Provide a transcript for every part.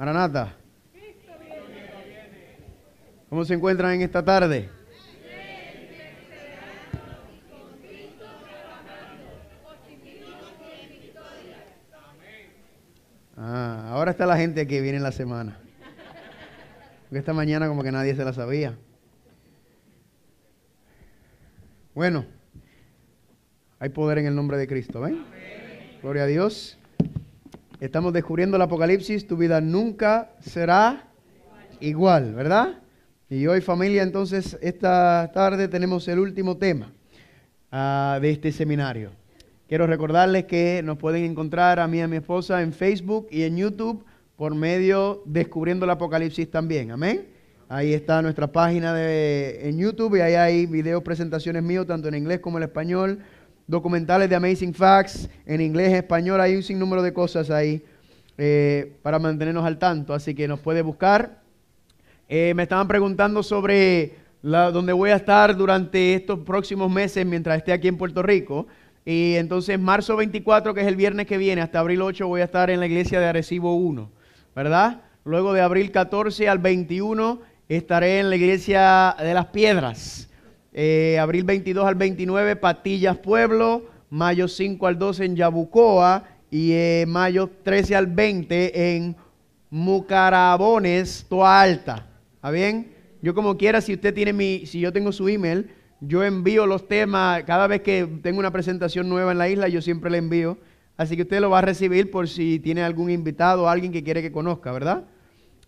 Maranata. ¿Cómo se encuentran en esta tarde? Ah, ahora está la gente que viene en la semana. Porque esta mañana como que nadie se la sabía. Bueno, hay poder en el nombre de Cristo, ¿ven? Gloria a Dios. Estamos descubriendo el Apocalipsis, tu vida nunca será igual, ¿verdad? Y hoy familia, entonces esta tarde tenemos el último tema ah, de este seminario. Quiero recordarles que nos pueden encontrar a mí y a mi esposa en Facebook y en YouTube por medio Descubriendo el Apocalipsis también, amén. Ahí está nuestra página en YouTube y ahí hay videos, presentaciones míos, tanto en inglés como en español documentales de Amazing Facts en inglés, español, hay un sinnúmero de cosas ahí eh, para mantenernos al tanto, así que nos puede buscar. Eh, me estaban preguntando sobre dónde voy a estar durante estos próximos meses mientras esté aquí en Puerto Rico. Y entonces marzo 24, que es el viernes que viene, hasta abril 8 voy a estar en la iglesia de Arecibo 1, ¿verdad? Luego de abril 14 al 21 estaré en la iglesia de las piedras. Eh, abril 22 al 29, Patillas Pueblo. Mayo 5 al 12 en Yabucoa. Y eh, mayo 13 al 20 en Mucarabones, Toa Alta. ¿Está bien? Yo como quiera, si usted tiene mi, si yo tengo su email, yo envío los temas. Cada vez que tengo una presentación nueva en la isla, yo siempre le envío. Así que usted lo va a recibir por si tiene algún invitado, o alguien que quiere que conozca, ¿verdad?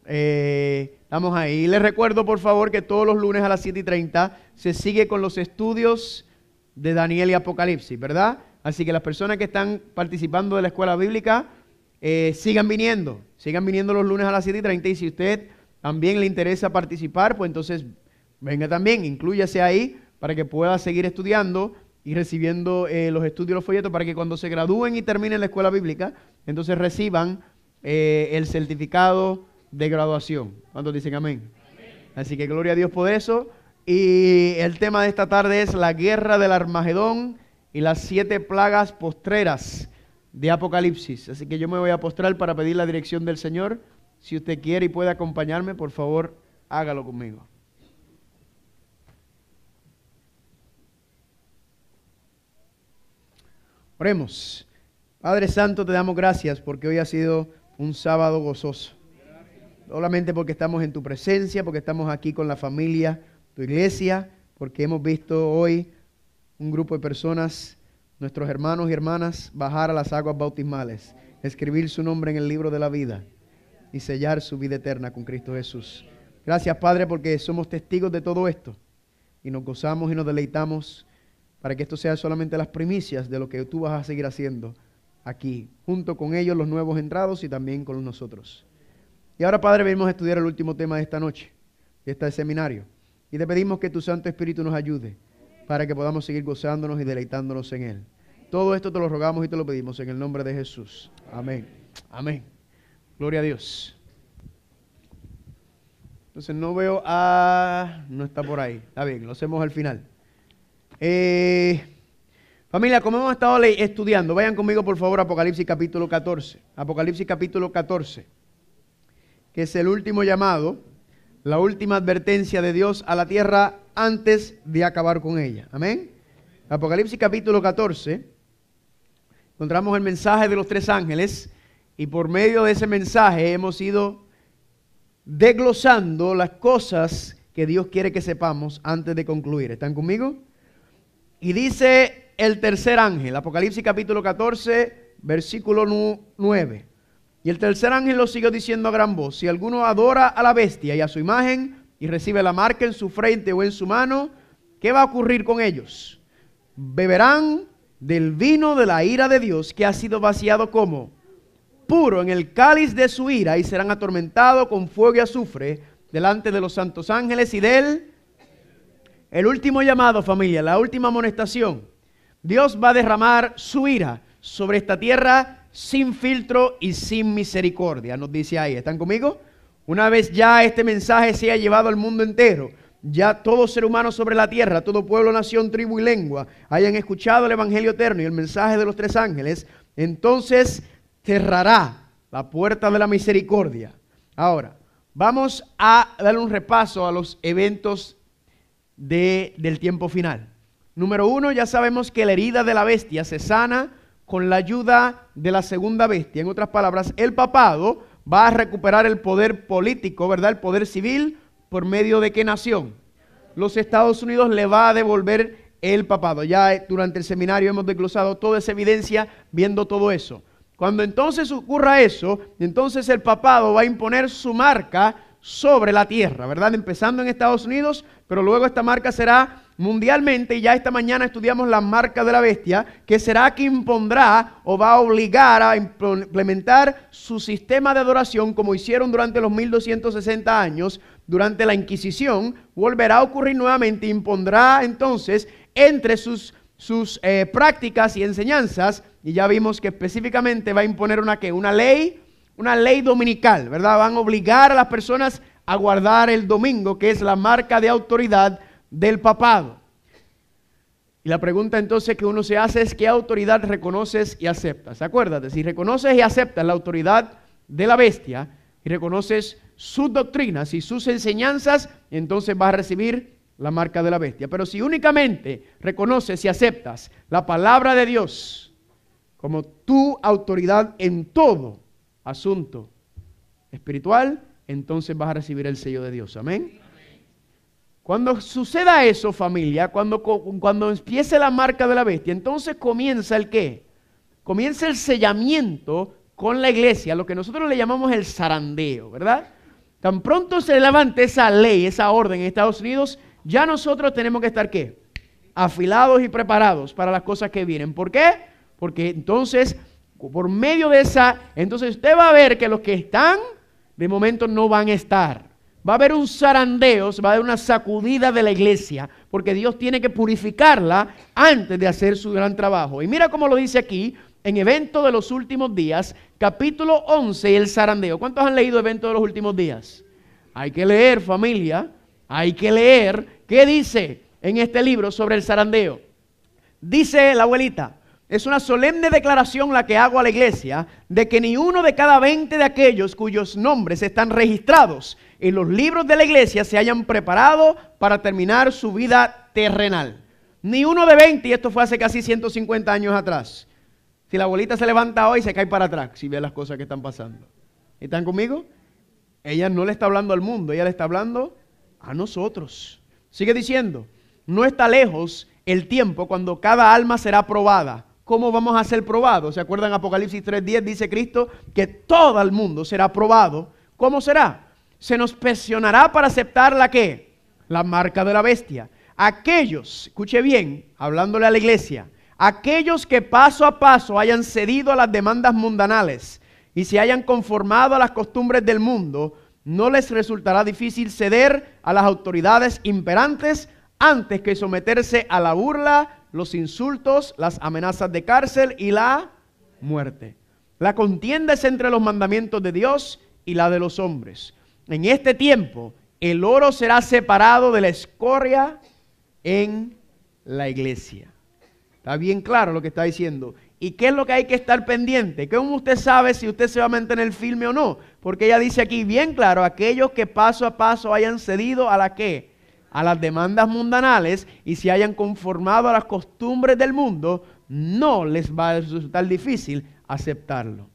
Eh, Estamos ahí. Les recuerdo, por favor, que todos los lunes a las 7:30 y se sigue con los estudios de Daniel y Apocalipsis, ¿verdad? Así que las personas que están participando de la escuela bíblica, eh, sigan viniendo. Sigan viniendo los lunes a las 7:30 y Y si usted también le interesa participar, pues entonces venga también, inclúyase ahí para que pueda seguir estudiando y recibiendo eh, los estudios, los folletos, para que cuando se gradúen y terminen la escuela bíblica, entonces reciban eh, el certificado de graduación. ¿Cuántos dicen amén? Así que gloria a Dios por eso. Y el tema de esta tarde es la guerra del Armagedón y las siete plagas postreras de Apocalipsis. Así que yo me voy a postrar para pedir la dirección del Señor. Si usted quiere y puede acompañarme, por favor, hágalo conmigo. Oremos. Padre Santo, te damos gracias porque hoy ha sido un sábado gozoso solamente porque estamos en tu presencia, porque estamos aquí con la familia, tu iglesia, porque hemos visto hoy un grupo de personas, nuestros hermanos y hermanas, bajar a las aguas bautismales, escribir su nombre en el libro de la vida y sellar su vida eterna con Cristo Jesús. Gracias Padre porque somos testigos de todo esto y nos gozamos y nos deleitamos para que esto sea solamente las primicias de lo que tú vas a seguir haciendo aquí, junto con ellos los nuevos entrados y también con nosotros. Y ahora, Padre, venimos a estudiar el último tema de esta noche, de este seminario. Y te pedimos que tu Santo Espíritu nos ayude para que podamos seguir gozándonos y deleitándonos en Él. Todo esto te lo rogamos y te lo pedimos en el nombre de Jesús. Amén. Amén. Gloria a Dios. Entonces no veo a... No está por ahí. Está bien, lo hacemos al final. Eh, familia, como hemos estado estudiando, vayan conmigo por favor a Apocalipsis capítulo 14. Apocalipsis capítulo 14 que es el último llamado, la última advertencia de Dios a la tierra antes de acabar con ella. Amén. Apocalipsis capítulo 14, encontramos el mensaje de los tres ángeles y por medio de ese mensaje hemos ido desglosando las cosas que Dios quiere que sepamos antes de concluir. ¿Están conmigo? Y dice el tercer ángel, Apocalipsis capítulo 14, versículo 9. Y el tercer ángel lo siguió diciendo a gran voz, si alguno adora a la bestia y a su imagen y recibe la marca en su frente o en su mano, ¿qué va a ocurrir con ellos? Beberán del vino de la ira de Dios que ha sido vaciado como puro en el cáliz de su ira y serán atormentados con fuego y azufre delante de los santos ángeles y de él. El último llamado, familia, la última amonestación. Dios va a derramar su ira sobre esta tierra sin filtro y sin misericordia, nos dice ahí. ¿Están conmigo? Una vez ya este mensaje se ha llevado al mundo entero, ya todo ser humano sobre la tierra, todo pueblo, nación, tribu y lengua hayan escuchado el Evangelio eterno y el mensaje de los tres ángeles, entonces cerrará la puerta de la misericordia. Ahora, vamos a darle un repaso a los eventos del tiempo final. Número uno, ya sabemos que la herida de la bestia se sana con la ayuda de la segunda bestia. En otras palabras, el papado va a recuperar el poder político, ¿verdad? El poder civil, por medio de qué nación? Los Estados Unidos le va a devolver el papado. Ya eh, durante el seminario hemos desglosado toda esa evidencia viendo todo eso. Cuando entonces ocurra eso, entonces el papado va a imponer su marca sobre la tierra, ¿verdad? Empezando en Estados Unidos, pero luego esta marca será mundialmente y ya esta mañana estudiamos la marca de la bestia, que será que impondrá o va a obligar a implementar su sistema de adoración como hicieron durante los 1260 años, durante la Inquisición, volverá a ocurrir nuevamente, impondrá entonces entre sus, sus eh, prácticas y enseñanzas, y ya vimos que específicamente va a imponer una, que una ley una ley dominical, ¿verdad? Van a obligar a las personas a guardar el domingo, que es la marca de autoridad del papado. Y la pregunta entonces que uno se hace es qué autoridad reconoces y aceptas. Acuérdate, si reconoces y aceptas la autoridad de la bestia y reconoces sus doctrinas y sus enseñanzas, entonces vas a recibir la marca de la bestia. Pero si únicamente reconoces y aceptas la palabra de Dios como tu autoridad en todo, asunto espiritual, entonces vas a recibir el sello de Dios. Amén. Cuando suceda eso, familia, cuando, cuando empiece la marca de la bestia, entonces comienza el qué? Comienza el sellamiento con la iglesia, lo que nosotros le llamamos el zarandeo, ¿verdad? Tan pronto se levante esa ley, esa orden en Estados Unidos, ya nosotros tenemos que estar qué? Afilados y preparados para las cosas que vienen. ¿Por qué? Porque entonces por medio de esa, entonces usted va a ver que los que están, de momento no van a estar. Va a haber un zarandeo, va a haber una sacudida de la iglesia, porque Dios tiene que purificarla antes de hacer su gran trabajo. Y mira cómo lo dice aquí en Evento de los Últimos Días, capítulo 11, el zarandeo. ¿Cuántos han leído Evento de los Últimos Días? Hay que leer, familia, hay que leer. ¿Qué dice en este libro sobre el zarandeo? Dice la abuelita, es una solemne declaración la que hago a la iglesia de que ni uno de cada 20 de aquellos cuyos nombres están registrados en los libros de la iglesia se hayan preparado para terminar su vida terrenal. Ni uno de 20, y esto fue hace casi 150 años atrás. Si la abuelita se levanta hoy, se cae para atrás si ve las cosas que están pasando. ¿Están conmigo? Ella no le está hablando al mundo, ella le está hablando a nosotros. Sigue diciendo, no está lejos el tiempo cuando cada alma será probada cómo vamos a ser probados. ¿Se acuerdan Apocalipsis 3.10? Dice Cristo que todo el mundo será probado. ¿Cómo será? Se nos presionará para aceptar la que? La marca de la bestia. Aquellos, escuche bien, hablándole a la iglesia, aquellos que paso a paso hayan cedido a las demandas mundanales y se hayan conformado a las costumbres del mundo, no les resultará difícil ceder a las autoridades imperantes antes que someterse a la burla, los insultos, las amenazas de cárcel y la muerte. La contienda es entre los mandamientos de Dios y la de los hombres. En este tiempo, el oro será separado de la escoria en la iglesia. Está bien claro lo que está diciendo. ¿Y qué es lo que hay que estar pendiente? ¿Cómo usted sabe si usted se va a mantener el filme o no? Porque ella dice aquí bien claro, aquellos que paso a paso hayan cedido a la que? a las demandas mundanales y se hayan conformado a las costumbres del mundo, no les va a resultar difícil aceptarlo.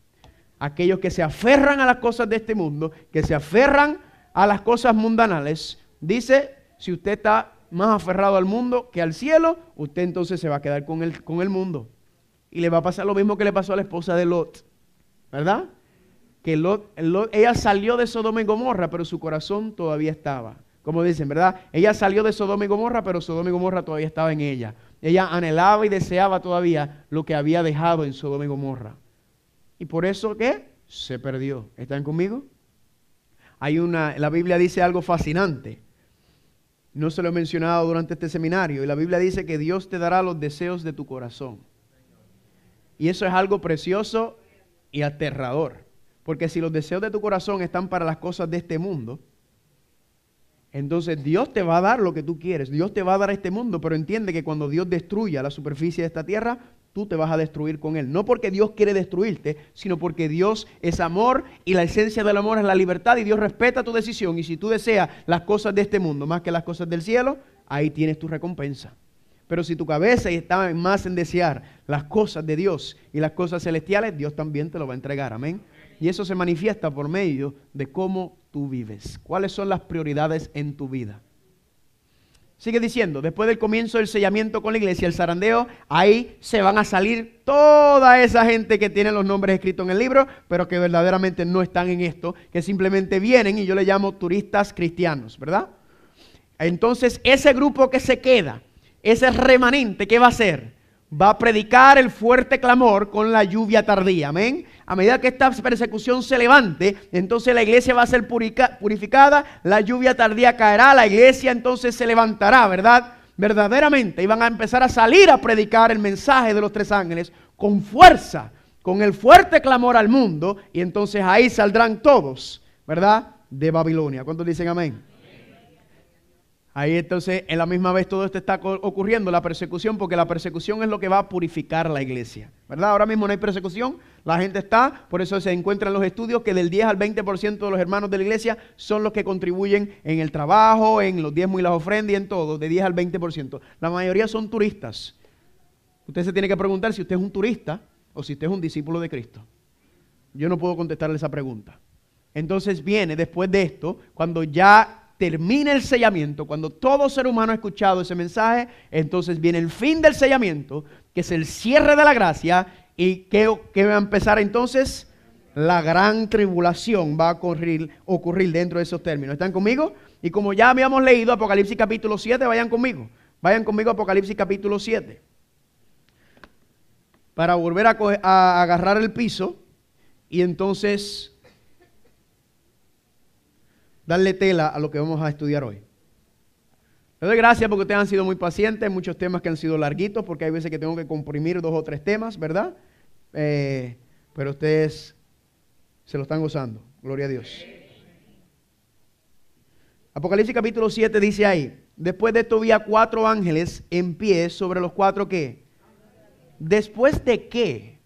Aquellos que se aferran a las cosas de este mundo, que se aferran a las cosas mundanales, dice, si usted está más aferrado al mundo que al cielo, usted entonces se va a quedar con el, con el mundo. Y le va a pasar lo mismo que le pasó a la esposa de Lot, ¿verdad? Que ella salió de Sodoma y Gomorra, pero su corazón todavía estaba como dicen, ¿verdad? Ella salió de Sodoma y Gomorra, pero Sodoma y Gomorra todavía estaba en ella. Ella anhelaba y deseaba todavía lo que había dejado en Sodoma y Gomorra. Y por eso qué? se perdió. ¿Están conmigo? Hay una, la Biblia dice algo fascinante. No se lo he mencionado durante este seminario. Y la Biblia dice que Dios te dará los deseos de tu corazón. Y eso es algo precioso y aterrador. Porque si los deseos de tu corazón están para las cosas de este mundo, entonces Dios te va a dar lo que tú quieres, Dios te va a dar este mundo, pero entiende que cuando Dios destruya la superficie de esta tierra, tú te vas a destruir con Él. No porque Dios quiere destruirte, sino porque Dios es amor y la esencia del amor es la libertad y Dios respeta tu decisión. Y si tú deseas las cosas de este mundo más que las cosas del cielo, ahí tienes tu recompensa. Pero si tu cabeza está más en desear las cosas de Dios y las cosas celestiales, Dios también te lo va a entregar. Amén. Y eso se manifiesta por medio de cómo tú vives. ¿Cuáles son las prioridades en tu vida? Sigue diciendo, después del comienzo del sellamiento con la iglesia, el zarandeo, ahí se van a salir toda esa gente que tiene los nombres escritos en el libro, pero que verdaderamente no están en esto, que simplemente vienen y yo le llamo turistas cristianos, ¿verdad? Entonces, ese grupo que se queda, ese remanente, ¿qué va a hacer? va a predicar el fuerte clamor con la lluvia tardía. Amén. A medida que esta persecución se levante, entonces la iglesia va a ser purificada, la lluvia tardía caerá, la iglesia entonces se levantará, ¿verdad? Verdaderamente. Y van a empezar a salir a predicar el mensaje de los tres ángeles con fuerza, con el fuerte clamor al mundo. Y entonces ahí saldrán todos, ¿verdad? De Babilonia. ¿Cuántos dicen amén? Ahí entonces, en la misma vez todo esto está ocurriendo, la persecución, porque la persecución es lo que va a purificar la iglesia. ¿Verdad? Ahora mismo no hay persecución, la gente está, por eso se encuentran los estudios que del 10 al 20% de los hermanos de la iglesia son los que contribuyen en el trabajo, en los diezmos y las ofrendas y en todo, de 10 al 20%. La mayoría son turistas. Usted se tiene que preguntar si usted es un turista o si usted es un discípulo de Cristo. Yo no puedo contestarle esa pregunta. Entonces viene después de esto, cuando ya termina el sellamiento, cuando todo ser humano ha escuchado ese mensaje, entonces viene el fin del sellamiento, que es el cierre de la gracia, y que, va a empezar entonces la gran tribulación va a ocurrir, dentro de esos términos. ¿Están conmigo? Y como ya habíamos leído Apocalipsis capítulo 7, vayan conmigo. Vayan conmigo Apocalipsis capítulo 7. Para volver a agarrar el piso y entonces darle tela a lo que vamos a estudiar hoy. Les doy gracias porque ustedes han sido muy pacientes, muchos temas que han sido larguitos, porque hay veces que tengo que comprimir dos o tres temas, ¿verdad? Eh, pero ustedes se lo están gozando, gloria a Dios. Apocalipsis capítulo 7 dice ahí, después de esto vi a cuatro ángeles en pie sobre los cuatro que. ¿Después de qué?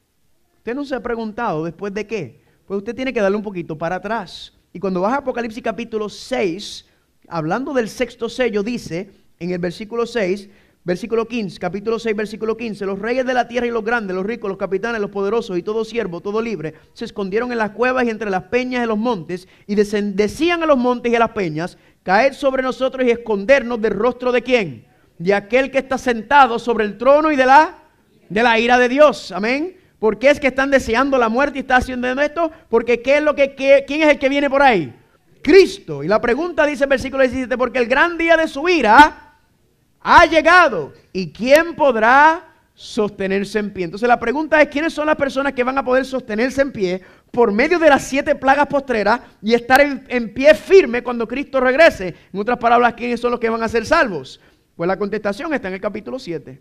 Usted no se ha preguntado, ¿después de qué? Pues usted tiene que darle un poquito para atrás. Y cuando vas a Apocalipsis capítulo 6, hablando del sexto sello, dice en el versículo 6, versículo 15, capítulo 6, versículo 15, los reyes de la tierra y los grandes, los ricos, los capitanes, los poderosos y todo siervo, todo libre, se escondieron en las cuevas y entre las peñas de los montes y decían a los montes y a las peñas, caer sobre nosotros y escondernos del rostro de quién, de aquel que está sentado sobre el trono y de la, de la ira de Dios, amén. ¿Por qué es que están deseando la muerte y están haciendo esto? Porque ¿qué es lo que, ¿quién es el que viene por ahí? Cristo. Y la pregunta dice el versículo 17, porque el gran día de su ira ha llegado. ¿Y quién podrá sostenerse en pie? Entonces la pregunta es, ¿quiénes son las personas que van a poder sostenerse en pie por medio de las siete plagas postreras y estar en, en pie firme cuando Cristo regrese? En otras palabras, ¿quiénes son los que van a ser salvos? Pues la contestación está en el capítulo 7.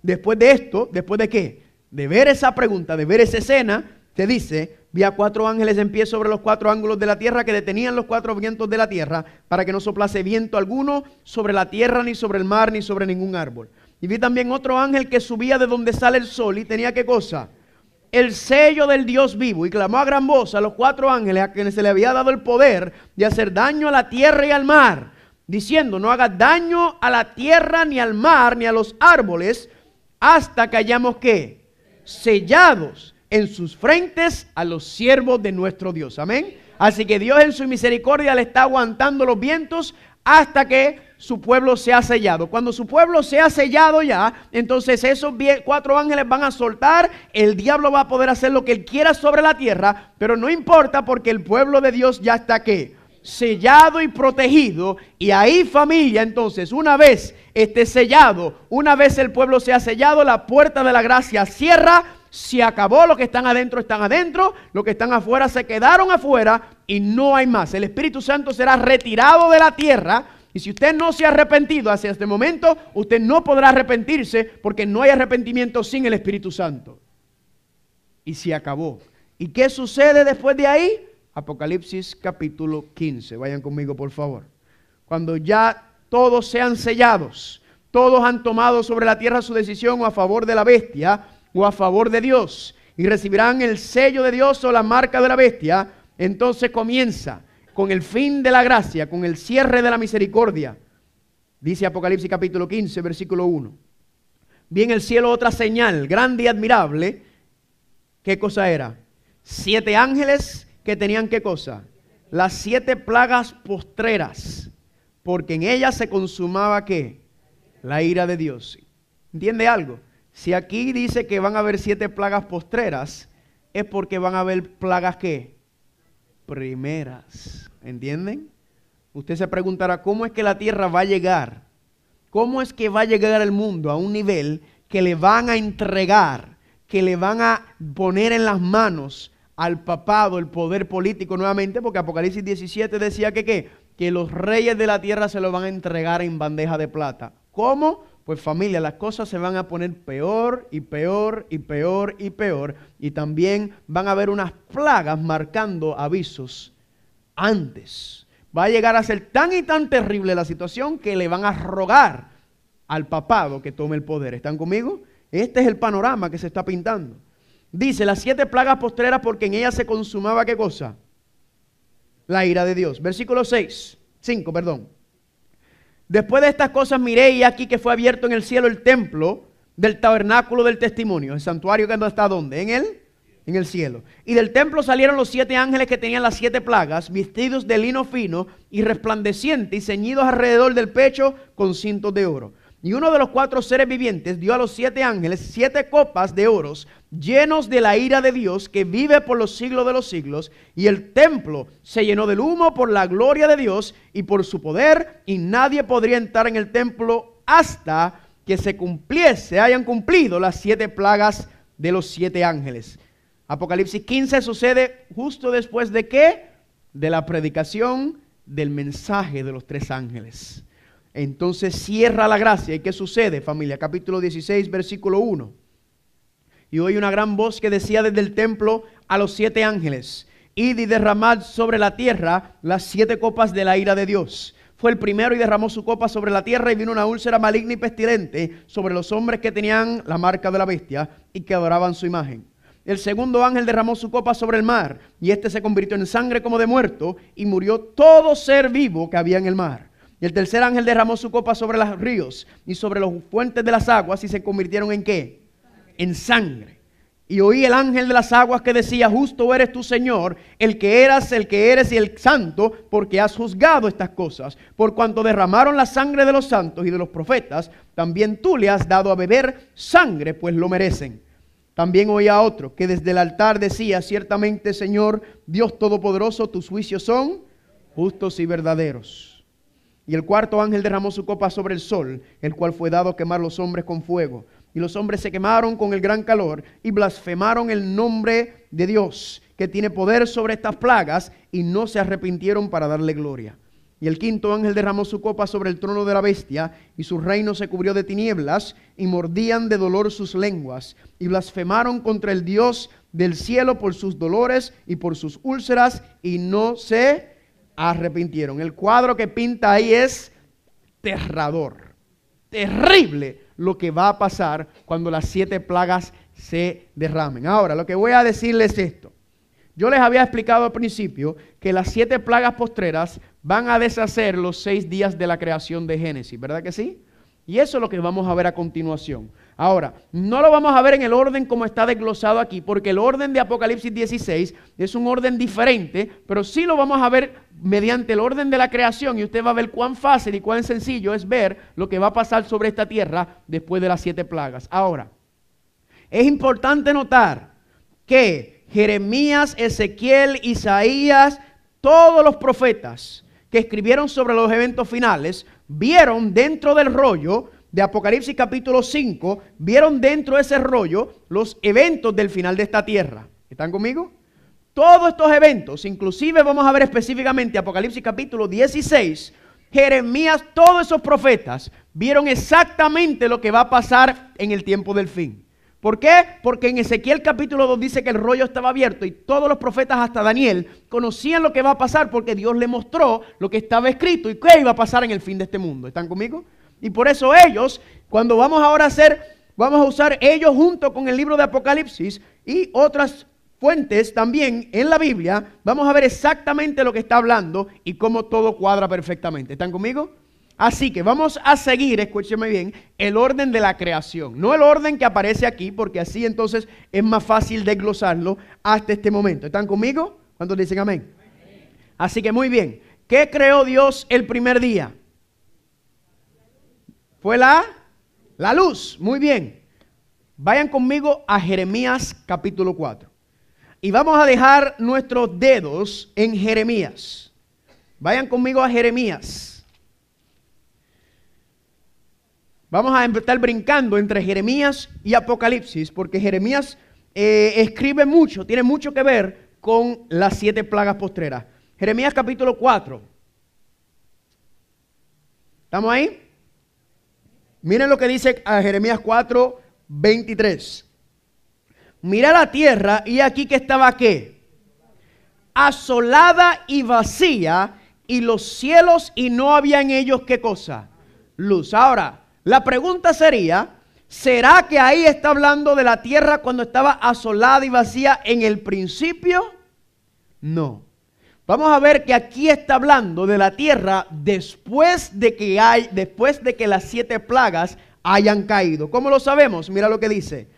Después de esto, después de qué? de ver esa pregunta, de ver esa escena, te dice, vi a cuatro ángeles en pie sobre los cuatro ángulos de la tierra que detenían los cuatro vientos de la tierra para que no soplase viento alguno sobre la tierra, ni sobre el mar, ni sobre ningún árbol. Y vi también otro ángel que subía de donde sale el sol y tenía qué cosa? El sello del Dios vivo y clamó a gran voz a los cuatro ángeles a quienes se le había dado el poder de hacer daño a la tierra y al mar, diciendo, no hagas daño a la tierra, ni al mar, ni a los árboles, hasta que hayamos qué? sellados en sus frentes a los siervos de nuestro Dios. Amén. Así que Dios en su misericordia le está aguantando los vientos hasta que su pueblo sea sellado. Cuando su pueblo sea sellado ya, entonces esos cuatro ángeles van a soltar, el diablo va a poder hacer lo que él quiera sobre la tierra, pero no importa porque el pueblo de Dios ya está aquí sellado y protegido. Y ahí familia, entonces, una vez esté sellado, una vez el pueblo sea sellado, la puerta de la gracia cierra, se acabó, lo que están adentro están adentro, lo que están afuera se quedaron afuera y no hay más. El Espíritu Santo será retirado de la tierra. Y si usted no se ha arrepentido hacia este momento, usted no podrá arrepentirse porque no hay arrepentimiento sin el Espíritu Santo. Y se acabó. ¿Y qué sucede después de ahí? Apocalipsis capítulo 15. Vayan conmigo, por favor. Cuando ya todos sean sellados, todos han tomado sobre la tierra su decisión o a favor de la bestia o a favor de Dios y recibirán el sello de Dios o la marca de la bestia, entonces comienza con el fin de la gracia, con el cierre de la misericordia. Dice Apocalipsis capítulo 15, versículo 1. Vi en el cielo otra señal grande y admirable. ¿Qué cosa era? Siete ángeles que tenían qué cosa? Las siete plagas postreras, porque en ellas se consumaba qué? La ira de Dios. ¿Entiende algo? Si aquí dice que van a haber siete plagas postreras, es porque van a haber plagas qué? Primeras. ¿Entienden? Usted se preguntará, ¿cómo es que la tierra va a llegar? ¿Cómo es que va a llegar el mundo a un nivel que le van a entregar, que le van a poner en las manos al papado, el poder político nuevamente, porque Apocalipsis 17 decía que ¿qué? que los reyes de la tierra se lo van a entregar en bandeja de plata. ¿Cómo? Pues familia, las cosas se van a poner peor y peor y peor y peor. Y también van a haber unas plagas marcando avisos antes. Va a llegar a ser tan y tan terrible la situación que le van a rogar al papado que tome el poder. ¿Están conmigo? Este es el panorama que se está pintando. Dice las siete plagas postreras porque en ellas se consumaba qué cosa? La ira de Dios. Versículo 6, 5, perdón. Después de estas cosas miré y aquí que fue abierto en el cielo el templo del tabernáculo del testimonio, el santuario que no está ¿dónde? en él, en el cielo. Y del templo salieron los siete ángeles que tenían las siete plagas, vestidos de lino fino y resplandeciente y ceñidos alrededor del pecho con cintos de oro. Y uno de los cuatro seres vivientes dio a los siete ángeles siete copas de oros llenos de la ira de Dios que vive por los siglos de los siglos, y el templo se llenó del humo por la gloria de Dios y por su poder, y nadie podría entrar en el templo hasta que se cumpliese, hayan cumplido las siete plagas de los siete ángeles. Apocalipsis 15 sucede justo después de qué? De la predicación del mensaje de los tres ángeles. Entonces cierra la gracia. ¿Y qué sucede, familia? Capítulo 16, versículo 1 y oí una gran voz que decía desde el templo a los siete ángeles, id y derramad sobre la tierra las siete copas de la ira de Dios. Fue el primero y derramó su copa sobre la tierra y vino una úlcera maligna y pestilente sobre los hombres que tenían la marca de la bestia y que adoraban su imagen. El segundo ángel derramó su copa sobre el mar y éste se convirtió en sangre como de muerto y murió todo ser vivo que había en el mar. Y el tercer ángel derramó su copa sobre los ríos y sobre los fuentes de las aguas y se convirtieron en qué? en sangre. Y oí el ángel de las aguas que decía, justo eres tu Señor, el que eras, el que eres y el santo, porque has juzgado estas cosas. Por cuanto derramaron la sangre de los santos y de los profetas, también tú le has dado a beber sangre, pues lo merecen. También oí a otro que desde el altar decía, ciertamente Señor, Dios Todopoderoso, tus juicios son justos y verdaderos. Y el cuarto ángel derramó su copa sobre el sol, el cual fue dado a quemar los hombres con fuego. Y los hombres se quemaron con el gran calor y blasfemaron el nombre de Dios, que tiene poder sobre estas plagas, y no se arrepintieron para darle gloria. Y el quinto ángel derramó su copa sobre el trono de la bestia, y su reino se cubrió de tinieblas, y mordían de dolor sus lenguas, y blasfemaron contra el Dios del cielo por sus dolores y por sus úlceras, y no se arrepintieron. El cuadro que pinta ahí es terrador, terrible lo que va a pasar cuando las siete plagas se derramen. Ahora, lo que voy a decirles es esto. Yo les había explicado al principio que las siete plagas postreras van a deshacer los seis días de la creación de Génesis, ¿verdad que sí? Y eso es lo que vamos a ver a continuación. Ahora, no lo vamos a ver en el orden como está desglosado aquí, porque el orden de Apocalipsis 16 es un orden diferente, pero sí lo vamos a ver mediante el orden de la creación y usted va a ver cuán fácil y cuán sencillo es ver lo que va a pasar sobre esta tierra después de las siete plagas. Ahora, es importante notar que Jeremías, Ezequiel, Isaías, todos los profetas que escribieron sobre los eventos finales, vieron dentro del rollo de Apocalipsis capítulo 5 vieron dentro de ese rollo los eventos del final de esta tierra. ¿Están conmigo? Todos estos eventos, inclusive vamos a ver específicamente Apocalipsis capítulo 16, Jeremías, todos esos profetas vieron exactamente lo que va a pasar en el tiempo del fin. ¿Por qué? Porque en Ezequiel capítulo 2 dice que el rollo estaba abierto y todos los profetas hasta Daniel conocían lo que va a pasar porque Dios le mostró lo que estaba escrito y qué iba a pasar en el fin de este mundo. ¿Están conmigo? Y por eso ellos, cuando vamos ahora a hacer, vamos a usar ellos junto con el libro de Apocalipsis y otras fuentes también en la Biblia, vamos a ver exactamente lo que está hablando y cómo todo cuadra perfectamente. ¿Están conmigo? Así que vamos a seguir, escúcheme bien, el orden de la creación. No el orden que aparece aquí, porque así entonces es más fácil desglosarlo hasta este momento. ¿Están conmigo? ¿Cuántos dicen amén? amén. Así que muy bien. ¿Qué creó Dios el primer día? Fue la, luz. Muy bien. Vayan conmigo a Jeremías capítulo 4. Y vamos a dejar nuestros dedos en Jeremías. Vayan conmigo a Jeremías. Vamos a empezar brincando entre Jeremías y Apocalipsis, porque Jeremías eh, escribe mucho, tiene mucho que ver con las siete plagas postreras. Jeremías capítulo 4. ¿Estamos ahí? Miren lo que dice a Jeremías 4, 23. Mira la tierra y aquí que estaba qué? Asolada y vacía y los cielos y no había en ellos qué cosa? Luz. Ahora, la pregunta sería, ¿será que ahí está hablando de la tierra cuando estaba asolada y vacía en el principio? No. Vamos a ver que aquí está hablando de la tierra después de que hay, después de que las siete plagas hayan caído. ¿Cómo lo sabemos? Mira lo que dice.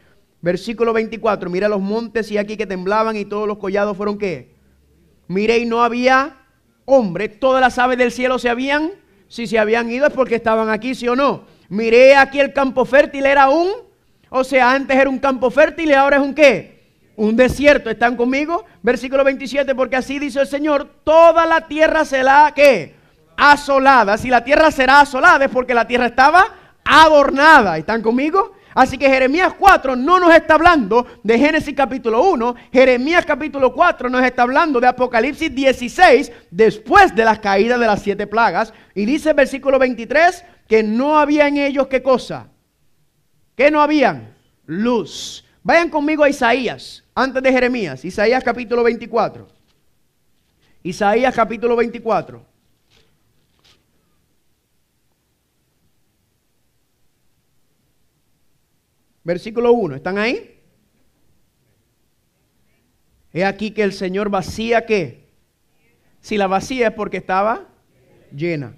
Versículo 24, mira los montes y aquí que temblaban y todos los collados fueron qué? Mire y no había hombre, todas las aves del cielo se habían, si se habían ido es porque estaban aquí, sí o no. Mire aquí el campo fértil, era un, o sea, antes era un campo fértil y ahora es un qué? un desierto. ¿Están conmigo? Versículo 27, porque así dice el Señor, toda la tierra será ¿qué? asolada. Si la tierra será asolada es porque la tierra estaba adornada. ¿Están conmigo? Así que Jeremías 4 no nos está hablando de Génesis capítulo 1, Jeremías capítulo 4 nos está hablando de Apocalipsis 16 después de las caídas de las siete plagas. Y dice el versículo 23 que no había en ellos qué cosa, que no habían luz. Vayan conmigo a Isaías antes de Jeremías, Isaías capítulo 24. Isaías capítulo 24. Versículo 1, ¿están ahí? He aquí que el Señor vacía qué? Si la vacía es porque estaba llena.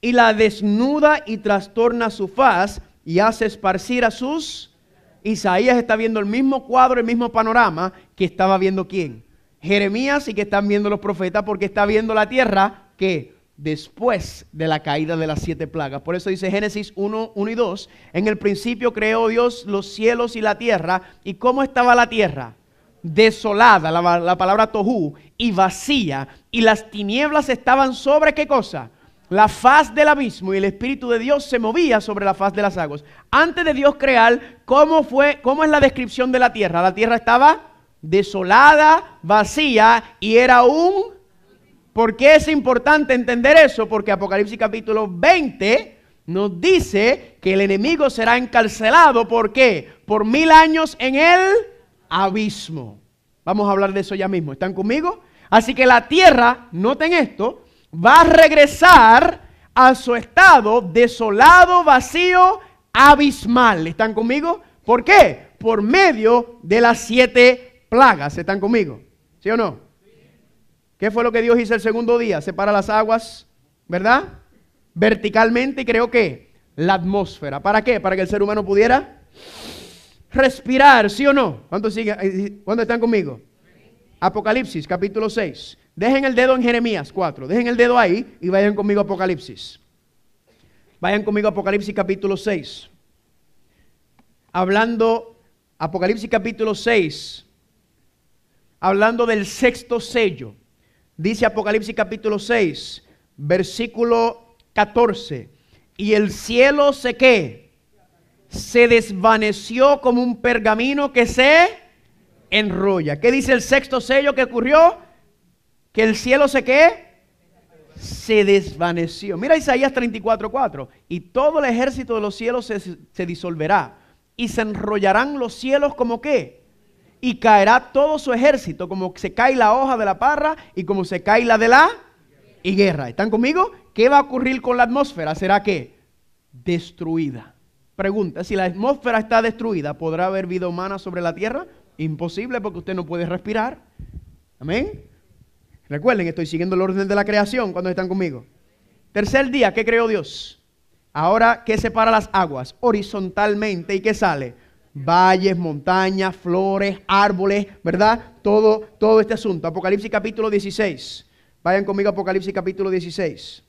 Y la desnuda y trastorna su faz y hace esparcir a sus Isaías está viendo el mismo cuadro, el mismo panorama que estaba viendo quién. Jeremías y que están viendo los profetas porque está viendo la tierra que después de la caída de las siete plagas. Por eso dice Génesis 1, 1 y 2, en el principio creó Dios los cielos y la tierra. ¿Y cómo estaba la tierra? Desolada, la, la palabra tohu, y vacía. Y las tinieblas estaban sobre qué cosa? la faz del abismo y el Espíritu de Dios se movía sobre la faz de las aguas. Antes de Dios crear, ¿cómo, fue, cómo es la descripción de la tierra? La tierra estaba desolada, vacía y era un... ¿Por qué es importante entender eso? Porque Apocalipsis capítulo 20 nos dice que el enemigo será encarcelado. ¿Por qué? Por mil años en el abismo. Vamos a hablar de eso ya mismo. ¿Están conmigo? Así que la tierra, noten esto, va a regresar a su estado desolado, vacío, abismal. ¿Están conmigo? ¿Por qué? Por medio de las siete plagas. ¿Están conmigo? ¿Sí o no? ¿Qué fue lo que Dios hizo el segundo día? Separa las aguas, ¿verdad? Verticalmente creo que la atmósfera. ¿Para qué? Para que el ser humano pudiera respirar, ¿sí o no? ¿cuánto sigue? Eh, eh, ¿Cuántos están conmigo? Apocalipsis capítulo 6. Dejen el dedo en Jeremías 4, dejen el dedo ahí y vayan conmigo a Apocalipsis. Vayan conmigo a Apocalipsis capítulo 6. Hablando, Apocalipsis capítulo 6, hablando del sexto sello. Dice Apocalipsis capítulo 6, versículo 14. Y el cielo se que, Se desvaneció como un pergamino que se enrolla. ¿Qué dice el sexto sello que ocurrió? que el cielo se qué? Se desvaneció. Mira Isaías 34:4. Y todo el ejército de los cielos se, disolverá. Y se enrollarán los cielos como qué? Y caerá todo su ejército, como se cae la hoja de la parra y como se cae la de la Y guerra ¿Están conmigo? ¿Qué va a ocurrir con la atmósfera? ¿Será qué? Destruida. Pregunta, si la atmósfera está destruida, ¿podrá haber vida humana sobre la tierra? Imposible porque usted no puede respirar. Amén. Recuerden, estoy siguiendo el orden de la creación cuando están conmigo. Tercer día, ¿qué creó Dios? Ahora, ¿qué separa las aguas? Horizontalmente, ¿y qué sale? Valles, montañas, flores, árboles, ¿verdad? Todo, todo este asunto. Apocalipsis capítulo 16. Vayan conmigo a Apocalipsis capítulo 16.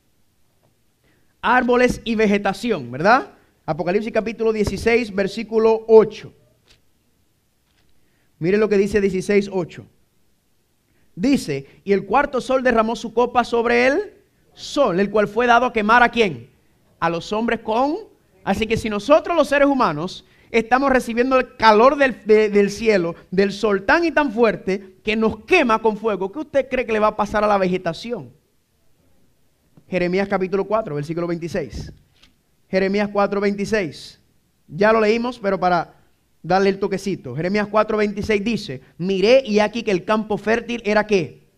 Árboles y vegetación, ¿verdad? Apocalipsis capítulo 16, versículo 8. Miren lo que dice 16, 8. Dice, y el cuarto sol derramó su copa sobre el sol, el cual fue dado a quemar a quién? A los hombres con... Así que si nosotros los seres humanos estamos recibiendo el calor del, del, cielo, del sol tan y tan fuerte que nos quema con fuego, ¿qué usted cree que le va a pasar a la vegetación? Jeremías capítulo 4, versículo 26. Jeremías 4, 26. Ya lo leímos, pero para Dale el toquecito. Jeremías 4:26 dice, miré y aquí que el campo fértil era qué?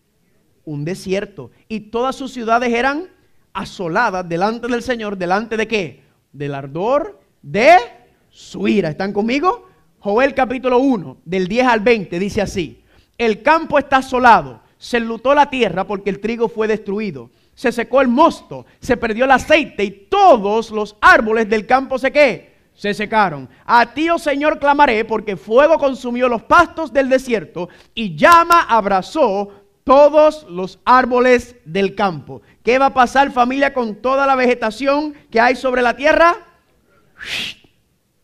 Un desierto. Y todas sus ciudades eran asoladas delante del Señor, delante de qué? Del ardor de su ira. ¿Están conmigo? Joel capítulo 1, del 10 al 20, dice así, el campo está asolado, se enlutó la tierra porque el trigo fue destruido, se secó el mosto, se perdió el aceite y todos los árboles del campo se que se secaron. A ti, oh Señor, clamaré, porque fuego consumió los pastos del desierto y llama abrazó todos los árboles del campo. ¿Qué va a pasar familia con toda la vegetación que hay sobre la tierra?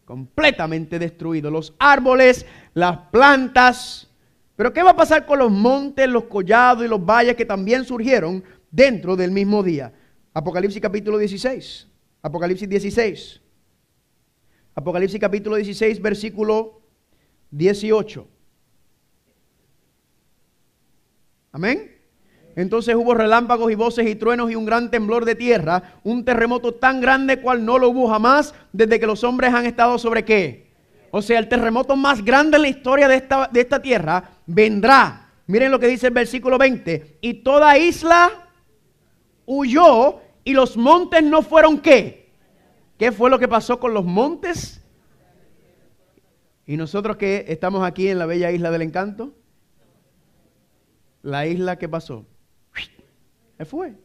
Completamente destruido. Los árboles, las plantas. Pero ¿qué va a pasar con los montes, los collados y los valles que también surgieron dentro del mismo día? Apocalipsis capítulo 16. Apocalipsis 16. Apocalipsis capítulo 16, versículo 18. Amén. Entonces hubo relámpagos y voces y truenos y un gran temblor de tierra, un terremoto tan grande cual no lo hubo jamás desde que los hombres han estado sobre qué. O sea, el terremoto más grande en la historia de esta, tierra vendrá. Miren lo que dice el versículo 20. Y toda isla huyó y los montes no fueron qué. ¿Qué fue lo que pasó con los montes? Y nosotros que estamos aquí en la bella isla del encanto, la isla que pasó, ¿Qué fue.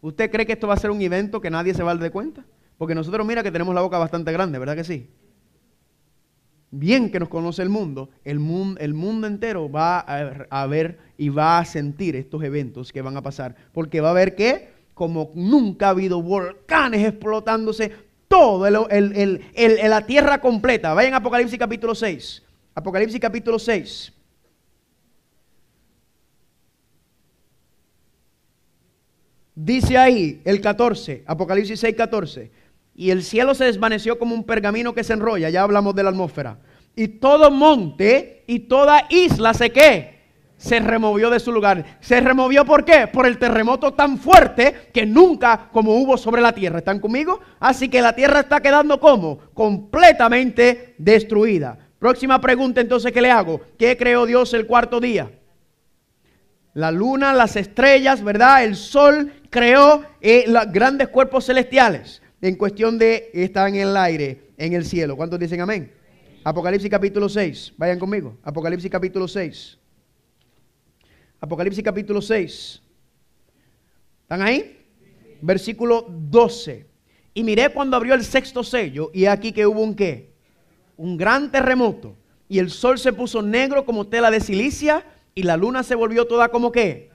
¿Usted cree que esto va a ser un evento que nadie se va a dar de cuenta? Porque nosotros mira que tenemos la boca bastante grande, ¿verdad que sí? bien que nos conoce el mundo, el mundo, entero va a, a, ver y va a sentir estos eventos que van a pasar, porque va a ver que como nunca ha habido volcanes explotándose, todo, el, la tierra completa. Vayan a Apocalipsis capítulo 6. Apocalipsis capítulo 6. Dice ahí el 14, Apocalipsis 6, 14. Y el cielo se desvaneció como un pergamino que se enrolla, ya hablamos de la atmósfera. Y todo monte y toda isla se qué? se removió de su lugar. ¿Se removió por qué? Por el terremoto tan fuerte que nunca como hubo sobre la tierra. ¿Están conmigo? Así que la tierra está quedando como completamente destruida. Próxima pregunta entonces que le hago. ¿Qué creó Dios el cuarto día? La luna, las estrellas, ¿verdad? El sol creó eh, los grandes cuerpos celestiales. En cuestión de estar en el aire, en el cielo. ¿Cuántos dicen amén? Apocalipsis capítulo 6. Vayan conmigo. Apocalipsis capítulo 6. Apocalipsis capítulo 6. ¿Están ahí? Versículo 12. Y miré cuando abrió el sexto sello y aquí que hubo un qué? Un gran terremoto. Y el sol se puso negro como tela de silicia y la luna se volvió toda como qué?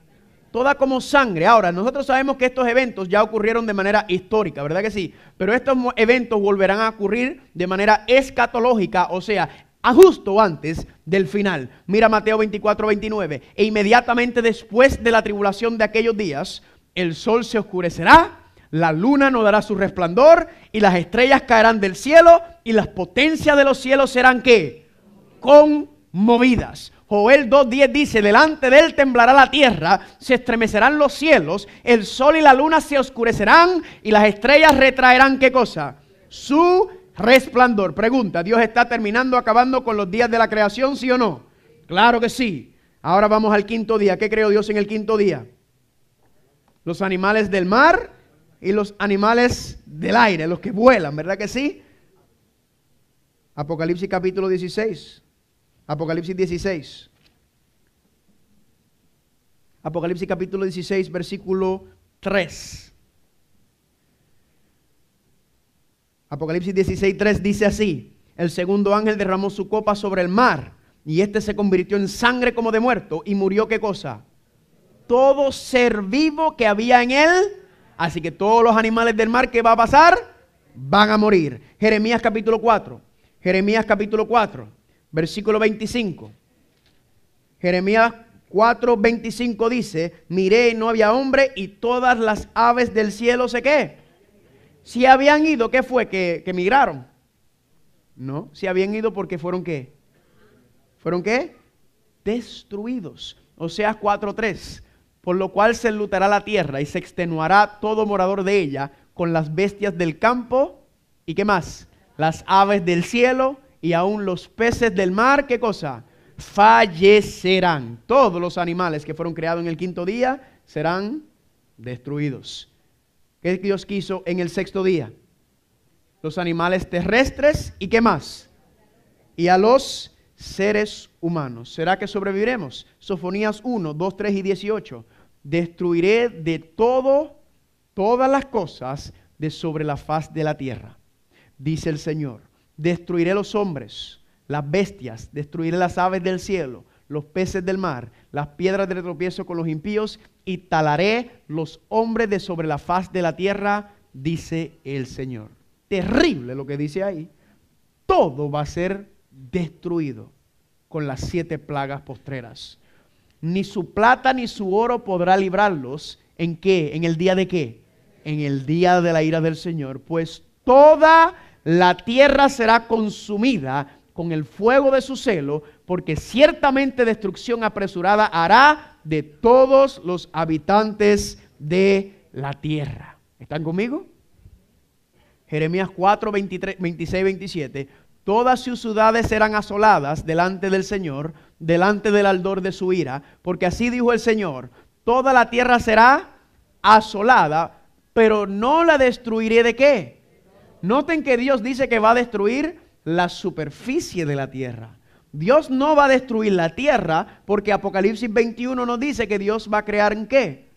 Toda como sangre. Ahora, nosotros sabemos que estos eventos ya ocurrieron de manera histórica, ¿verdad que sí? Pero estos eventos volverán a ocurrir de manera escatológica, o sea, a justo antes del final. Mira Mateo 24, 29. E inmediatamente después de la tribulación de aquellos días, el sol se oscurecerá, la luna no dará su resplandor, y las estrellas caerán del cielo, y las potencias de los cielos serán qué? Conmovidas. Joel 2.10 dice, delante de él temblará la tierra, se estremecerán los cielos, el sol y la luna se oscurecerán y las estrellas retraerán qué cosa? Su resplandor. Pregunta, ¿Dios está terminando, acabando con los días de la creación, sí o no? Claro que sí. Ahora vamos al quinto día. ¿Qué creó Dios en el quinto día? Los animales del mar y los animales del aire, los que vuelan, ¿verdad que sí? Apocalipsis capítulo 16. Apocalipsis 16. Apocalipsis capítulo 16, versículo 3. Apocalipsis 16:3 dice así: El segundo ángel derramó su copa sobre el mar, y este se convirtió en sangre como de muerto, y murió qué cosa? Todo ser vivo que había en él. Así que todos los animales del mar, que va a pasar? Van a morir. Jeremías capítulo 4. Jeremías capítulo 4, versículo 25. Jeremías 4.25 dice, miré y no había hombre y todas las aves del cielo se qué si habían ido, ¿qué fue? ¿Que, que migraron? No, si habían ido porque fueron qué? ¿Fueron qué? Destruidos. O sea, tres. Por lo cual se enlutará la tierra y se extenuará todo morador de ella con las bestias del campo y qué más? Las aves del cielo y aún los peces del mar, ¿qué cosa? Fallecerán. Todos los animales que fueron creados en el quinto día serán destruidos. Qué Dios quiso en el sexto día? Los animales terrestres y qué más? Y a los seres humanos. ¿Será que sobreviviremos? Sofonías 1, 2, 3 y 18. Destruiré de todo, todas las cosas de sobre la faz de la tierra, dice el Señor. Destruiré los hombres, las bestias, destruiré las aves del cielo, los peces del mar, las piedras de tropiezo con los impíos, y talaré los hombres de sobre la faz de la tierra, dice el Señor. Terrible lo que dice ahí. Todo va a ser destruido con las siete plagas postreras. Ni su plata ni su oro podrá librarlos. ¿En qué? ¿En el día de qué? En el día de la ira del Señor. Pues toda la tierra será consumida con el fuego de su celo, porque ciertamente destrucción apresurada hará de todos los habitantes de la tierra. ¿Están conmigo? Jeremías 4, 26, 27. Todas sus ciudades serán asoladas delante del Señor, delante del aldor de su ira, porque así dijo el Señor, toda la tierra será asolada, pero no la destruiré de qué. Noten que Dios dice que va a destruir la superficie de la tierra. Dios no va a destruir la tierra porque Apocalipsis 21 nos dice que Dios va a crear en qué?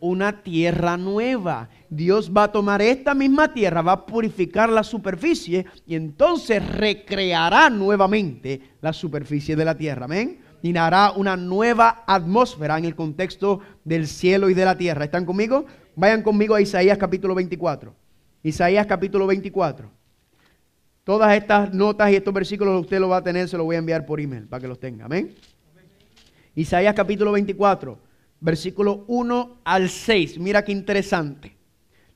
Una tierra nueva. Dios va a tomar esta misma tierra, va a purificar la superficie y entonces recreará nuevamente la superficie de la tierra. Amén. Y hará una nueva atmósfera en el contexto del cielo y de la tierra. ¿Están conmigo? Vayan conmigo a Isaías capítulo 24. Isaías capítulo 24. Todas estas notas y estos versículos usted los va a tener, se los voy a enviar por email para que los tenga. Amén. Isaías capítulo 24, versículo 1 al 6. Mira qué interesante.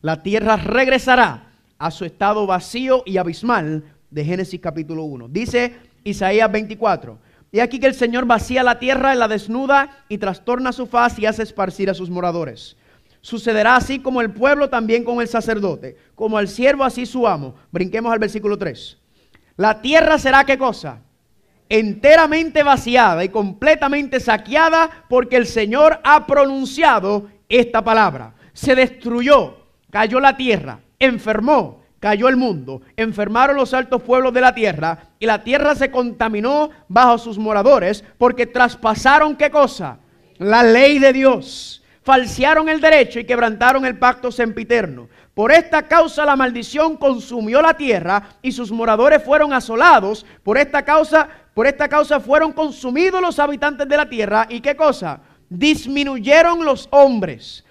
La tierra regresará a su estado vacío y abismal de Génesis capítulo 1. Dice Isaías 24. Y aquí que el Señor vacía la tierra y la desnuda y trastorna su faz y hace esparcir a sus moradores. Sucederá así como el pueblo también con el sacerdote, como al siervo así su amo. Brinquemos al versículo 3. La tierra será qué cosa? Enteramente vaciada y completamente saqueada porque el Señor ha pronunciado esta palabra. Se destruyó, cayó la tierra, enfermó, cayó el mundo, enfermaron los altos pueblos de la tierra y la tierra se contaminó bajo sus moradores porque traspasaron qué cosa? La ley de Dios falsearon el derecho y quebrantaron el pacto sempiterno. Por esta causa la maldición consumió la tierra y sus moradores fueron asolados. Por esta causa, por esta causa fueron consumidos los habitantes de la tierra. ¿Y qué cosa? Disminuyeron los hombres.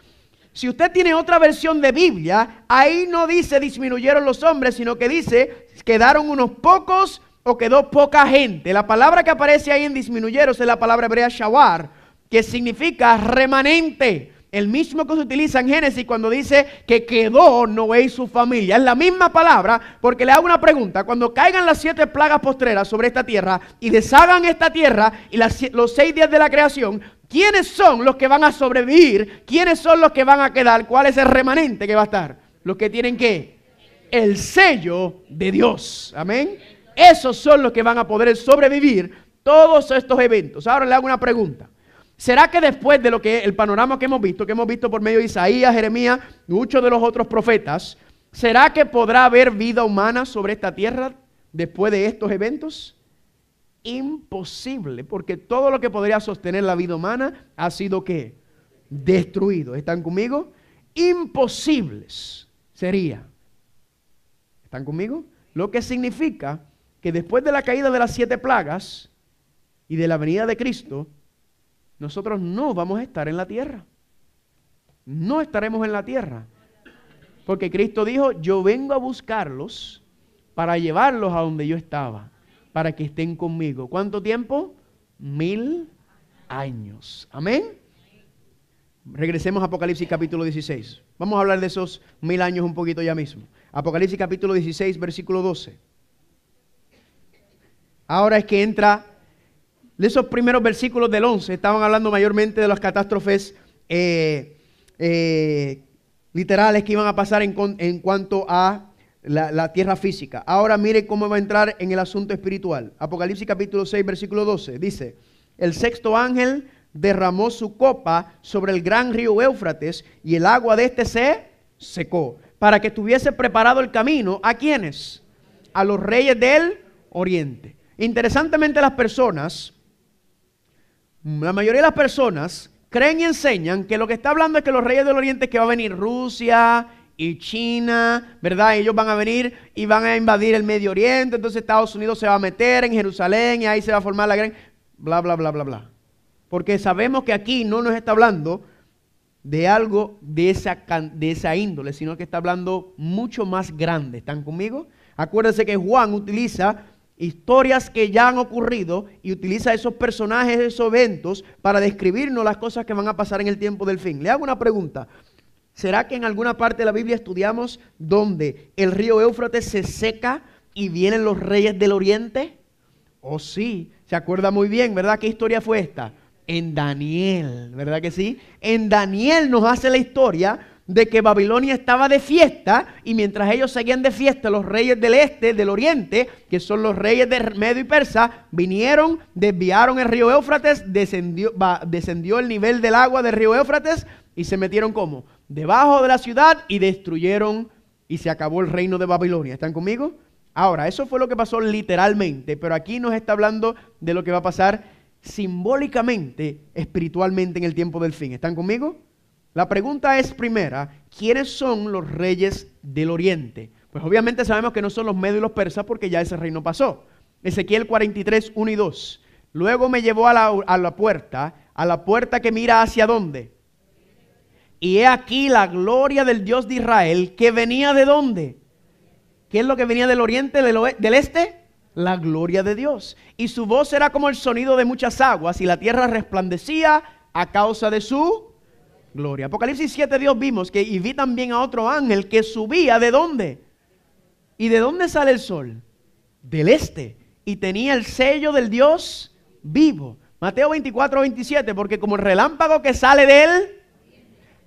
Si usted tiene otra versión de Biblia, ahí no dice disminuyeron los hombres, sino que dice quedaron unos pocos o quedó poca gente. La palabra que aparece ahí en disminuyeron es la palabra hebrea shawar, que significa remanente. El mismo que se utiliza en Génesis cuando dice que quedó Noé y su familia. Es la misma palabra porque le hago una pregunta. Cuando caigan las siete plagas postreras sobre esta tierra y deshagan esta tierra y los seis días de la creación, ¿quiénes son los que van a sobrevivir? ¿Quiénes son los que van a quedar? ¿Cuál es el remanente que va a estar? Los que tienen que? El sello de Dios. Amén. Esos son los que van a poder sobrevivir todos estos eventos. Ahora le hago una pregunta. ¿Será que después de lo que el panorama que hemos visto, que hemos visto por medio de Isaías, Jeremías, muchos de los otros profetas, ¿será que podrá haber vida humana sobre esta tierra después de estos eventos? Imposible, porque todo lo que podría sostener la vida humana ha sido que destruido. ¿Están conmigo? Imposibles sería. ¿Están conmigo? Lo que significa que después de la caída de las siete plagas y de la venida de Cristo, nosotros no vamos a estar en la tierra. No estaremos en la tierra. Porque Cristo dijo, yo vengo a buscarlos para llevarlos a donde yo estaba, para que estén conmigo. ¿Cuánto tiempo? Mil años. Amén. Regresemos a Apocalipsis capítulo 16. Vamos a hablar de esos mil años un poquito ya mismo. Apocalipsis capítulo 16, versículo 12. Ahora es que entra de Esos primeros versículos del 11 estaban hablando mayormente de las catástrofes eh, eh, literales que iban a pasar en, cuanto a la, tierra física. Ahora mire cómo va a entrar en el asunto espiritual. Apocalipsis capítulo 6, versículo 12. Dice, el sexto ángel derramó su copa sobre el gran río Éufrates y el agua de este se secó para que estuviese preparado el camino a quiénes? A los reyes del oriente. Interesantemente las personas la mayoría de las personas creen y enseñan que lo que está hablando es que los reyes del oriente es que va a venir Rusia y China, ¿verdad? Ellos van a venir y van a invadir el Medio Oriente, entonces Estados Unidos se va a meter en Jerusalén y ahí se va a formar la gran... Bla, bla, bla, bla, bla. Porque sabemos que aquí no nos está hablando de algo de esa, de esa índole, sino que está hablando mucho más grande. ¿Están conmigo? Acuérdense que Juan utiliza historias que ya han ocurrido y utiliza esos personajes, esos eventos para describirnos las cosas que van a pasar en el tiempo del fin. Le hago una pregunta. ¿Será que en alguna parte de la Biblia estudiamos donde el río Éufrates se seca y vienen los reyes del oriente? O oh, sí, se acuerda muy bien, ¿verdad? ¿Qué historia fue esta? En Daniel, ¿verdad que sí? En Daniel nos hace la historia de que Babilonia estaba de fiesta y mientras ellos seguían de fiesta, los reyes del este, del oriente, que son los reyes de Medio y Persa, vinieron, desviaron el río Éufrates, descendió, descendió el nivel del agua del río Éufrates y se metieron como debajo de la ciudad y destruyeron y se acabó el reino de Babilonia. ¿Están conmigo? Ahora, eso fue lo que pasó literalmente, pero aquí nos está hablando de lo que va a pasar simbólicamente, espiritualmente en el tiempo del fin. ¿Están conmigo? La pregunta es primera, ¿quiénes son los reyes del oriente? Pues obviamente sabemos que no son los medios y los persas porque ya ese reino pasó. Ezequiel 43, 1 y 2. Luego me llevó a la, puerta, a la puerta que mira hacia dónde. Y he aquí la gloria del Dios de Israel que venía de dónde. ¿Qué es lo que venía del oriente, del, del este? la gloria de Dios. Y su voz era como el sonido de muchas aguas y la tierra resplandecía a causa de su gloria. Apocalipsis 7, Dios vimos que y vi también a otro ángel que subía de dónde. ¿Y de dónde sale el sol? Del este. Y tenía el sello del Dios vivo. Mateo 24, 27, porque como el relámpago que sale de él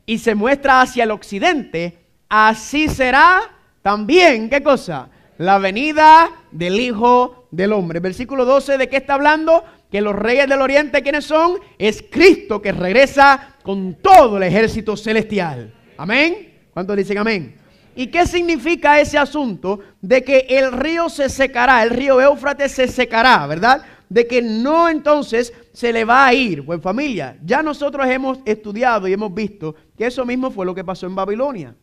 y se muestra hacia el occidente, así será también, ¿qué cosa? La venida del Hijo del Hombre. Versículo 12, ¿de qué está hablando? Que los reyes del oriente, ¿quiénes son? Es Cristo que regresa con todo el ejército celestial. Amén. ¿Cuántos dicen amén? ¿Y qué significa ese asunto de que el río se secará, el río Éufrates se secará, ¿verdad? De que no entonces se le va a ir. Pues familia, ya nosotros hemos estudiado y hemos visto que eso mismo fue lo que pasó en Babilonia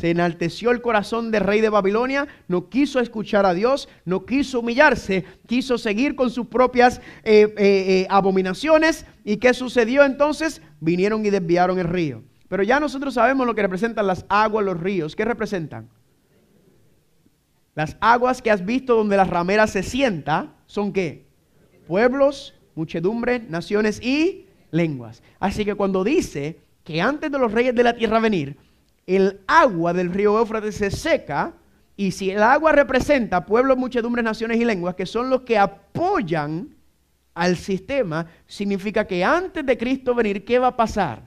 se enalteció el corazón del rey de Babilonia, no quiso escuchar a Dios, no quiso humillarse, quiso seguir con sus propias eh, eh, eh, abominaciones. ¿Y qué sucedió entonces? Vinieron y desviaron el río. Pero ya nosotros sabemos lo que representan las aguas, los ríos. ¿Qué representan? Las aguas que has visto donde la ramera se sienta son qué? Pueblos, muchedumbre, naciones y lenguas. Así que cuando dice que antes de los reyes de la tierra venir, el agua del río Éufrates se seca y si el agua representa pueblos, muchedumbres, naciones y lenguas, que son los que apoyan al sistema, significa que antes de Cristo venir, ¿qué va a pasar?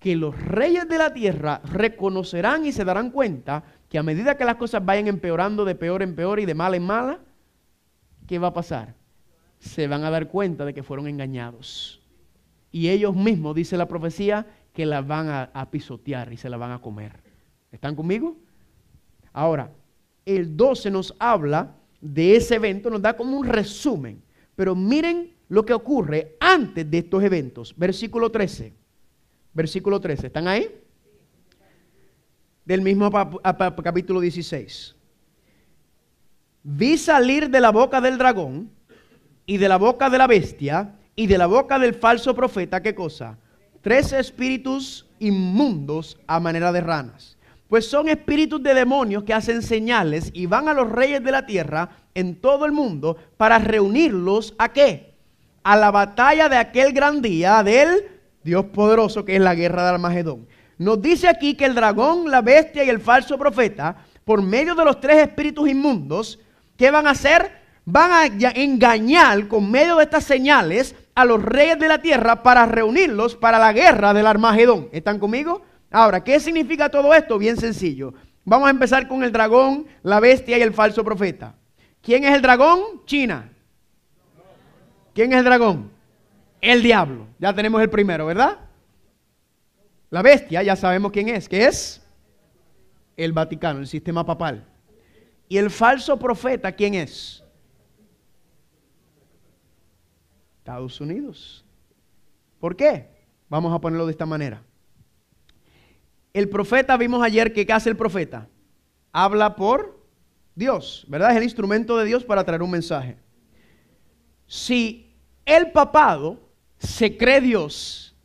Que los reyes de la tierra reconocerán y se darán cuenta que a medida que las cosas vayan empeorando de peor en peor y de mal en mala, ¿qué va a pasar? Se van a dar cuenta de que fueron engañados. Y ellos mismos, dice la profecía, que la van a, pisotear y se la van a comer. ¿Están conmigo? Ahora, el 12 nos habla de ese evento, nos da como un resumen. Pero miren lo que ocurre antes de estos eventos. Versículo 13. Versículo 13. ¿Están ahí? Del mismo capítulo 16. Vi salir de la boca del dragón y de la boca de la bestia y de la boca del falso profeta, ¿qué cosa? tres espíritus inmundos a manera de ranas, pues son espíritus de demonios que hacen señales y van a los reyes de la tierra en todo el mundo para reunirlos a qué? A la batalla de aquel gran día del Dios poderoso que es la guerra de Armagedón. Nos dice aquí que el dragón, la bestia y el falso profeta, por medio de los tres espíritus inmundos, ¿qué van a hacer? Van a engañar con medio de estas señales a los reyes de la tierra para reunirlos para la guerra del Armagedón. ¿Están conmigo? Ahora, ¿qué significa todo esto? Bien sencillo. Vamos a empezar con el dragón, la bestia y el falso profeta. ¿Quién es el dragón? China. ¿Quién es el dragón? El diablo. Ya tenemos el primero, ¿verdad? La bestia, ya sabemos quién es. ¿Qué es? El Vaticano, el sistema papal. ¿Y el falso profeta quién es? Estados Unidos. ¿Por qué? Vamos a ponerlo de esta manera. El profeta, vimos ayer que ¿qué hace el profeta? Habla por Dios, ¿verdad? Es el instrumento de Dios para traer un mensaje. Si el papado se cree Dios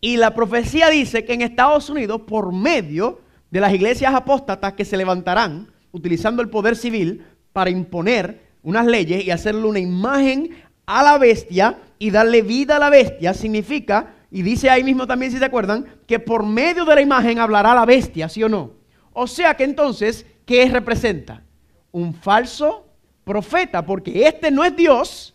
y la profecía dice que en Estados Unidos, por medio de las iglesias apóstatas que se levantarán utilizando el poder civil para imponer unas leyes y hacerle una imagen a la bestia y darle vida a la bestia significa, y dice ahí mismo también si se acuerdan, que por medio de la imagen hablará la bestia, ¿sí o no? O sea que entonces, ¿qué representa? Un falso profeta, porque este no es Dios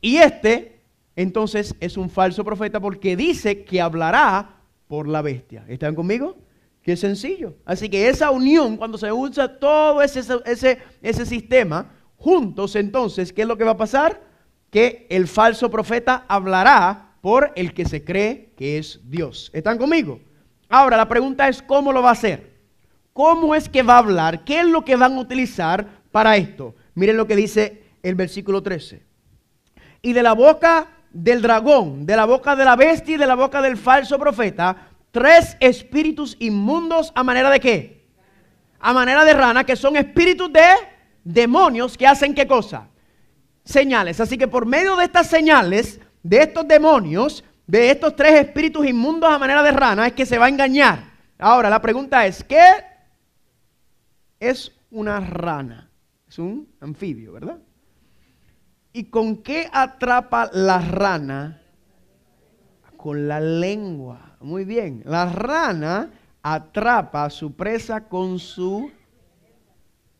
y este entonces es un falso profeta porque dice que hablará por la bestia. ¿Están conmigo? Qué sencillo. Así que esa unión, cuando se usa todo ese, ese, ese sistema, juntos entonces, ¿qué es lo que va a pasar? que el falso profeta hablará por el que se cree que es Dios. ¿Están conmigo? Ahora, la pregunta es, ¿cómo lo va a hacer? ¿Cómo es que va a hablar? ¿Qué es lo que van a utilizar para esto? Miren lo que dice el versículo 13. Y de la boca del dragón, de la boca de la bestia y de la boca del falso profeta, tres espíritus inmundos a manera de qué? A manera de rana, que son espíritus de demonios que hacen qué cosa? señales. Así que por medio de estas señales, de estos demonios, de estos tres espíritus inmundos a manera de rana, es que se va a engañar. Ahora, la pregunta es, ¿qué es una rana? Es un anfibio, ¿verdad? ¿Y con qué atrapa la rana? Con la lengua. Muy bien. La rana atrapa a su presa con su,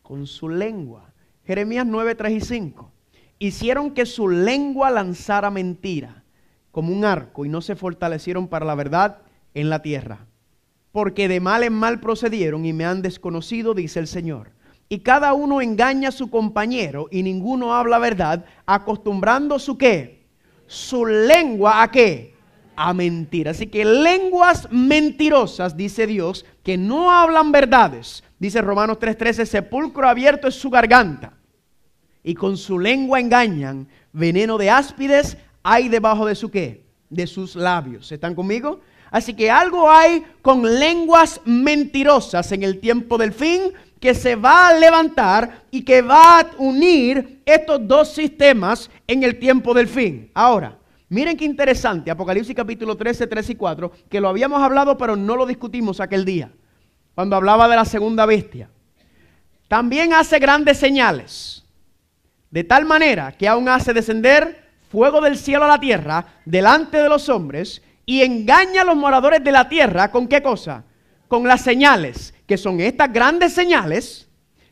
con su lengua. Jeremías 9, 3 y 5 hicieron que su lengua lanzara mentira como un arco y no se fortalecieron para la verdad en la tierra. Porque de mal en mal procedieron y me han desconocido, dice el Señor. Y cada uno engaña a su compañero y ninguno habla verdad, acostumbrando su qué? Su lengua a qué? A mentir. Así que lenguas mentirosas, dice Dios, que no hablan verdades. Dice Romanos 3:13, sepulcro abierto es su garganta y con su lengua engañan, veneno de áspides hay debajo de su qué, de sus labios. ¿Están conmigo? Así que algo hay con lenguas mentirosas en el tiempo del fin que se va a levantar y que va a unir estos dos sistemas en el tiempo del fin. Ahora, miren qué interesante, Apocalipsis capítulo 13, 3 y 4, que lo habíamos hablado pero no lo discutimos aquel día, cuando hablaba de la segunda bestia. También hace grandes señales de tal manera que aún hace descender fuego del cielo a la tierra delante de los hombres y engaña a los moradores de la tierra con qué cosa? Con las señales, que son estas grandes señales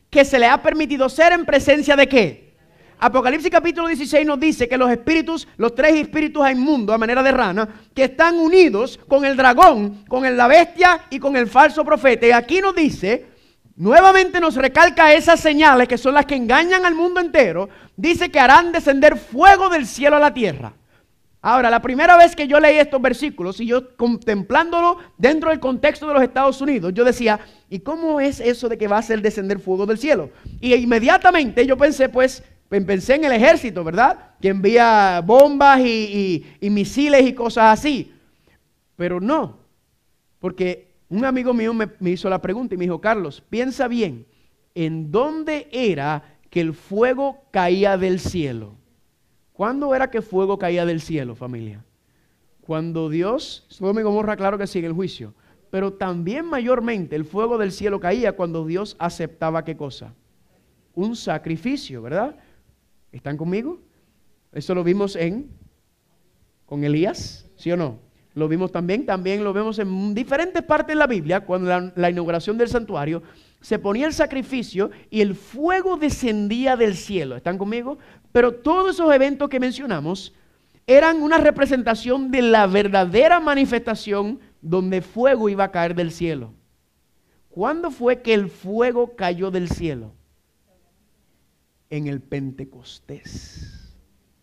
que se le ha permitido ser en presencia de qué? Apocalipsis capítulo 16 nos dice que los espíritus, los tres espíritus mundo a manera de rana, que están unidos con el dragón, con la bestia y con el falso profeta. Y aquí nos dice nuevamente nos recalca esas señales que son las que engañan al mundo entero, dice que harán descender fuego del cielo a la tierra. Ahora, la primera vez que yo leí estos versículos y yo contemplándolo dentro del contexto de los Estados Unidos, yo decía, ¿y cómo es eso de que va a ser descender fuego del cielo? Y inmediatamente yo pensé, pues, pensé en el ejército, ¿verdad? Que envía bombas y, y misiles y cosas así. Pero no, porque un amigo mío me, hizo la pregunta y me dijo, Carlos, piensa bien, ¿en dónde era que el fuego caía del cielo? ¿Cuándo era que fuego caía del cielo, familia? Cuando Dios, amigo Morra, claro que sí, en el juicio, pero también mayormente el fuego del cielo caía cuando Dios aceptaba qué cosa? Un sacrificio, ¿verdad? ¿Están conmigo? Eso lo vimos en con Elías, ¿sí o no? Lo vimos también, también lo vemos en diferentes partes de la Biblia, cuando la, inauguración del santuario, se ponía el sacrificio y el fuego descendía del cielo. ¿Están conmigo? Pero todos esos eventos que mencionamos eran una representación de la verdadera manifestación donde fuego iba a caer del cielo. ¿Cuándo fue que el fuego cayó del cielo? En el Pentecostés.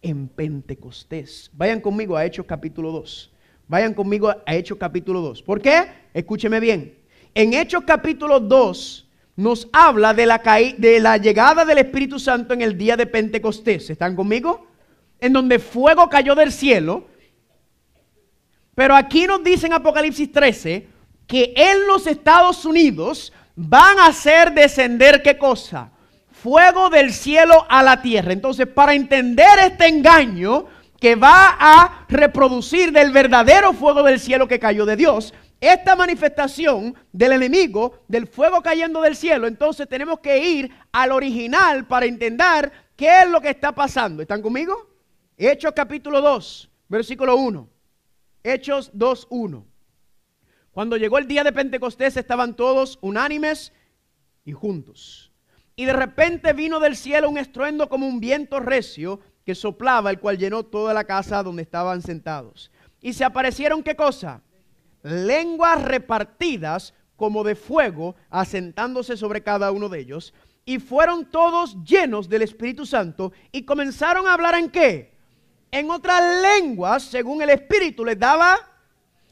En Pentecostés. Vayan conmigo a Hechos capítulo 2. Vayan conmigo a Hechos capítulo 2. ¿Por qué? Escúcheme bien. En Hechos capítulo 2 nos habla de la, de la llegada del Espíritu Santo en el día de Pentecostés. ¿Están conmigo? En donde fuego cayó del cielo. Pero aquí nos dice en Apocalipsis 13 que en los Estados Unidos van a hacer descender qué cosa? Fuego del cielo a la tierra. Entonces, para entender este engaño, que va a reproducir del verdadero fuego del cielo que cayó de Dios. Esta manifestación del enemigo, del fuego cayendo del cielo, entonces tenemos que ir al original para entender qué es lo que está pasando. ¿Están conmigo? Hechos capítulo 2, versículo 1. Hechos 2, 1. Cuando llegó el día de Pentecostés estaban todos unánimes y juntos. Y de repente vino del cielo un estruendo como un viento recio que soplaba, el cual llenó toda la casa donde estaban sentados. Y se aparecieron qué cosa? Lenguas repartidas como de fuego, asentándose sobre cada uno de ellos. Y fueron todos llenos del Espíritu Santo y comenzaron a hablar en qué? En otras lenguas, según el Espíritu les daba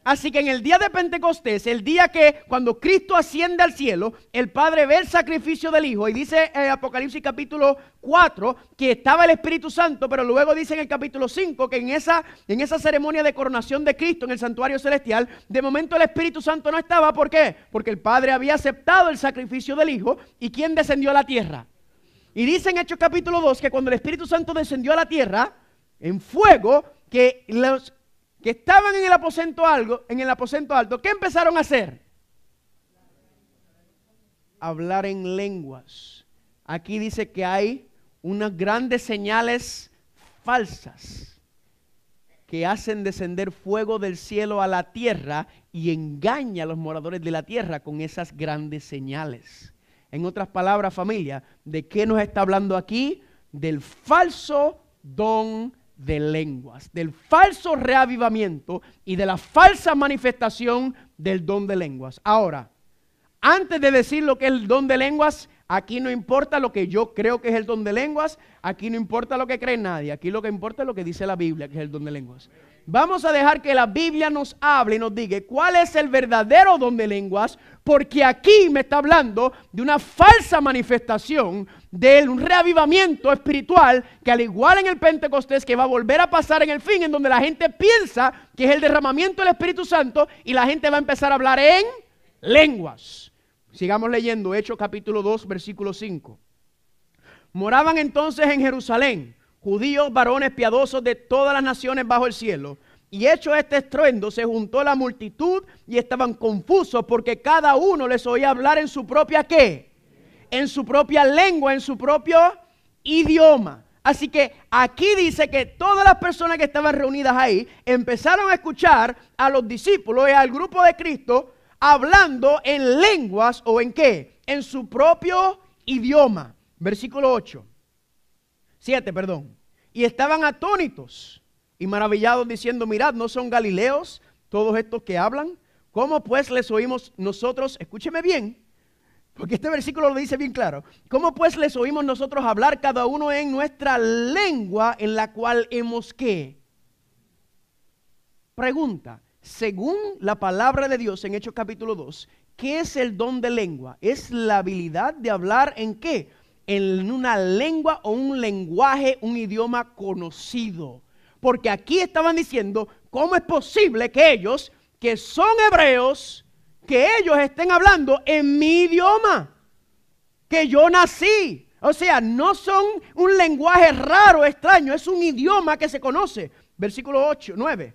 Así que en el día de Pentecostés, el día que cuando Cristo asciende al cielo, el Padre ve el sacrificio del Hijo y dice en Apocalipsis capítulo 4 que estaba el Espíritu Santo, pero luego dice en el capítulo 5 que en esa, en esa ceremonia de coronación de Cristo en el santuario celestial, de momento el Espíritu Santo no estaba. ¿Por qué? Porque el Padre había aceptado el sacrificio del Hijo y quien descendió a la tierra. Y dice en Hechos capítulo 2 que cuando el Espíritu Santo descendió a la tierra, en fuego, que los que estaban en el aposento en el aposento alto, ¿qué empezaron a hacer? Hablar en lenguas. Aquí dice que hay unas grandes señales falsas que hacen descender fuego del cielo a la tierra y engaña a los moradores de la tierra con esas grandes señales. En otras palabras, familia, ¿de qué nos está hablando aquí? Del falso don de lenguas, del falso reavivamiento y de la falsa manifestación del don de lenguas. Ahora, antes de decir lo que es el don de lenguas, aquí no importa lo que yo creo que es el don de lenguas, aquí no importa lo que cree nadie, aquí lo que importa es lo que dice la Biblia, que es el don de lenguas. Vamos a dejar que la Biblia nos hable y nos diga cuál es el verdadero don de lenguas, porque aquí me está hablando de una falsa manifestación de un reavivamiento espiritual que al igual en el Pentecostés que va a volver a pasar en el fin, en donde la gente piensa que es el derramamiento del Espíritu Santo y la gente va a empezar a hablar en lenguas. Sigamos leyendo Hechos capítulo 2, versículo 5. Moraban entonces en Jerusalén judíos, varones piadosos de todas las naciones bajo el cielo. Y hecho este estruendo, se juntó la multitud y estaban confusos porque cada uno les oía hablar en su propia qué? en su propia lengua, en su propio idioma. Así que aquí dice que todas las personas que estaban reunidas ahí empezaron a escuchar a los discípulos y al grupo de Cristo hablando en lenguas o en qué? En su propio idioma. Versículo 8. 7, perdón. Y estaban atónitos y maravillados diciendo, mirad, ¿no son galileos todos estos que hablan? ¿Cómo pues les oímos nosotros? Escúcheme bien porque este versículo lo dice bien claro. ¿Cómo pues les oímos nosotros hablar cada uno en nuestra lengua en la cual hemos qué? Pregunta. Según la palabra de Dios en Hechos capítulo 2, ¿qué es el don de lengua? Es la habilidad de hablar en qué? En una lengua o un lenguaje, un idioma conocido. Porque aquí estaban diciendo, ¿cómo es posible que ellos, que son hebreos, que ellos estén hablando en mi idioma, que yo nací. O sea, no son un lenguaje raro, extraño, es un idioma que se conoce. Versículo 8, 9.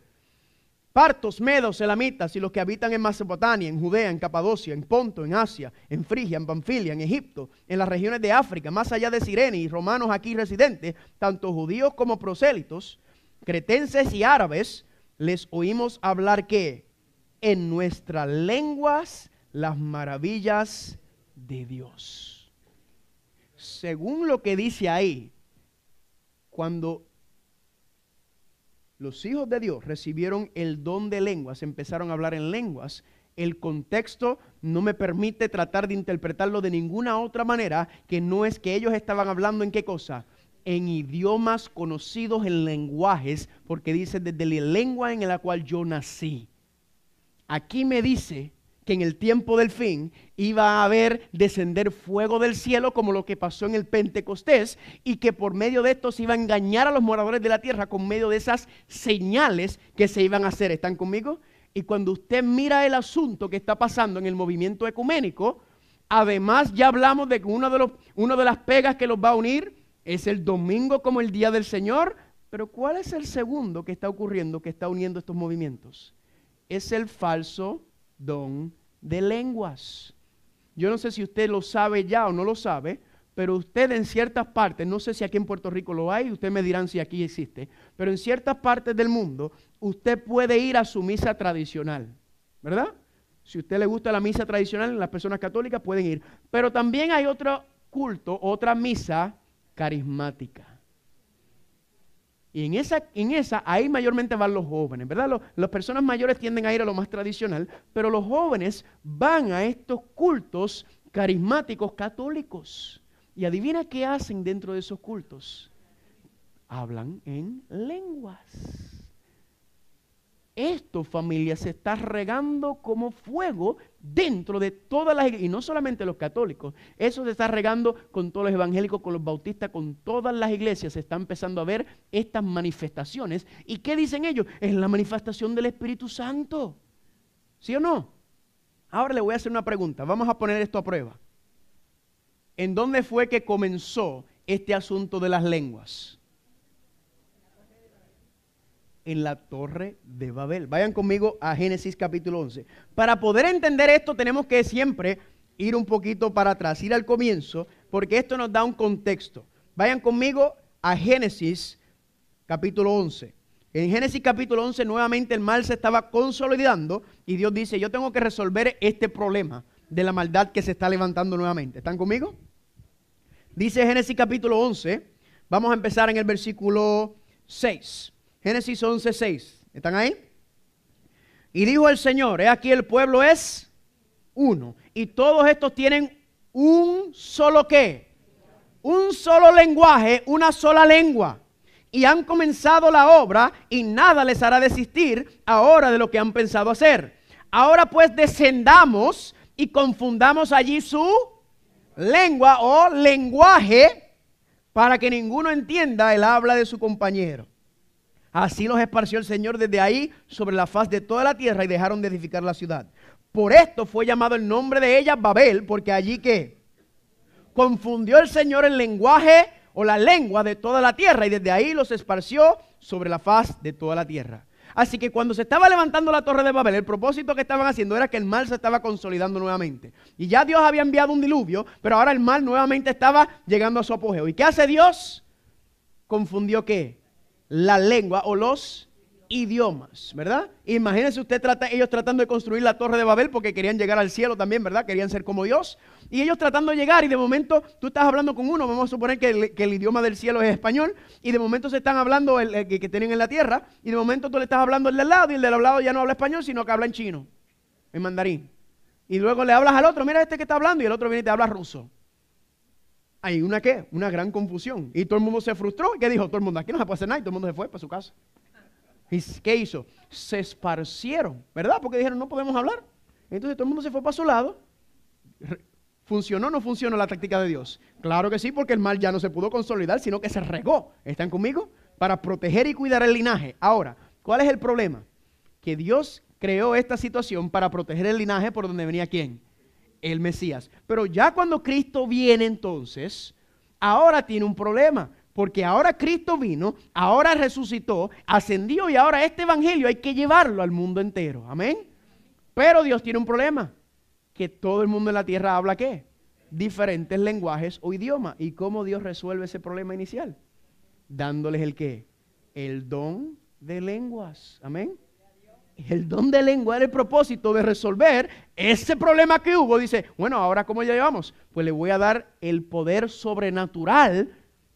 Partos, medos, elamitas y los que habitan en Mesopotamia, en Judea, en Capadocia, en Ponto, en Asia, en Frigia, en Panfilia, en Egipto, en las regiones de África, más allá de Sirene y romanos aquí residentes, tanto judíos como prosélitos, cretenses y árabes, les oímos hablar que en nuestras lenguas las maravillas de Dios. Según lo que dice ahí, cuando los hijos de Dios recibieron el don de lenguas, empezaron a hablar en lenguas, el contexto no me permite tratar de interpretarlo de ninguna otra manera que no es que ellos estaban hablando en qué cosa, en idiomas conocidos, en lenguajes, porque dice desde la lengua en la cual yo nací. Aquí me dice que en el tiempo del fin iba a haber descender fuego del cielo como lo que pasó en el Pentecostés y que por medio de esto se iba a engañar a los moradores de la tierra con medio de esas señales que se iban a hacer. ¿Están conmigo? Y cuando usted mira el asunto que está pasando en el movimiento ecuménico, además ya hablamos de que una de, las pegas que los va a unir es el domingo como el día del Señor, pero ¿cuál es el segundo que está ocurriendo que está uniendo estos movimientos? es el falso don de lenguas. Yo no sé si usted lo sabe ya o no lo sabe, pero usted en ciertas partes, no sé si aquí en Puerto Rico lo hay, usted me dirán si aquí existe, pero en ciertas partes del mundo usted puede ir a su misa tradicional, ¿verdad? Si a usted le gusta la misa tradicional, las personas católicas pueden ir, pero también hay otro culto, otra misa carismática. Y en esa, en esa, ahí mayormente van los jóvenes, ¿verdad? las personas mayores tienden a ir a lo más tradicional, pero los jóvenes van a estos cultos carismáticos católicos. Y adivina qué hacen dentro de esos cultos. Hablan en lenguas. Esto, familia, se está regando como fuego dentro de todas las iglesias, y no solamente los católicos, eso se está regando con todos los evangélicos, con los bautistas, con todas las iglesias, se está empezando a ver estas manifestaciones. ¿Y qué dicen ellos? Es la manifestación del Espíritu Santo. ¿Sí o no? Ahora le voy a hacer una pregunta, vamos a poner esto a prueba. ¿En dónde fue que comenzó este asunto de las lenguas? en la torre de Babel. Vayan conmigo a Génesis capítulo 11. Para poder entender esto tenemos que siempre ir un poquito para atrás, ir al comienzo, porque esto nos da un contexto. Vayan conmigo a Génesis capítulo 11. En Génesis capítulo 11 nuevamente el mal se estaba consolidando y Dios dice, yo tengo que resolver este problema de la maldad que se está levantando nuevamente. ¿Están conmigo? Dice Génesis capítulo 11, vamos a empezar en el versículo 6. Génesis 11, 6. ¿Están ahí? Y dijo el Señor, he aquí el pueblo es uno. Y todos estos tienen un solo qué. Un solo lenguaje, una sola lengua. Y han comenzado la obra y nada les hará desistir ahora de lo que han pensado hacer. Ahora pues descendamos y confundamos allí su lengua o lenguaje para que ninguno entienda el habla de su compañero. Así los esparció el Señor desde ahí sobre la faz de toda la tierra y dejaron de edificar la ciudad. Por esto fue llamado el nombre de ella Babel, porque allí que confundió el Señor el lenguaje o la lengua de toda la tierra y desde ahí los esparció sobre la faz de toda la tierra. Así que cuando se estaba levantando la torre de Babel, el propósito que estaban haciendo era que el mal se estaba consolidando nuevamente. Y ya Dios había enviado un diluvio, pero ahora el mal nuevamente estaba llegando a su apogeo. ¿Y qué hace Dios? Confundió qué? la lengua o los idiomas, ¿verdad? Imagínense usted ellos tratando de construir la torre de Babel porque querían llegar al cielo también, ¿verdad? Querían ser como Dios. Y ellos tratando de llegar y de momento tú estás hablando con uno, vamos a suponer que el, idioma del cielo es español, y de momento se están hablando que tienen en la tierra, y de momento tú le estás hablando el al lado y el al lado ya no habla español, sino que habla en chino, en mandarín. Y luego le hablas al otro, mira este que está hablando, y el otro viene y te habla ruso hay una qué, una gran confusión. Y todo el mundo se frustró. ¿Qué dijo? Todo el mundo, aquí no se puede hacer nada y todo el mundo se fue para su casa. ¿Y qué hizo? Se esparcieron, ¿verdad? Porque dijeron, no podemos hablar. Entonces todo el mundo se fue para su lado. ¿Funcionó o no funcionó la táctica de Dios? Claro que sí, porque el mal ya no se pudo consolidar, sino que se regó. ¿Están conmigo? Para proteger y cuidar el linaje. Ahora, ¿cuál es el problema? Que Dios creó esta situación para proteger el linaje por donde venía quién? el Mesías. Pero ya cuando Cristo viene entonces, ahora tiene un problema, porque ahora Cristo vino, ahora resucitó, ascendió y ahora este evangelio hay que llevarlo al mundo entero. Amén. Pero Dios tiene un problema, que todo el mundo en la tierra habla qué? Diferentes lenguajes o idiomas. ¿Y cómo Dios resuelve ese problema inicial? Dándoles el qué? El don de lenguas. Amén el don de lengua era el propósito de resolver ese problema que hubo. Dice, bueno, ahora ¿cómo ya llevamos? Pues le voy a dar el poder sobrenatural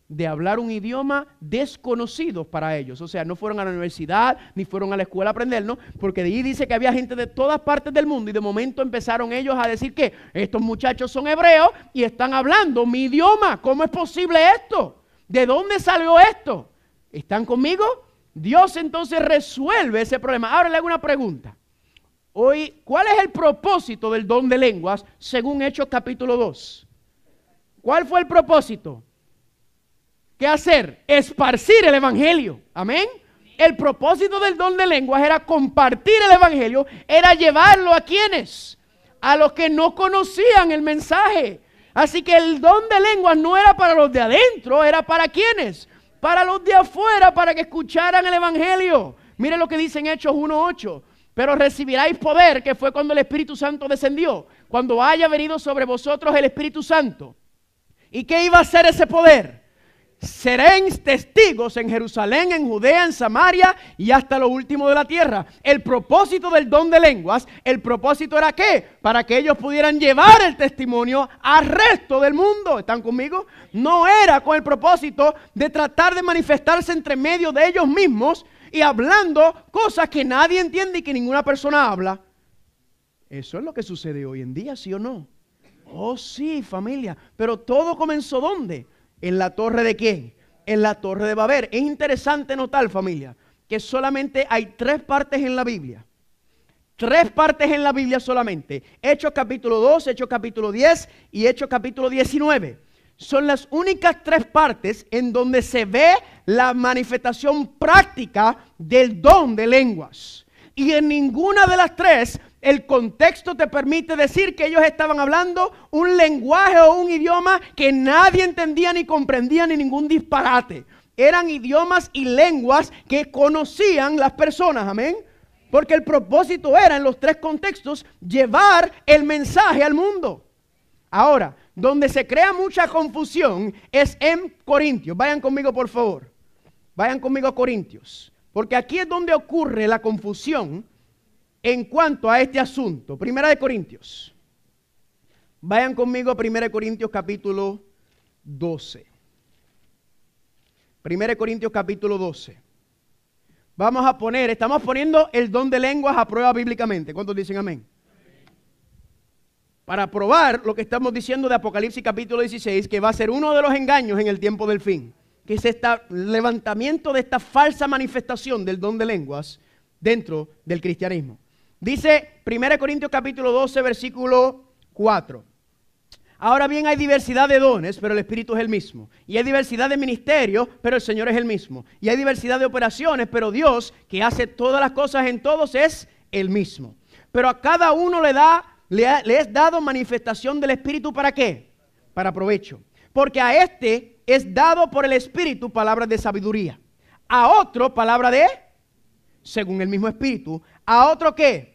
de hablar un idioma desconocido para ellos. O sea, no fueron a la universidad, ni fueron a la escuela a aprenderlo, porque de ahí dice que había gente de todas partes del mundo y de momento empezaron ellos a decir que estos muchachos son hebreos y están hablando mi idioma. ¿Cómo es posible esto? ¿De dónde salió esto? ¿Están conmigo? Dios entonces resuelve ese problema. Ahora le hago una pregunta. Hoy, ¿cuál es el propósito del don de lenguas según Hechos capítulo 2? ¿Cuál fue el propósito? ¿Qué hacer? Esparcir el Evangelio. Amén. El propósito del don de lenguas era compartir el Evangelio, era llevarlo a quienes, a los que no conocían el mensaje. Así que el don de lenguas no era para los de adentro, era para quienes, para los de afuera para que escucharan el Evangelio. Mire lo que dice en Hechos 1.8. Pero recibiráis poder, que fue cuando el Espíritu Santo descendió, cuando haya venido sobre vosotros el Espíritu Santo. ¿Y qué iba a ser ese poder? seréis testigos en Jerusalén, en Judea, en Samaria y hasta lo último de la tierra. El propósito del don de lenguas, el propósito era qué? Para que ellos pudieran llevar el testimonio al resto del mundo. ¿Están conmigo? No era con el propósito de tratar de manifestarse entre medio de ellos mismos y hablando cosas que nadie entiende y que ninguna persona habla. Eso es lo que sucede hoy en día, ¿sí o no? Oh, sí, familia. Pero todo comenzó ¿dónde? ¿En la torre de quién? En la torre de Babel. Es interesante notar, familia, que solamente hay tres partes en la Biblia. Tres partes en la Biblia solamente. Hechos capítulo 2, Hechos capítulo 10 y Hechos capítulo 19. Son las únicas tres partes en donde se ve la manifestación práctica del don de lenguas. Y en ninguna de las tres el contexto te permite decir que ellos estaban hablando un lenguaje o un idioma que nadie entendía ni comprendía ni ningún disparate. Eran idiomas y lenguas que conocían las personas, amén. Porque el propósito era en los tres contextos llevar el mensaje al mundo. Ahora, donde se crea mucha confusión es en Corintios. Vayan conmigo, por favor. Vayan conmigo a Corintios. Porque aquí es donde ocurre la confusión en cuanto a este asunto, Primera de Corintios. Vayan conmigo a Primera de Corintios capítulo 12. Primera de Corintios capítulo 12. Vamos a poner, estamos poniendo el don de lenguas a prueba bíblicamente. ¿Cuántos dicen amén? Para probar lo que estamos diciendo de Apocalipsis capítulo 16, que va a ser uno de los engaños en el tiempo del fin, que es este levantamiento de esta falsa manifestación del don de lenguas dentro del cristianismo. Dice 1 Corintios capítulo 12, versículo 4. Ahora bien, hay diversidad de dones, pero el Espíritu es el mismo. Y hay diversidad de ministerios, pero el Señor es el mismo. Y hay diversidad de operaciones, pero Dios, que hace todas las cosas en todos, es el mismo. Pero a cada uno le da, es dado manifestación del Espíritu para qué? Para provecho. Porque a este es dado por el Espíritu palabra de sabiduría. A otro palabra de, según el mismo Espíritu. A otro qué?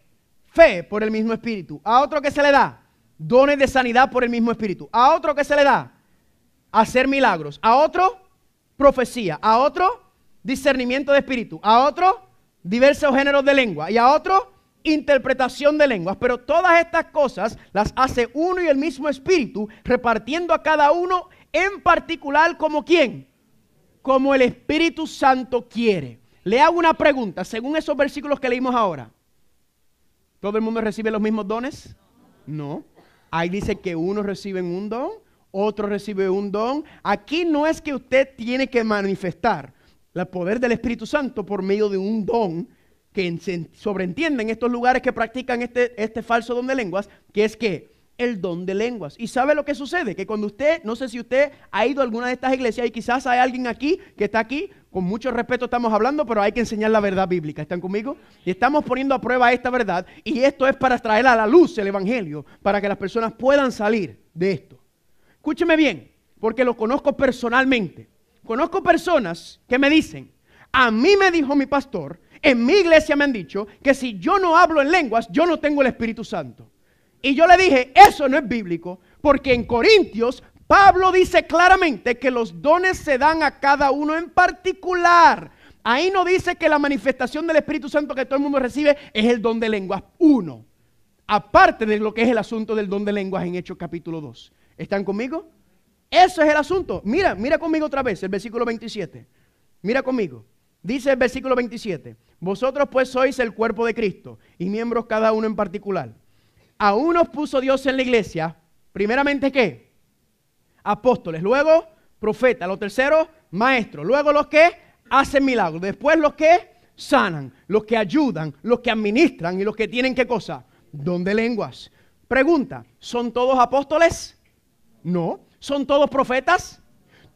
fe por el mismo espíritu. A otro que se le da dones de sanidad por el mismo espíritu. A otro que se le da hacer milagros. A otro profecía. A otro discernimiento de espíritu. A otro diversos géneros de lengua. Y a otro interpretación de lenguas. Pero todas estas cosas las hace uno y el mismo espíritu repartiendo a cada uno en particular como quién. Como el Espíritu Santo quiere. Le hago una pregunta, según esos versículos que leímos ahora. ¿Todo el mundo recibe los mismos dones? No. Ahí dice que unos reciben un don, otros reciben un don. Aquí no es que usted tiene que manifestar el poder del Espíritu Santo por medio de un don que se sobreentiende en estos lugares que practican este, este falso don de lenguas, que es que el don de lenguas. ¿Y sabe lo que sucede? Que cuando usted, no sé si usted ha ido a alguna de estas iglesias y quizás hay alguien aquí que está aquí con mucho respeto estamos hablando, pero hay que enseñar la verdad bíblica. ¿Están conmigo? Y estamos poniendo a prueba esta verdad. Y esto es para traer a la luz el Evangelio, para que las personas puedan salir de esto. Escúcheme bien, porque lo conozco personalmente. Conozco personas que me dicen, a mí me dijo mi pastor, en mi iglesia me han dicho que si yo no hablo en lenguas, yo no tengo el Espíritu Santo. Y yo le dije, eso no es bíblico, porque en Corintios Pablo dice claramente que los dones se dan a cada uno en particular. Ahí no dice que la manifestación del Espíritu Santo que todo el mundo recibe es el don de lenguas. Uno. Aparte de lo que es el asunto del don de lenguas en Hechos capítulo 2. ¿Están conmigo? Eso es el asunto. Mira, mira conmigo otra vez el versículo 27. Mira conmigo. Dice el versículo 27. Vosotros pues sois el cuerpo de Cristo y miembros cada uno en particular. A unos puso Dios en la iglesia. Primeramente qué? apóstoles, luego profetas, los terceros maestros, luego los que hacen milagros, después los que sanan, los que ayudan, los que administran y los que tienen qué cosa, don de lenguas. Pregunta, ¿son todos apóstoles? No. ¿Son todos profetas?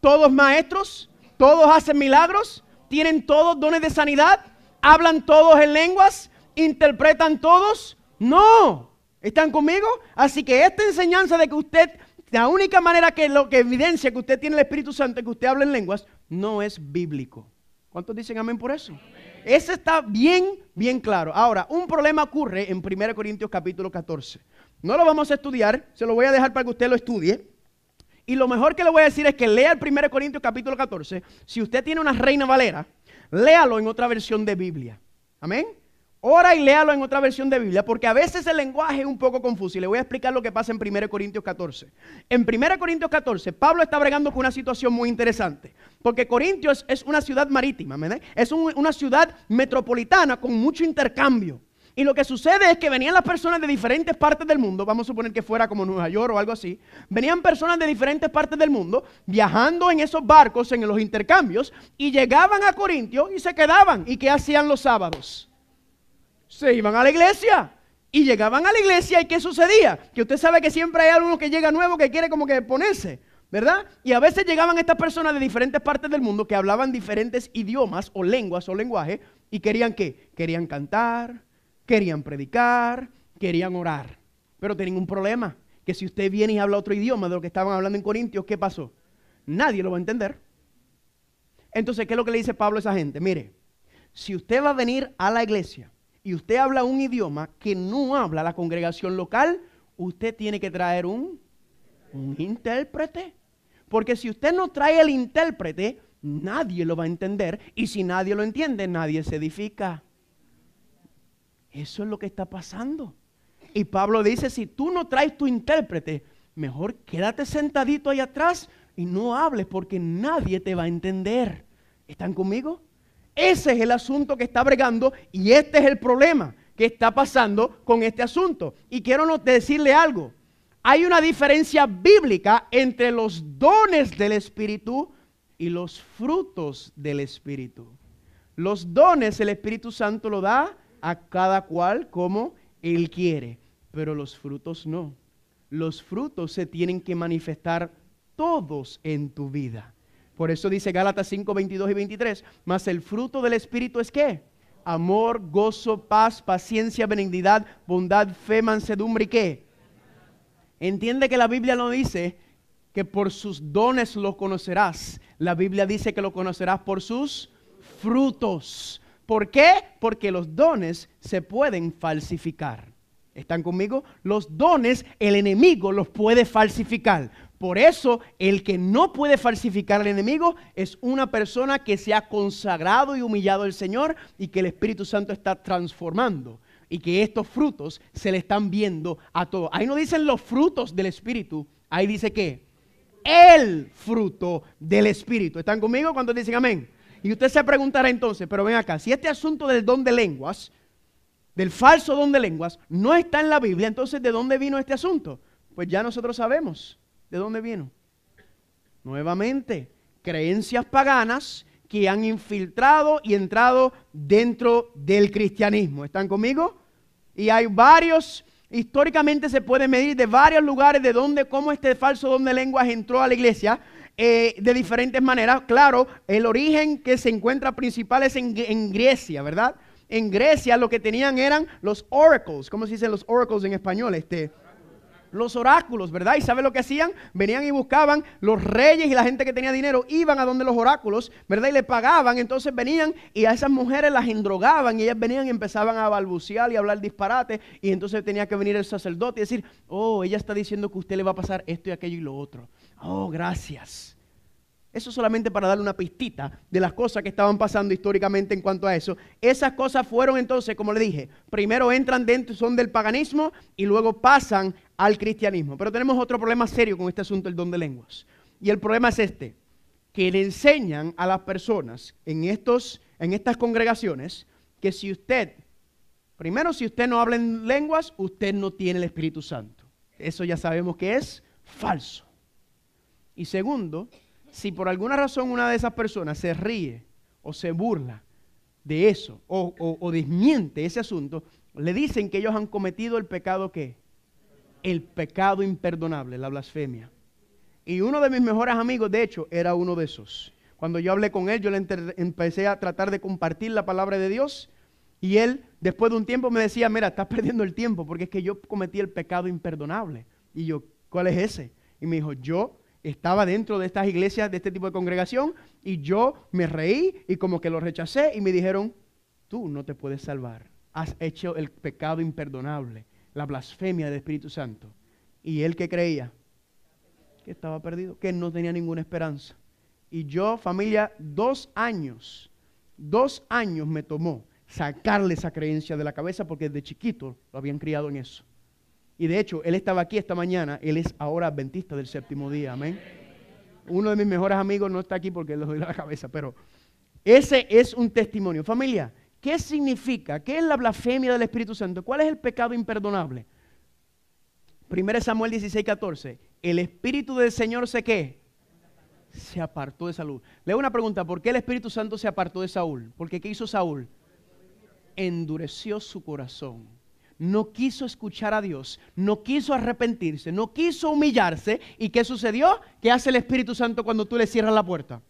¿Todos maestros? ¿Todos hacen milagros? ¿Tienen todos dones de sanidad? ¿Hablan todos en lenguas? ¿Interpretan todos? No. ¿Están conmigo? Así que esta enseñanza de que usted la única manera que lo que evidencia que usted tiene el Espíritu Santo es que usted habla en lenguas, no es bíblico. ¿Cuántos dicen amén por eso? Eso está bien, bien claro. Ahora, un problema ocurre en 1 Corintios capítulo 14. No lo vamos a estudiar, se lo voy a dejar para que usted lo estudie. Y lo mejor que le voy a decir es que lea el 1 Corintios capítulo 14. Si usted tiene una reina valera, léalo en otra versión de Biblia. Amén. Ora y léalo en otra versión de Biblia, porque a veces el lenguaje es un poco confuso y le voy a explicar lo que pasa en 1 Corintios 14. En 1 Corintios 14, Pablo está bregando con una situación muy interesante, porque Corintios es una ciudad marítima, es una ciudad metropolitana con mucho intercambio. Y lo que sucede es que venían las personas de diferentes partes del mundo, vamos a suponer que fuera como Nueva York o algo así, venían personas de diferentes partes del mundo viajando en esos barcos, en los intercambios, y llegaban a Corintios y se quedaban. ¿Y qué hacían los sábados? se iban a la iglesia. Y llegaban a la iglesia y ¿qué sucedía? Que usted sabe que siempre hay alguno que llega nuevo que quiere como que ponerse, ¿verdad? Y a veces llegaban estas personas de diferentes partes del mundo que hablaban diferentes idiomas o lenguas o lenguajes y querían qué? Querían cantar, querían predicar, querían orar. Pero tenían un problema, que si usted viene y habla otro idioma de lo que estaban hablando en Corintios, ¿qué pasó? Nadie lo va a entender. Entonces, ¿qué es lo que le dice Pablo a esa gente? Mire, si usted va a venir a la iglesia, y usted habla un idioma que no habla la congregación local, usted tiene que traer un, intérprete. Porque si usted no trae el intérprete, nadie lo va a entender. Y si nadie lo entiende, nadie se edifica. Eso es lo que está pasando. Y Pablo dice, si tú no traes tu intérprete, mejor quédate sentadito ahí atrás y no hables porque nadie te va a entender. ¿Están conmigo? Ese es el asunto que está bregando y este es el problema que está pasando con este asunto. Y quiero decirle algo. Hay una diferencia bíblica entre los dones del Espíritu y los frutos del Espíritu. Los dones el Espíritu Santo lo da a cada cual como Él quiere, pero los frutos no. Los frutos se tienen que manifestar todos en tu vida. Por eso dice Gálatas 5, 22 y 23, mas el fruto del Espíritu es qué? Amor, gozo, paz, paciencia, benignidad, bondad, fe, mansedumbre y qué? Entiende que la Biblia no dice que por sus dones los conocerás. La Biblia dice que lo conocerás por sus frutos. ¿Por qué? Porque los dones se pueden falsificar. ¿Están conmigo? Los dones el enemigo los puede falsificar. Por eso, el que no puede falsificar al enemigo es una persona que se ha consagrado y humillado al Señor y que el Espíritu Santo está transformando y que estos frutos se le están viendo a todos. Ahí no dicen los frutos del Espíritu, ahí dice que el fruto del Espíritu. ¿Están conmigo cuando dicen amén? Y usted se preguntará entonces, pero ven acá, si este asunto del don de lenguas, del falso don de lenguas, no está en la Biblia, entonces ¿de dónde vino este asunto? Pues ya nosotros sabemos. ¿De dónde vino? Nuevamente, creencias paganas que han infiltrado y entrado dentro del cristianismo. ¿Están conmigo? Y hay varios, históricamente se puede medir de varios lugares de dónde, cómo este falso don de lenguas entró a la iglesia. Eh, de diferentes maneras, claro, el origen que se encuentra principal es en, Grecia, ¿verdad? En Grecia lo que tenían eran los oracles, ¿cómo se dicen los oracles en español? Este, los oráculos, ¿verdad? ¿Y sabe lo que hacían? Venían y buscaban los reyes y la gente que tenía dinero, iban a donde los oráculos, ¿verdad? Y le pagaban, entonces venían y a esas mujeres las endrogaban y ellas venían y empezaban a balbucear y a hablar disparate y entonces tenía que venir el sacerdote y decir, oh, ella está diciendo que a usted le va a pasar esto y aquello y lo otro. Oh, gracias. Eso solamente para darle una pistita de las cosas que estaban pasando históricamente en cuanto a eso. Esas cosas fueron entonces, como le dije, primero entran dentro, son del paganismo y luego pasan al cristianismo. Pero tenemos otro problema serio con este asunto del don de lenguas. Y el problema es este, que le enseñan a las personas en, estos, en estas congregaciones que si usted, primero si usted no habla en lenguas, usted no tiene el Espíritu Santo. Eso ya sabemos que es falso. Y segundo, si por alguna razón una de esas personas se ríe o se burla de eso o, o desmiente ese asunto, le dicen que ellos han cometido el pecado que el pecado imperdonable, la blasfemia. Y uno de mis mejores amigos, de hecho, era uno de esos. Cuando yo hablé con él, yo le empecé a tratar de compartir la palabra de Dios. Y él, después de un tiempo, me decía, mira, estás perdiendo el tiempo porque es que yo cometí el pecado imperdonable. Y yo, ¿cuál es ese? Y me dijo, yo estaba dentro de estas iglesias, de este tipo de congregación, y yo me reí y como que lo rechacé y me dijeron, tú no te puedes salvar, has hecho el pecado imperdonable la blasfemia del Espíritu Santo. Y él que creía que estaba perdido, que no tenía ninguna esperanza. Y yo, familia, dos años, dos años me tomó sacarle esa creencia de la cabeza porque desde chiquito lo habían criado en eso. Y de hecho, él estaba aquí esta mañana, él es ahora adventista del séptimo día, amén. Uno de mis mejores amigos no está aquí porque le doy la cabeza, pero ese es un testimonio. Familia, ¿Qué significa? ¿Qué es la blasfemia del Espíritu Santo? ¿Cuál es el pecado imperdonable? 1 Samuel 16, El Espíritu del Señor se qué? Se apartó de Saúl. Le hago una pregunta. ¿Por qué el Espíritu Santo se apartó de Saúl? Porque ¿qué hizo Saúl? Endureció su corazón no quiso escuchar a Dios, no quiso arrepentirse, no quiso humillarse. ¿Y qué sucedió? ¿Qué hace el Espíritu Santo cuando tú le cierras la puerta?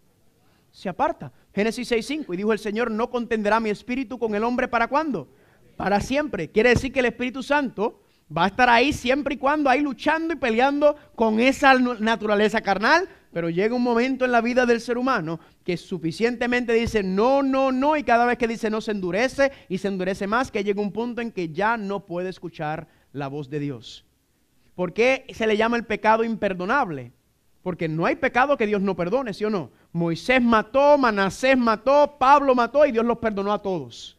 se aparta. Génesis 6.5, y dijo el Señor, no contenderá mi espíritu con el hombre para cuándo? Para siempre. Quiere decir que el Espíritu Santo va a estar ahí siempre y cuando, ahí luchando y peleando con esa naturaleza carnal, pero llega un momento en la vida del ser humano que suficientemente dice no, no, no, y cada vez que dice no se endurece y se endurece más, que llega un punto en que ya no puede escuchar la voz de Dios. ¿Por qué se le llama el pecado imperdonable? Porque no hay pecado que Dios no perdone, ¿sí o no? Moisés mató, Manasés mató, Pablo mató y Dios los perdonó a todos.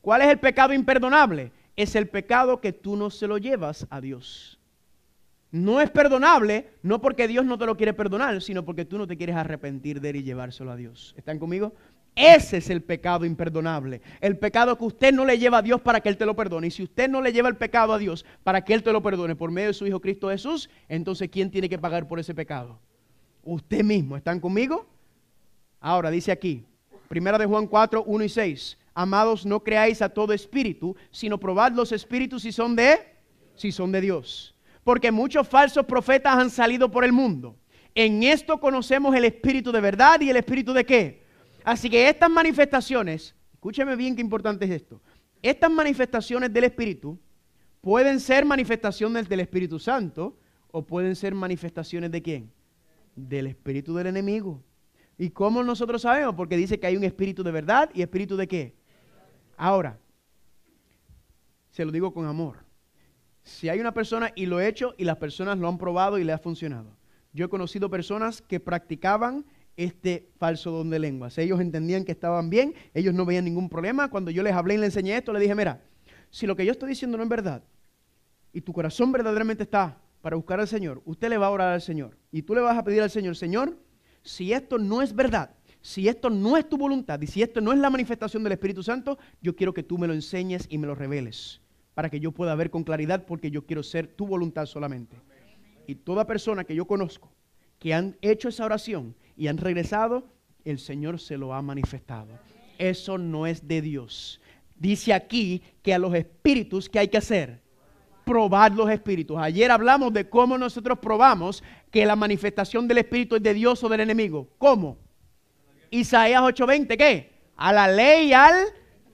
¿Cuál es el pecado imperdonable? Es el pecado que tú no se lo llevas a Dios. No es perdonable, no porque Dios no te lo quiere perdonar, sino porque tú no te quieres arrepentir de él y llevárselo a Dios. ¿Están conmigo? Ese es el pecado imperdonable. El pecado que usted no le lleva a Dios para que Él te lo perdone. Y si usted no le lleva el pecado a Dios para que Él te lo perdone por medio de su Hijo Cristo Jesús, entonces ¿quién tiene que pagar por ese pecado? Usted mismo. ¿Están conmigo? Ahora dice aquí, primera de Juan 4, 1 y 6. Amados, no creáis a todo espíritu, sino probad los espíritus si son de, si son de Dios. Porque muchos falsos profetas han salido por el mundo. En esto conocemos el espíritu de verdad y el espíritu de qué? Así que estas manifestaciones, escúcheme bien qué importante es esto, estas manifestaciones del Espíritu pueden ser manifestaciones del Espíritu Santo o pueden ser manifestaciones de quién? Del Espíritu del enemigo. ¿Y cómo nosotros sabemos? Porque dice que hay un espíritu de verdad y espíritu de qué. Ahora, se lo digo con amor. Si hay una persona y lo he hecho y las personas lo han probado y le ha funcionado. Yo he conocido personas que practicaban este falso don de lenguas. Ellos entendían que estaban bien, ellos no veían ningún problema. Cuando yo les hablé y les enseñé esto, les dije, mira, si lo que yo estoy diciendo no es verdad y tu corazón verdaderamente está para buscar al Señor, usted le va a orar al Señor y tú le vas a pedir al Señor, Señor, si esto no es verdad, si esto no es tu voluntad y si esto no es la manifestación del Espíritu Santo, yo quiero que tú me lo enseñes y me lo reveles para que yo pueda ver con claridad porque yo quiero ser tu voluntad solamente. Y toda persona que yo conozco que han hecho esa oración y han regresado, el Señor se lo ha manifestado. Eso no es de Dios. Dice aquí que a los espíritus, ¿qué hay que hacer? Probar los espíritus. Ayer hablamos de cómo nosotros probamos que la manifestación del espíritu es de Dios o del enemigo. ¿Cómo? Isaías 8:20, ¿qué? A la ley y al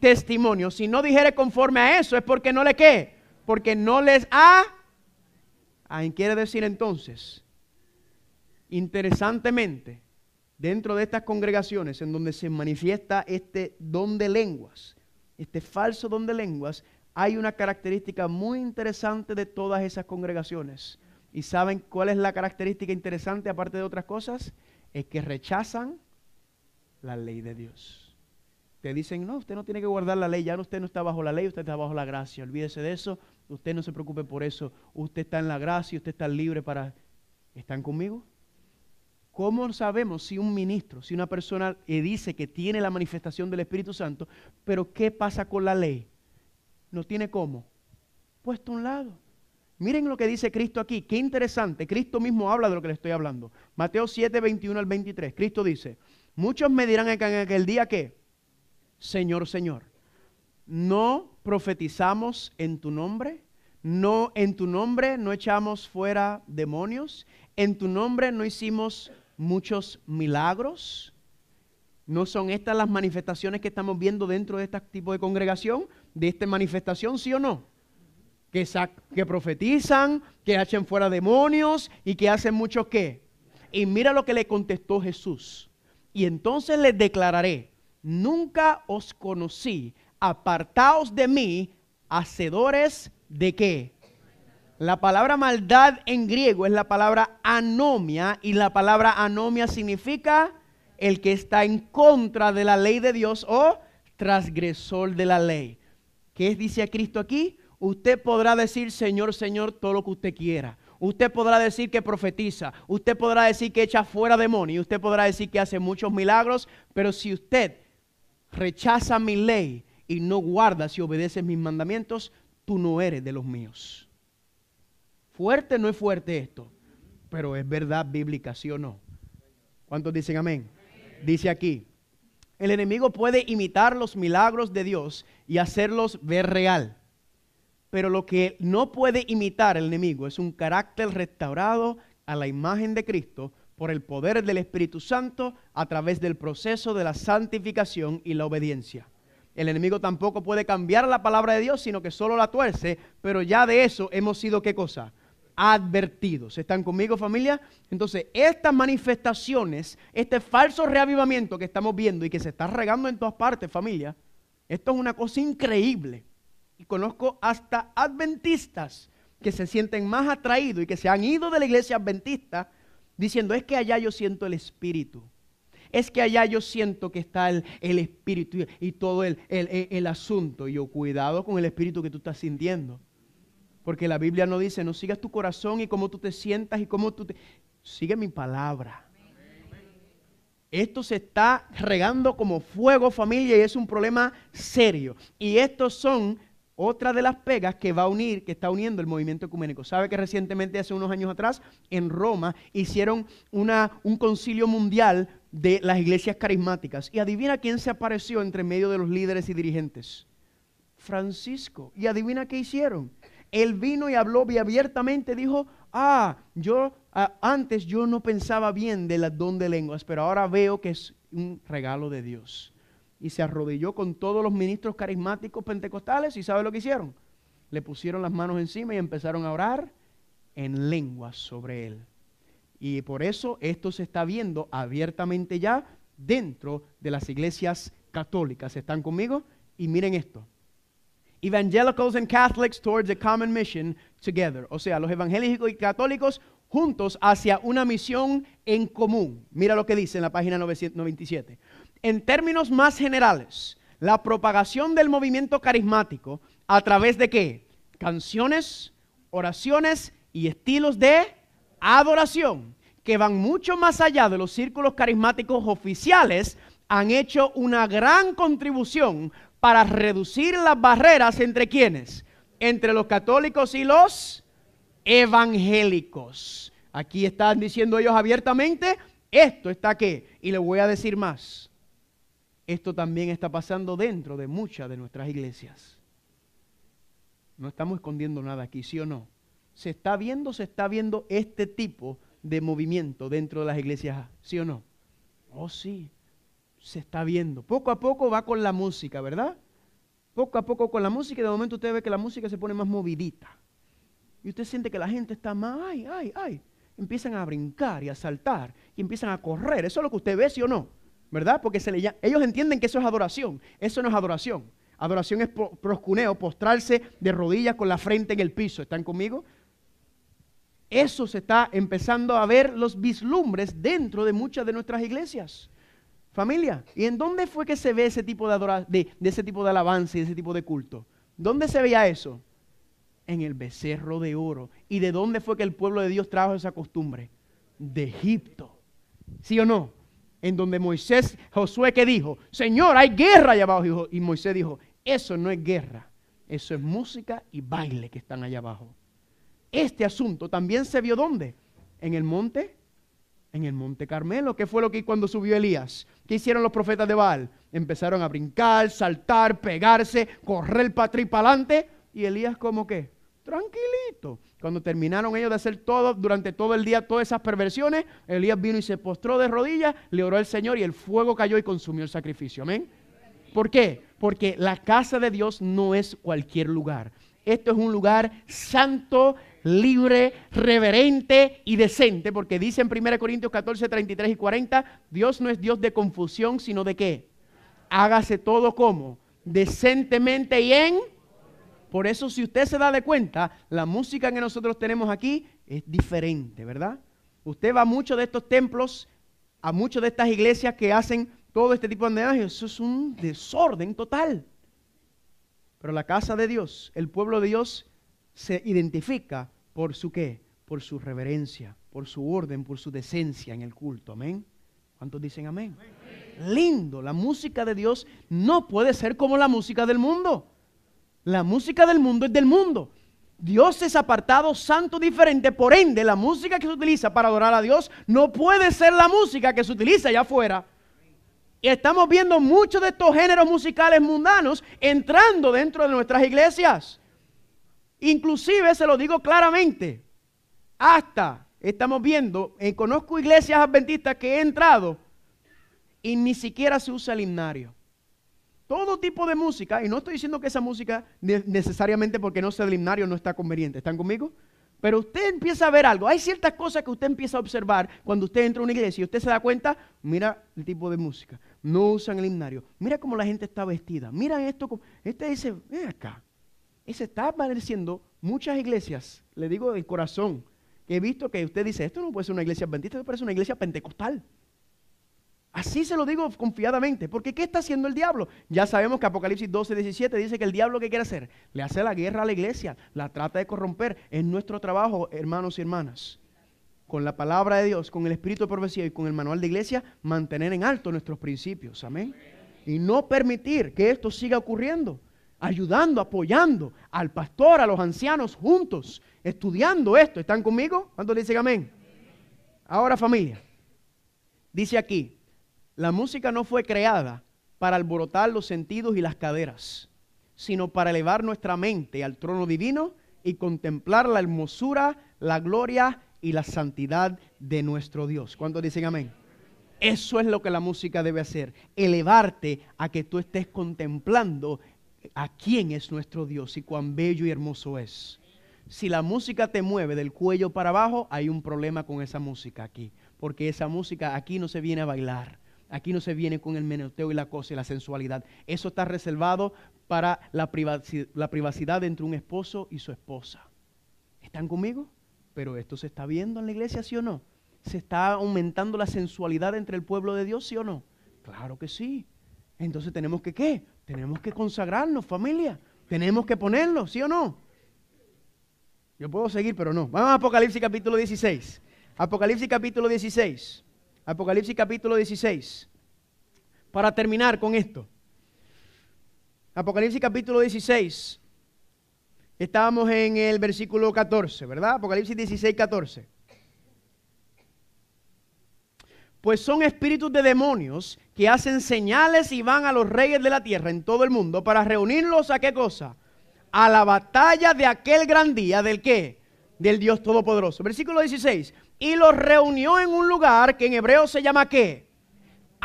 testimonio. Si no dijere conforme a eso, es porque no le qué? Porque no les ha. ¿A quiere decir entonces? Interesantemente, dentro de estas congregaciones en donde se manifiesta este don de lenguas, este falso don de lenguas, hay una característica muy interesante de todas esas congregaciones. ¿Y saben cuál es la característica interesante aparte de otras cosas? Es que rechazan la ley de Dios. Te dicen, no, usted no tiene que guardar la ley, ya usted no está bajo la ley, usted está bajo la gracia, olvídese de eso, usted no se preocupe por eso, usted está en la gracia, usted está libre para... ¿Están conmigo? ¿Cómo sabemos si un ministro, si una persona eh, dice que tiene la manifestación del Espíritu Santo, pero qué pasa con la ley? No tiene cómo. Puesto a un lado. Miren lo que dice Cristo aquí, qué interesante. Cristo mismo habla de lo que le estoy hablando. Mateo 7, 21 al 23. Cristo dice, muchos me dirán en aquel día que, Señor, Señor, no profetizamos en tu nombre, no en tu nombre no echamos fuera demonios, en tu nombre no hicimos muchos milagros. ¿No son estas las manifestaciones que estamos viendo dentro de este tipo de congregación? ¿De esta manifestación, sí o no? Que, que profetizan, que echen fuera demonios y que hacen mucho qué. Y mira lo que le contestó Jesús. Y entonces les declararé, nunca os conocí, apartaos de mí, hacedores de qué? La palabra maldad en griego es la palabra anomia y la palabra anomia significa el que está en contra de la ley de Dios o transgresor de la ley. ¿Qué dice a Cristo aquí? Usted podrá decir Señor, Señor, todo lo que usted quiera. Usted podrá decir que profetiza, usted podrá decir que echa fuera demonios, usted podrá decir que hace muchos milagros, pero si usted rechaza mi ley y no guarda si obedece mis mandamientos, tú no eres de los míos. Fuerte no es fuerte esto, pero es verdad bíblica, sí o no. ¿Cuántos dicen amén? Dice aquí, el enemigo puede imitar los milagros de Dios y hacerlos ver real, pero lo que no puede imitar el enemigo es un carácter restaurado a la imagen de Cristo por el poder del Espíritu Santo a través del proceso de la santificación y la obediencia. El enemigo tampoco puede cambiar la palabra de Dios, sino que solo la tuerce, pero ya de eso hemos sido qué cosa? advertidos. ¿Están conmigo familia? Entonces, estas manifestaciones, este falso reavivamiento que estamos viendo y que se está regando en todas partes familia, esto es una cosa increíble. Y conozco hasta adventistas que se sienten más atraídos y que se han ido de la iglesia adventista diciendo, es que allá yo siento el espíritu. Es que allá yo siento que está el, espíritu y, todo el, asunto. Y yo, cuidado con el espíritu que tú estás sintiendo. Porque la Biblia no dice, no sigas tu corazón y cómo tú te sientas y cómo tú te... Sigue mi palabra. Esto se está regando como fuego familia y es un problema serio. Y estos son otra de las pegas que va a unir, que está uniendo el movimiento ecuménico. Sabe que recientemente, hace unos años atrás, en Roma hicieron una, un concilio mundial de las iglesias carismáticas. Y adivina quién se apareció entre medio de los líderes y dirigentes. Francisco. Y adivina qué hicieron él vino y habló abiertamente dijo, ah, yo antes yo no pensaba bien del don de lenguas, pero ahora veo que es un regalo de Dios. Y se arrodilló con todos los ministros carismáticos pentecostales y ¿sabe lo que hicieron? Le pusieron las manos encima y empezaron a orar en lenguas sobre él. Y por eso esto se está viendo abiertamente ya dentro de las iglesias católicas. ¿Están conmigo? Y miren esto evangelicals and Catholics towards a common mission together. O sea, los evangélicos y católicos juntos hacia una misión en común. Mira lo que dice en la página 97. En términos más generales, la propagación del movimiento carismático a través de qué? Canciones, oraciones y estilos de adoración que van mucho más allá de los círculos carismáticos oficiales han hecho una gran contribución para reducir las barreras entre quienes, entre los católicos y los evangélicos. Aquí están diciendo ellos abiertamente, esto está qué, y les voy a decir más. Esto también está pasando dentro de muchas de nuestras iglesias. No estamos escondiendo nada aquí, sí o no. Se está viendo, se está viendo este tipo de movimiento dentro de las iglesias, sí o no. Oh, sí se está viendo. Poco a poco va con la música, ¿verdad? Poco a poco con la música y de momento usted ve que la música se pone más movidita. Y usted siente que la gente está más, ay, ay, ay. Empiezan a brincar y a saltar y empiezan a correr. Eso es lo que usted ve, sí o no, ¿verdad? Porque se le ellos entienden que eso es adoración. Eso no es adoración. Adoración es proscuneo, postrarse de rodillas con la frente en el piso. ¿Están conmigo? Eso se está empezando a ver los vislumbres dentro de muchas de nuestras iglesias. Familia, ¿y en dónde fue que se ve ese tipo de, adoración, de, de, ese tipo de alabanza y ese tipo de culto? ¿Dónde se veía eso? En el becerro de oro. ¿Y de dónde fue que el pueblo de Dios trajo esa costumbre? De Egipto. ¿Sí o no? En donde Moisés, Josué que dijo, Señor, hay guerra allá abajo. Y Moisés dijo, eso no es guerra, eso es música y baile que están allá abajo. Este asunto también se vio dónde? En el monte en el monte Carmelo. ¿Qué fue lo que cuando subió Elías? ¿Qué hicieron los profetas de Baal? Empezaron a brincar, saltar, pegarse, correr para atrás y para adelante. Y Elías como que, tranquilito. Cuando terminaron ellos de hacer todo, durante todo el día, todas esas perversiones, Elías vino y se postró de rodillas, le oró al Señor y el fuego cayó y consumió el sacrificio. Amén. ¿Por qué? Porque la casa de Dios no es cualquier lugar. Esto es un lugar santo, libre, reverente y decente, porque dice en 1 Corintios 14, 33 y 40, Dios no es Dios de confusión, sino de qué? Hágase todo como, decentemente y en... Por eso si usted se da de cuenta, la música que nosotros tenemos aquí es diferente, ¿verdad? Usted va a muchos de estos templos, a muchas de estas iglesias que hacen todo este tipo de andamios, eso es un desorden total. Pero la casa de Dios, el pueblo de Dios, se identifica por su qué? Por su reverencia, por su orden, por su decencia en el culto. Amén. ¿Cuántos dicen amén? amén? Lindo, la música de Dios no puede ser como la música del mundo. La música del mundo es del mundo. Dios es apartado, santo, diferente. Por ende, la música que se utiliza para adorar a Dios no puede ser la música que se utiliza allá afuera. Y estamos viendo muchos de estos géneros musicales mundanos entrando dentro de nuestras iglesias. Inclusive, se lo digo claramente, hasta estamos viendo, eh, conozco iglesias adventistas que he entrado y ni siquiera se usa el himnario. Todo tipo de música, y no estoy diciendo que esa música necesariamente porque no sea el himnario no está conveniente, ¿están conmigo? Pero usted empieza a ver algo. Hay ciertas cosas que usted empieza a observar cuando usted entra a una iglesia y usted se da cuenta, mira el tipo de música, no usan el himnario. Mira cómo la gente está vestida. Mira esto. Este dice, ven acá. Se está apareciendo muchas iglesias, le digo del corazón, que he visto que usted dice, esto no puede ser una iglesia adventista, esto parece una iglesia pentecostal. Así se lo digo confiadamente, porque ¿qué está haciendo el diablo? Ya sabemos que Apocalipsis 12, 17 dice que el diablo ¿qué quiere hacer? Le hace la guerra a la iglesia, la trata de corromper. Es nuestro trabajo, hermanos y hermanas, con la palabra de Dios, con el espíritu de profecía y con el manual de iglesia, mantener en alto nuestros principios. Amén. Y no permitir que esto siga ocurriendo. Ayudando, apoyando al pastor, a los ancianos juntos, estudiando esto. ¿Están conmigo? ¿Cuántos dicen amén? Ahora familia, dice aquí, la música no fue creada para alborotar los sentidos y las caderas, sino para elevar nuestra mente al trono divino y contemplar la hermosura, la gloria y la santidad de nuestro Dios. ¿Cuántos dicen amén? Eso es lo que la música debe hacer, elevarte a que tú estés contemplando a quién es nuestro Dios y cuán bello y hermoso es. Si la música te mueve del cuello para abajo, hay un problema con esa música aquí, porque esa música aquí no se viene a bailar, aquí no se viene con el menoteo y la cosa y la sensualidad. Eso está reservado para la privacidad, la privacidad entre un esposo y su esposa. ¿Están conmigo? Pero esto se está viendo en la iglesia, ¿sí o no? ¿Se está aumentando la sensualidad entre el pueblo de Dios, sí o no? Claro que sí. Entonces tenemos que qué? Tenemos que consagrarnos, familia. Tenemos que ponerlo, ¿sí o no? Yo puedo seguir, pero no. Vamos a Apocalipsis capítulo 16. Apocalipsis capítulo 16. Apocalipsis capítulo 16. Para terminar con esto. Apocalipsis capítulo 16. Estábamos en el versículo 14, ¿verdad? Apocalipsis 16, 14. Pues son espíritus de demonios que hacen señales y van a los reyes de la tierra en todo el mundo para reunirlos a qué cosa? A la batalla de aquel gran día del qué? Del Dios Todopoderoso. Versículo 16. Y los reunió en un lugar que en hebreo se llama qué?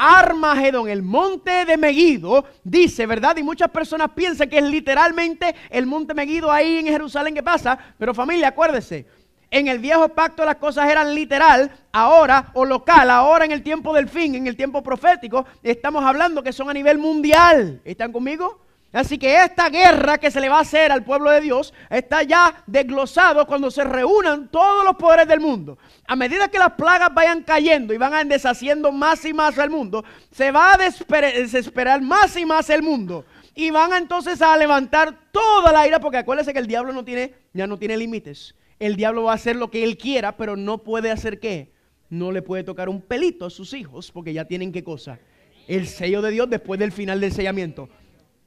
Armagedón, el monte de Meguido, dice, ¿verdad? Y muchas personas piensan que es literalmente el monte Meguido ahí en Jerusalén que pasa, pero familia, acuérdese, en el viejo pacto las cosas eran literal, ahora o local, ahora en el tiempo del fin, en el tiempo profético, estamos hablando que son a nivel mundial. ¿Están conmigo? Así que esta guerra que se le va a hacer al pueblo de Dios está ya desglosado cuando se reúnan todos los poderes del mundo. A medida que las plagas vayan cayendo y van deshaciendo más y más al mundo, se va a desesperar más y más el mundo. Y van entonces a levantar toda la ira, porque acuérdense que el diablo no tiene, ya no tiene límites. El diablo va a hacer lo que él quiera, pero no puede hacer qué. No le puede tocar un pelito a sus hijos, porque ya tienen qué cosa. El sello de Dios después del final del sellamiento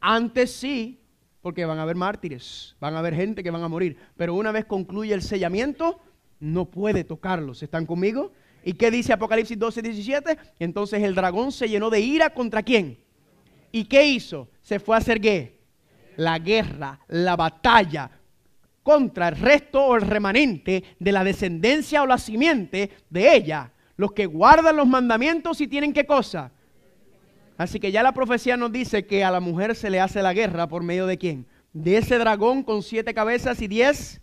antes sí, porque van a haber mártires, van a haber gente que van a morir, pero una vez concluye el sellamiento, no puede tocarlos. ¿Están conmigo? ¿Y qué dice Apocalipsis 12, 17? Entonces el dragón se llenó de ira contra quién. ¿Y qué hizo? Se fue a hacer qué? La guerra, la batalla contra el resto o el remanente de la descendencia o la simiente de ella. Los que guardan los mandamientos y tienen qué cosa? Así que ya la profecía nos dice que a la mujer se le hace la guerra por medio de quién? De ese dragón con siete cabezas y diez.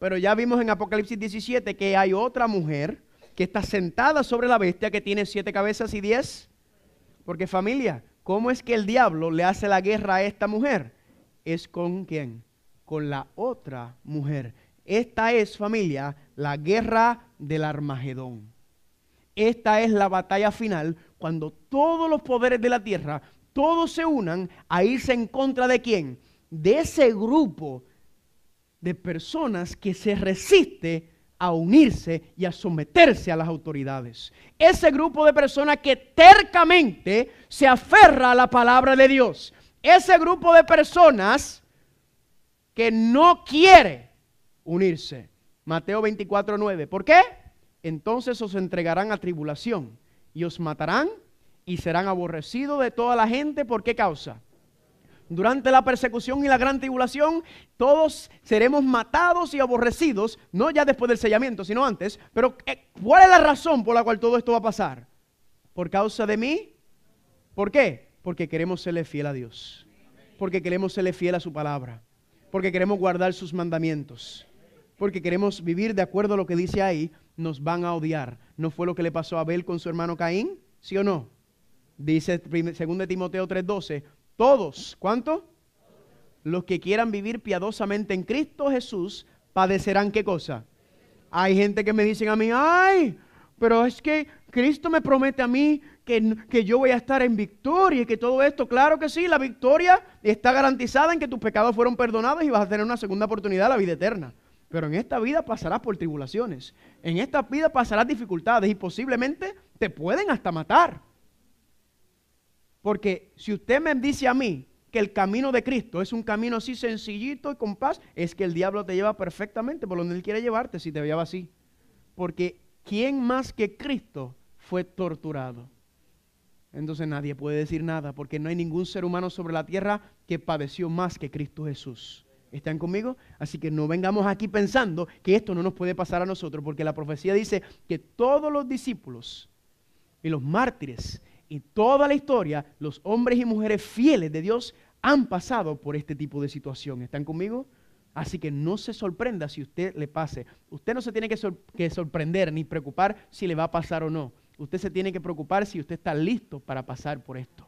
Pero ya vimos en Apocalipsis 17 que hay otra mujer que está sentada sobre la bestia que tiene siete cabezas y diez. Porque familia, ¿cómo es que el diablo le hace la guerra a esta mujer? Es con quién? Con la otra mujer. Esta es familia, la guerra del Armagedón. Esta es la batalla final cuando todos los poderes de la tierra, todos se unan a irse en contra de quién? De ese grupo de personas que se resiste a unirse y a someterse a las autoridades. Ese grupo de personas que tercamente se aferra a la palabra de Dios. Ese grupo de personas que no quiere unirse. Mateo 24, 9. ¿Por qué? Entonces os entregarán a tribulación y os matarán y serán aborrecidos de toda la gente. ¿Por qué causa? Durante la persecución y la gran tribulación, todos seremos matados y aborrecidos, no ya después del sellamiento, sino antes. Pero eh, ¿cuál es la razón por la cual todo esto va a pasar? ¿Por causa de mí? ¿Por qué? Porque queremos serle fiel a Dios. Porque queremos serle fiel a su palabra. Porque queremos guardar sus mandamientos. Porque queremos vivir de acuerdo a lo que dice ahí nos van a odiar. ¿No fue lo que le pasó a Abel con su hermano Caín? ¿Sí o no? Dice 2 Timoteo 3:12, todos, ¿cuánto? Los que quieran vivir piadosamente en Cristo Jesús padecerán qué cosa? Hay gente que me dicen a mí, ay, pero es que Cristo me promete a mí que, yo voy a estar en victoria y que todo esto, claro que sí, la victoria está garantizada en que tus pecados fueron perdonados y vas a tener una segunda oportunidad la vida eterna. Pero en esta vida pasarás por tribulaciones en esta vida pasarás dificultades y posiblemente te pueden hasta matar. Porque si usted me dice a mí que el camino de Cristo es un camino así sencillito y con paz, es que el diablo te lleva perfectamente por donde él quiere llevarte si te lleva así. Porque ¿quién más que Cristo fue torturado? Entonces nadie puede decir nada, porque no hay ningún ser humano sobre la tierra que padeció más que Cristo Jesús. ¿Están conmigo? Así que no vengamos aquí pensando que esto no nos puede pasar a nosotros, porque la profecía dice que todos los discípulos y los mártires y toda la historia, los hombres y mujeres fieles de Dios han pasado por este tipo de situación. ¿Están conmigo? Así que no se sorprenda si usted le pase. Usted no se tiene que, que sorprender ni preocupar si le va a pasar o no. Usted se tiene que preocupar si usted está listo para pasar por esto.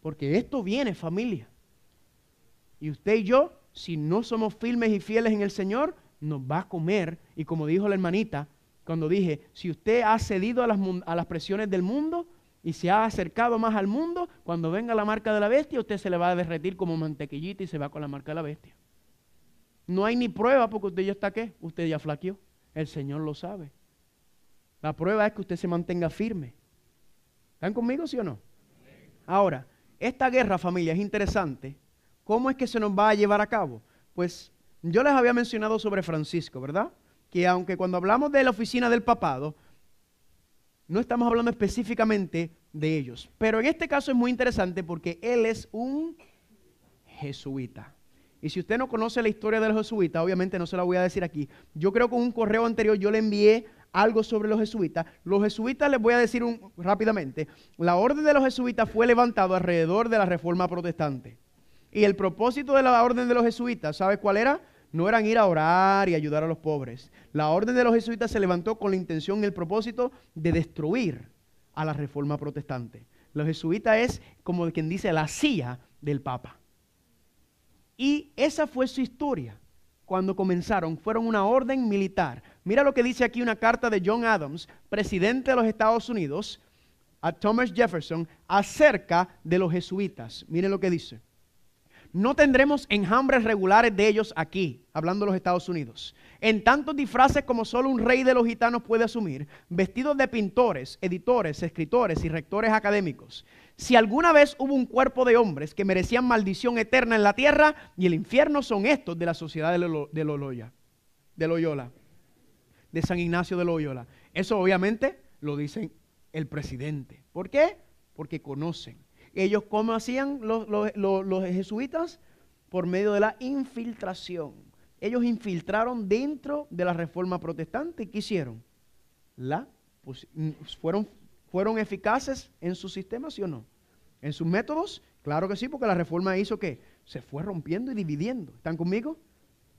Porque esto viene, familia. Y usted y yo, si no somos firmes y fieles en el Señor, nos va a comer. Y como dijo la hermanita, cuando dije, si usted ha cedido a las, a las presiones del mundo y se ha acercado más al mundo, cuando venga la marca de la bestia, usted se le va a derretir como mantequillita y se va con la marca de la bestia. No hay ni prueba porque usted ya está qué, usted ya flaqueó. El Señor lo sabe. La prueba es que usted se mantenga firme. ¿Están conmigo, sí o no? Ahora, esta guerra, familia, es interesante ¿Cómo es que se nos va a llevar a cabo? Pues yo les había mencionado sobre Francisco, ¿verdad? Que aunque cuando hablamos de la oficina del papado, no estamos hablando específicamente de ellos. Pero en este caso es muy interesante porque él es un jesuita. Y si usted no conoce la historia de los jesuitas, obviamente no se la voy a decir aquí. Yo creo que en un correo anterior yo le envié algo sobre los jesuitas. Los jesuitas, les voy a decir rápidamente, la orden de los jesuitas fue levantada alrededor de la Reforma Protestante. Y el propósito de la orden de los jesuitas, ¿sabes cuál era? No eran ir a orar y ayudar a los pobres. La orden de los jesuitas se levantó con la intención y el propósito de destruir a la reforma protestante. Los jesuitas es, como quien dice, la silla del Papa. Y esa fue su historia cuando comenzaron. Fueron una orden militar. Mira lo que dice aquí una carta de John Adams, presidente de los Estados Unidos, a Thomas Jefferson acerca de los jesuitas. Miren lo que dice. No tendremos enjambres regulares de ellos aquí, hablando de los Estados Unidos. En tantos disfraces como solo un rey de los gitanos puede asumir, vestidos de pintores, editores, escritores y rectores académicos. Si alguna vez hubo un cuerpo de hombres que merecían maldición eterna en la tierra y el infierno son estos de la sociedad de, de Loyola, de San Ignacio de Loyola. Eso obviamente lo dicen el presidente. ¿Por qué? Porque conocen ellos, ¿cómo hacían los, jesuitas? Por medio de la infiltración. Ellos infiltraron dentro de la reforma protestante. ¿Qué hicieron? La, pues, mm, fueron, ¿Fueron eficaces en sus sistemas, sí o no? ¿En sus métodos? Claro que sí, porque la reforma hizo que se fue rompiendo y dividiendo. ¿Están conmigo?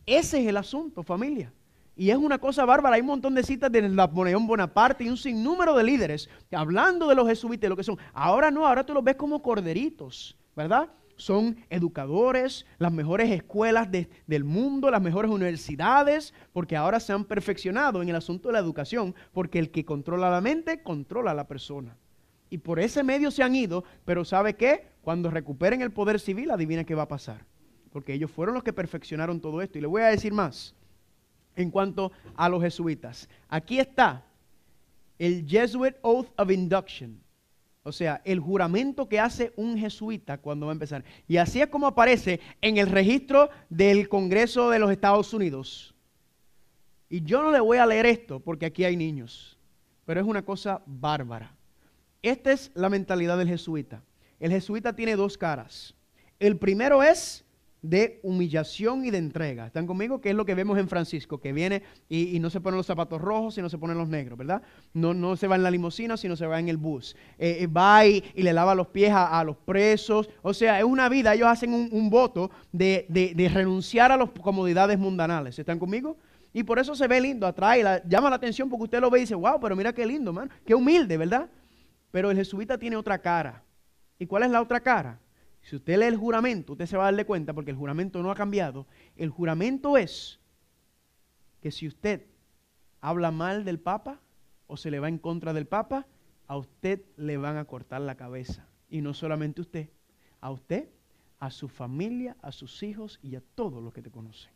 Ese es el asunto, familia. Y es una cosa bárbara. Hay un montón de citas de Napoleón Bonaparte y un sinnúmero de líderes hablando de los jesuitas, lo que son. Ahora no, ahora tú los ves como corderitos, ¿verdad? Son educadores, las mejores escuelas del mundo, las mejores universidades, porque ahora se han perfeccionado en el asunto de la educación, porque el que controla la mente controla a la persona. Y por ese medio se han ido, pero ¿sabe qué? Cuando recuperen el poder civil, adivina qué va a pasar. Porque ellos fueron los que perfeccionaron todo esto. Y le voy a decir más en cuanto a los jesuitas. Aquí está el Jesuit Oath of Induction, o sea, el juramento que hace un jesuita cuando va a empezar. Y así es como aparece en el registro del Congreso de los Estados Unidos. Y yo no le voy a leer esto porque aquí hay niños, pero es una cosa bárbara. Esta es la mentalidad del jesuita. El jesuita tiene dos caras. El primero es de humillación y de entrega. ¿Están conmigo? Que es lo que vemos en Francisco, que viene y, no se ponen los zapatos rojos, sino se ponen los negros, ¿verdad? No, no se va en la limusina, sino se va en el bus. Eh, eh, va y, le lava los pies a, los presos. O sea, es una vida, ellos hacen un, voto de, renunciar a las comodidades mundanales. ¿Están conmigo? Y por eso se ve lindo, atrae, la, llama la atención porque usted lo ve y dice, wow, pero mira qué lindo, man, qué humilde, ¿verdad? Pero el jesuita tiene otra cara. ¿Y cuál es la otra cara? Si usted lee el juramento, usted se va a darle cuenta porque el juramento no ha cambiado. El juramento es que si usted habla mal del Papa o se le va en contra del Papa, a usted le van a cortar la cabeza. Y no solamente a usted, a usted, a su familia, a sus hijos y a todos los que te conocen.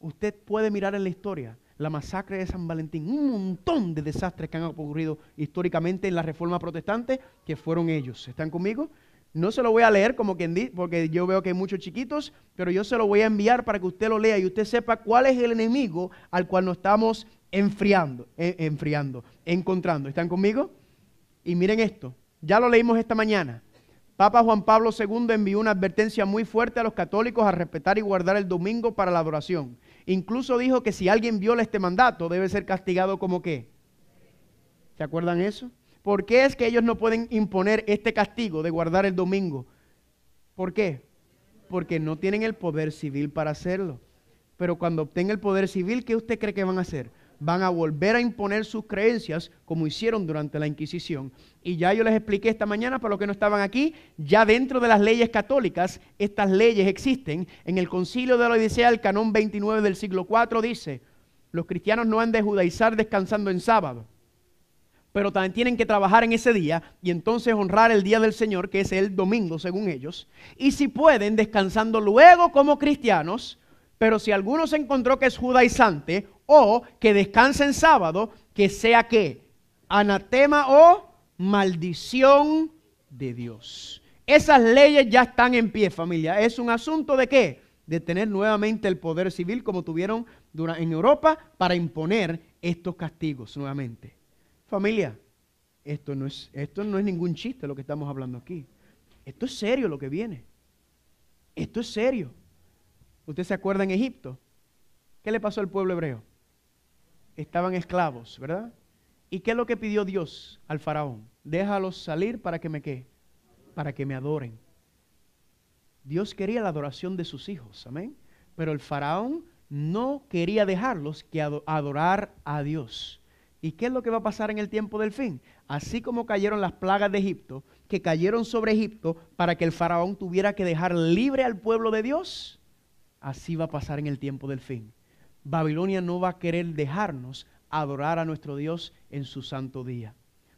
Usted puede mirar en la historia la masacre de San Valentín, un montón de desastres que han ocurrido históricamente en la Reforma Protestante, que fueron ellos. ¿Están conmigo? No se lo voy a leer como quien dice, porque yo veo que hay muchos chiquitos, pero yo se lo voy a enviar para que usted lo lea y usted sepa cuál es el enemigo al cual nos estamos enfriando, eh, enfriando, encontrando. ¿Están conmigo? Y miren esto, ya lo leímos esta mañana. Papa Juan Pablo II envió una advertencia muy fuerte a los católicos a respetar y guardar el domingo para la adoración. Incluso dijo que si alguien viola este mandato debe ser castigado como qué. ¿Se acuerdan eso? ¿Por qué es que ellos no pueden imponer este castigo de guardar el domingo? ¿Por qué? Porque no tienen el poder civil para hacerlo. Pero cuando obtengan el poder civil, ¿qué usted cree que van a hacer? Van a volver a imponer sus creencias como hicieron durante la Inquisición. Y ya yo les expliqué esta mañana, para los que no estaban aquí, ya dentro de las leyes católicas, estas leyes existen. En el concilio de la Odisea, el canón 29 del siglo IV dice, los cristianos no han de judaizar descansando en sábado pero también tienen que trabajar en ese día y entonces honrar el día del Señor, que es el domingo, según ellos. Y si pueden, descansando luego como cristianos, pero si alguno se encontró que es judaizante o que descansa en sábado, que sea que anatema o maldición de Dios. Esas leyes ya están en pie, familia. Es un asunto de qué? De tener nuevamente el poder civil como tuvieron en Europa para imponer estos castigos nuevamente. Familia, esto no, es, esto no es ningún chiste lo que estamos hablando aquí. Esto es serio lo que viene. Esto es serio. Usted se acuerda en Egipto. ¿Qué le pasó al pueblo hebreo? Estaban esclavos, ¿verdad? ¿Y qué es lo que pidió Dios al faraón? Déjalos salir para que me quede, Para que me adoren. Dios quería la adoración de sus hijos, amén. Pero el faraón no quería dejarlos que adorar a Dios. ¿Y qué es lo que va a pasar en el tiempo del fin? Así como cayeron las plagas de Egipto, que cayeron sobre Egipto para que el faraón tuviera que dejar libre al pueblo de Dios, así va a pasar en el tiempo del fin. Babilonia no va a querer dejarnos adorar a nuestro Dios en su santo día.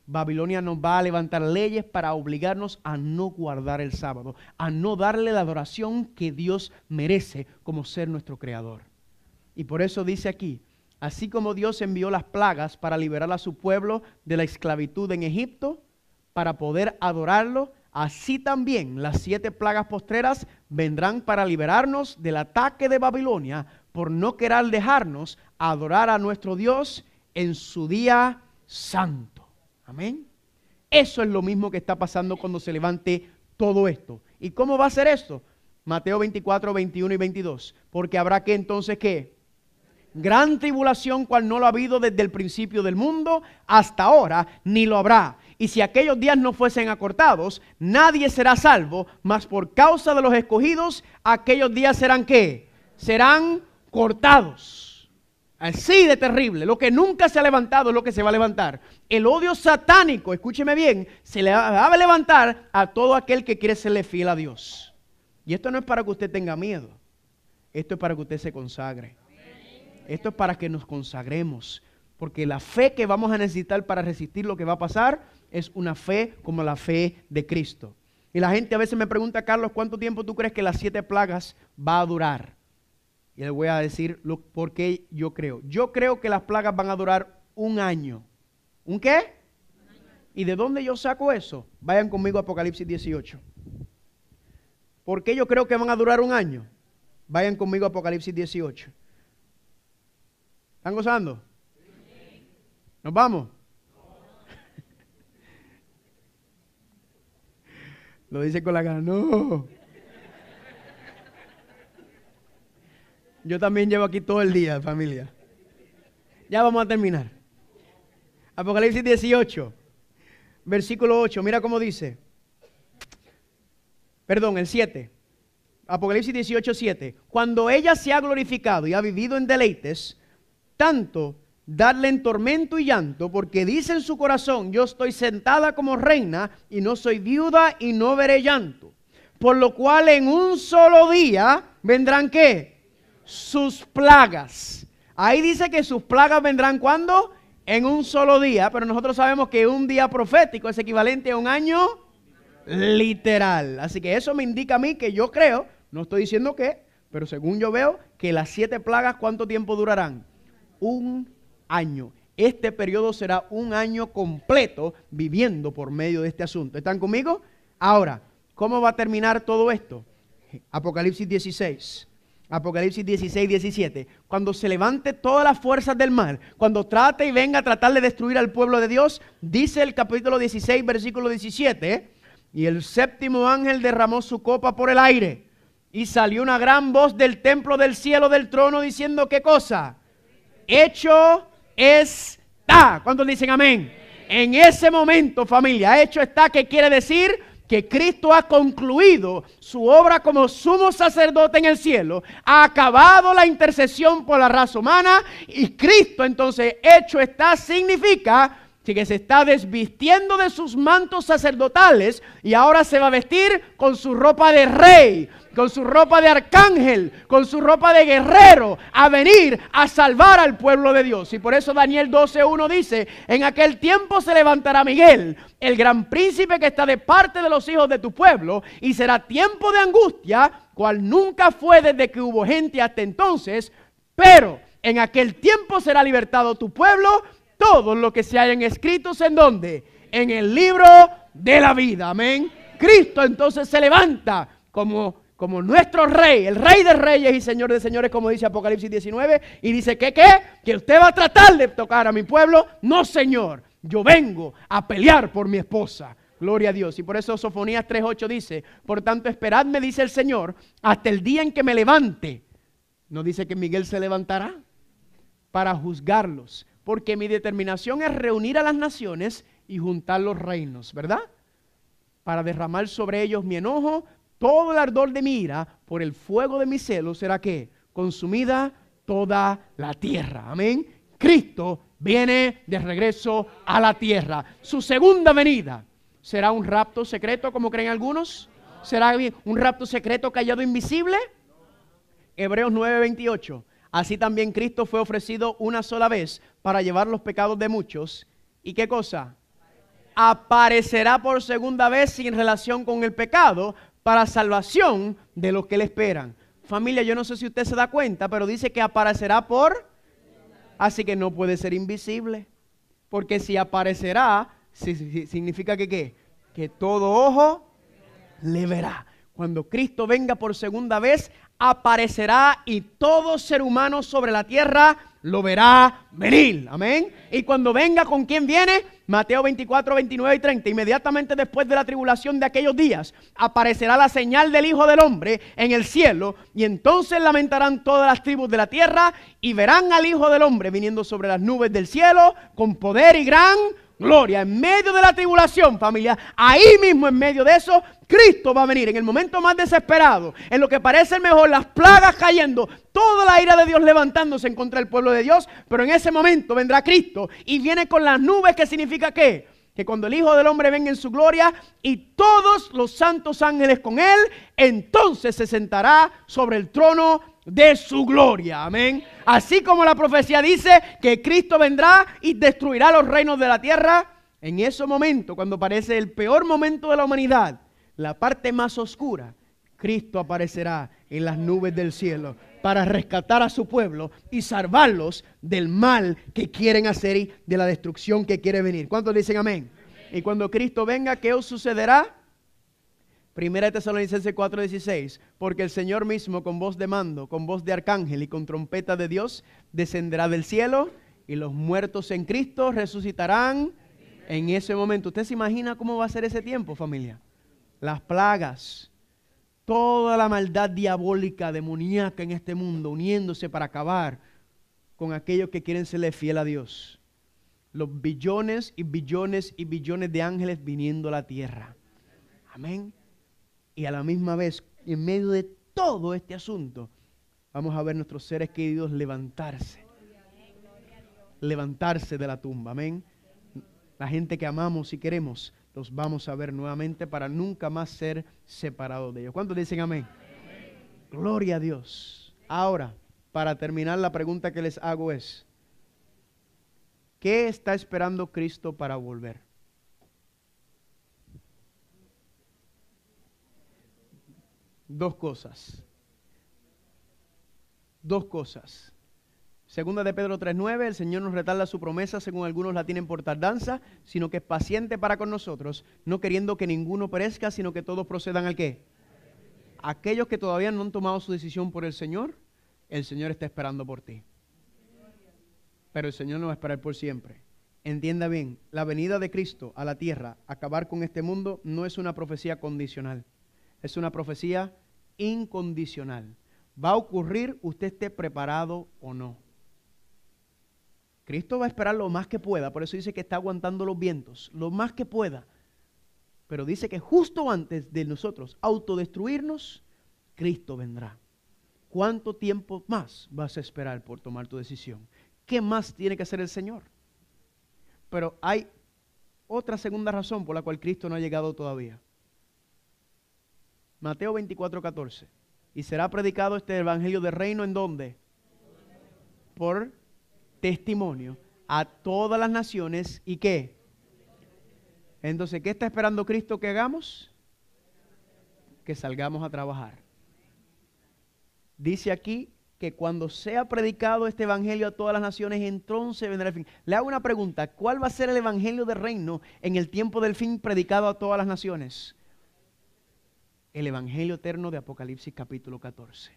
Babilonia nos va a levantar leyes para obligarnos a no guardar el sábado, a no darle la adoración que Dios merece como ser nuestro creador. Y por eso dice aquí, Así como Dios envió las plagas para liberar a su pueblo de la esclavitud en Egipto, para poder adorarlo, así también las siete plagas postreras vendrán para liberarnos del ataque de Babilonia por no querer dejarnos adorar a nuestro Dios en su día santo. Amén. Eso es lo mismo que está pasando cuando se levante todo esto. ¿Y cómo va a ser esto? Mateo 24, 21 y 22. Porque habrá que entonces qué gran tribulación cual no lo ha habido desde el principio del mundo hasta ahora, ni lo habrá. Y si aquellos días no fuesen acortados, nadie será salvo, mas por causa de los escogidos, aquellos días serán qué? Serán cortados. Así de terrible. Lo que nunca se ha levantado es lo que se va a levantar. El odio satánico, escúcheme bien, se le va a levantar a todo aquel que quiere serle fiel a Dios. Y esto no es para que usted tenga miedo. Esto es para que usted se consagre. Esto es para que nos consagremos, porque la fe que vamos a necesitar para resistir lo que va a pasar es una fe como la fe de Cristo. Y la gente a veces me pregunta, Carlos, ¿cuánto tiempo tú crees que las siete plagas va a durar? Y le voy a decir por qué yo creo. Yo creo que las plagas van a durar un año. ¿Un qué? ¿Y de dónde yo saco eso? Vayan conmigo a Apocalipsis 18. ¿Por qué yo creo que van a durar un año? Vayan conmigo a Apocalipsis 18. ¿Están gozando? ¿Nos vamos? Lo dice con la gana, no. Yo también llevo aquí todo el día, familia. Ya vamos a terminar. Apocalipsis 18, versículo 8, mira cómo dice. Perdón, el 7. Apocalipsis 18, 7. Cuando ella se ha glorificado y ha vivido en deleites, tanto darle en tormento y llanto, porque dice en su corazón, yo estoy sentada como reina y no soy viuda y no veré llanto. Por lo cual en un solo día vendrán qué? Sus plagas. Ahí dice que sus plagas vendrán cuando? En un solo día, pero nosotros sabemos que un día profético es equivalente a un año literal. Así que eso me indica a mí que yo creo, no estoy diciendo qué, pero según yo veo, que las siete plagas, ¿cuánto tiempo durarán? un año. Este periodo será un año completo viviendo por medio de este asunto. ¿Están conmigo? Ahora, ¿cómo va a terminar todo esto? Apocalipsis 16. Apocalipsis 16, 17. Cuando se levante todas las fuerzas del mar, cuando trate y venga a tratar de destruir al pueblo de Dios, dice el capítulo 16, versículo 17, y el séptimo ángel derramó su copa por el aire, y salió una gran voz del templo del cielo del trono diciendo, ¿qué cosa? hecho está. ¿Cuántos dicen amén? En ese momento, familia, hecho está, que quiere decir? que Cristo ha concluido su obra como sumo sacerdote en el cielo, ha acabado la intercesión por la raza humana y Cristo entonces hecho está significa que se está desvistiendo de sus mantos sacerdotales y ahora se va a vestir con su ropa de rey, con su ropa de arcángel, con su ropa de guerrero, a venir a salvar al pueblo de Dios. Y por eso Daniel 12.1 dice, en aquel tiempo se levantará Miguel, el gran príncipe que está de parte de los hijos de tu pueblo, y será tiempo de angustia, cual nunca fue desde que hubo gente hasta entonces, pero en aquel tiempo será libertado tu pueblo, todos los que se hayan escritos en donde? En el libro de la vida, amén. Cristo entonces se levanta como como nuestro rey, el rey de reyes y señor de señores, como dice Apocalipsis 19, y dice qué? qué, que usted va a tratar de tocar a mi pueblo, no señor, yo vengo a pelear por mi esposa. Gloria a Dios. Y por eso Sofonías 3.8 dice, por tanto esperadme, dice el Señor, hasta el día en que me levante. No dice que Miguel se levantará para juzgarlos, porque mi determinación es reunir a las naciones y juntar los reinos, ¿verdad? Para derramar sobre ellos mi enojo, todo el ardor de mi ira, por el fuego de mi celo, será que consumida toda la tierra. Amén. Cristo viene de regreso a la tierra. Su segunda venida será un rapto secreto, como creen algunos. ¿Será un rapto secreto callado invisible? Hebreos 9:28. Así también Cristo fue ofrecido una sola vez para llevar los pecados de muchos. ¿Y qué cosa? Aparecerá por segunda vez sin relación con el pecado para salvación de los que le esperan. Familia, yo no sé si usted se da cuenta, pero dice que aparecerá por... Así que no puede ser invisible. Porque si aparecerá, significa que qué? Que todo ojo le verá. Cuando Cristo venga por segunda vez, aparecerá y todo ser humano sobre la tierra lo verá venir. Amén. Y cuando venga, ¿con quién viene? Mateo 24, 29 y 30. Inmediatamente después de la tribulación de aquellos días, aparecerá la señal del Hijo del Hombre en el cielo. Y entonces lamentarán todas las tribus de la tierra y verán al Hijo del Hombre viniendo sobre las nubes del cielo con poder y gran Gloria, en medio de la tribulación, familia, ahí mismo en medio de eso, Cristo va a venir en el momento más desesperado, en lo que parece el mejor, las plagas cayendo, toda la ira de Dios levantándose en contra del pueblo de Dios, pero en ese momento vendrá Cristo y viene con las nubes, que significa qué? Que cuando el Hijo del Hombre venga en su gloria y todos los santos ángeles con él, entonces se sentará sobre el trono de su gloria. Amén. Así como la profecía dice que Cristo vendrá y destruirá los reinos de la tierra, en ese momento, cuando parece el peor momento de la humanidad, la parte más oscura, Cristo aparecerá en las nubes del cielo para rescatar a su pueblo y salvarlos del mal que quieren hacer y de la destrucción que quiere venir. ¿Cuántos dicen amén? Y cuando Cristo venga, ¿qué os sucederá? Primera de Tesalonicenses 4:16, porque el Señor mismo con voz de mando, con voz de arcángel y con trompeta de Dios descenderá del cielo y los muertos en Cristo resucitarán en ese momento. ¿Usted se imagina cómo va a ser ese tiempo, familia? Las plagas, toda la maldad diabólica, demoníaca en este mundo, uniéndose para acabar con aquellos que quieren serle fiel a Dios. Los billones y billones y billones de ángeles viniendo a la tierra. Amén. Y a la misma vez, en medio de todo este asunto, vamos a ver nuestros seres queridos levantarse. Levantarse de la tumba, amén. La gente que amamos y queremos, los vamos a ver nuevamente para nunca más ser separados de ellos. ¿Cuántos dicen amén? amén. Gloria a Dios. Ahora, para terminar, la pregunta que les hago es, ¿qué está esperando Cristo para volver? dos cosas. Dos cosas. Segunda de Pedro 3.9, el Señor nos retarda su promesa, según algunos la tienen por tardanza, sino que es paciente para con nosotros, no queriendo que ninguno perezca, sino que todos procedan al qué. Aquellos que todavía no han tomado su decisión por el Señor, el Señor está esperando por ti. Pero el Señor no va a esperar por siempre. Entienda bien, la venida de Cristo a la tierra, acabar con este mundo, no es una profecía condicional. Es una profecía incondicional. Va a ocurrir, usted esté preparado o no. Cristo va a esperar lo más que pueda, por eso dice que está aguantando los vientos, lo más que pueda. Pero dice que justo antes de nosotros autodestruirnos, Cristo vendrá. ¿Cuánto tiempo más vas a esperar por tomar tu decisión? ¿Qué más tiene que hacer el Señor? Pero hay otra segunda razón por la cual Cristo no ha llegado todavía. Mateo 24, 14. Y será predicado este evangelio del reino en donde Por testimonio a todas las naciones y qué? Entonces, ¿qué está esperando Cristo que hagamos? Que salgamos a trabajar. Dice aquí que cuando sea predicado este evangelio a todas las naciones, entonces vendrá el fin. Le hago una pregunta, ¿cuál va a ser el evangelio del reino en el tiempo del fin predicado a todas las naciones? el Evangelio eterno de Apocalipsis capítulo 14.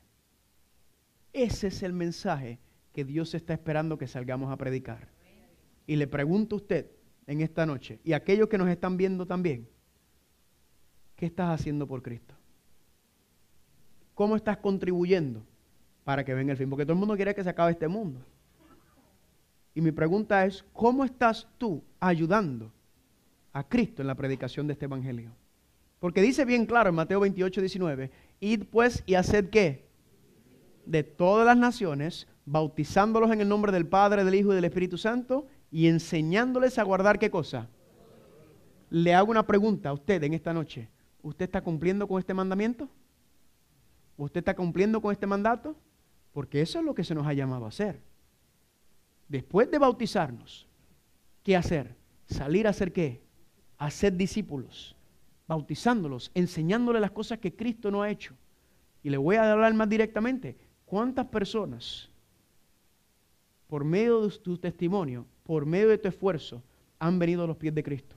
Ese es el mensaje que Dios está esperando que salgamos a predicar. Y le pregunto a usted en esta noche, y a aquellos que nos están viendo también, ¿qué estás haciendo por Cristo? ¿Cómo estás contribuyendo para que venga el fin? Porque todo el mundo quiere que se acabe este mundo. Y mi pregunta es, ¿cómo estás tú ayudando a Cristo en la predicación de este Evangelio? Porque dice bien claro en Mateo 28, 19, id pues y haced qué? De todas las naciones, bautizándolos en el nombre del Padre, del Hijo y del Espíritu Santo y enseñándoles a guardar qué cosa. Le hago una pregunta a usted en esta noche. ¿Usted está cumpliendo con este mandamiento? ¿Usted está cumpliendo con este mandato? Porque eso es lo que se nos ha llamado a hacer. Después de bautizarnos, ¿qué hacer? Salir a hacer qué? Hacer discípulos bautizándolos, enseñándoles las cosas que Cristo no ha hecho. Y le voy a hablar más directamente. ¿Cuántas personas, por medio de tu testimonio, por medio de tu esfuerzo, han venido a los pies de Cristo?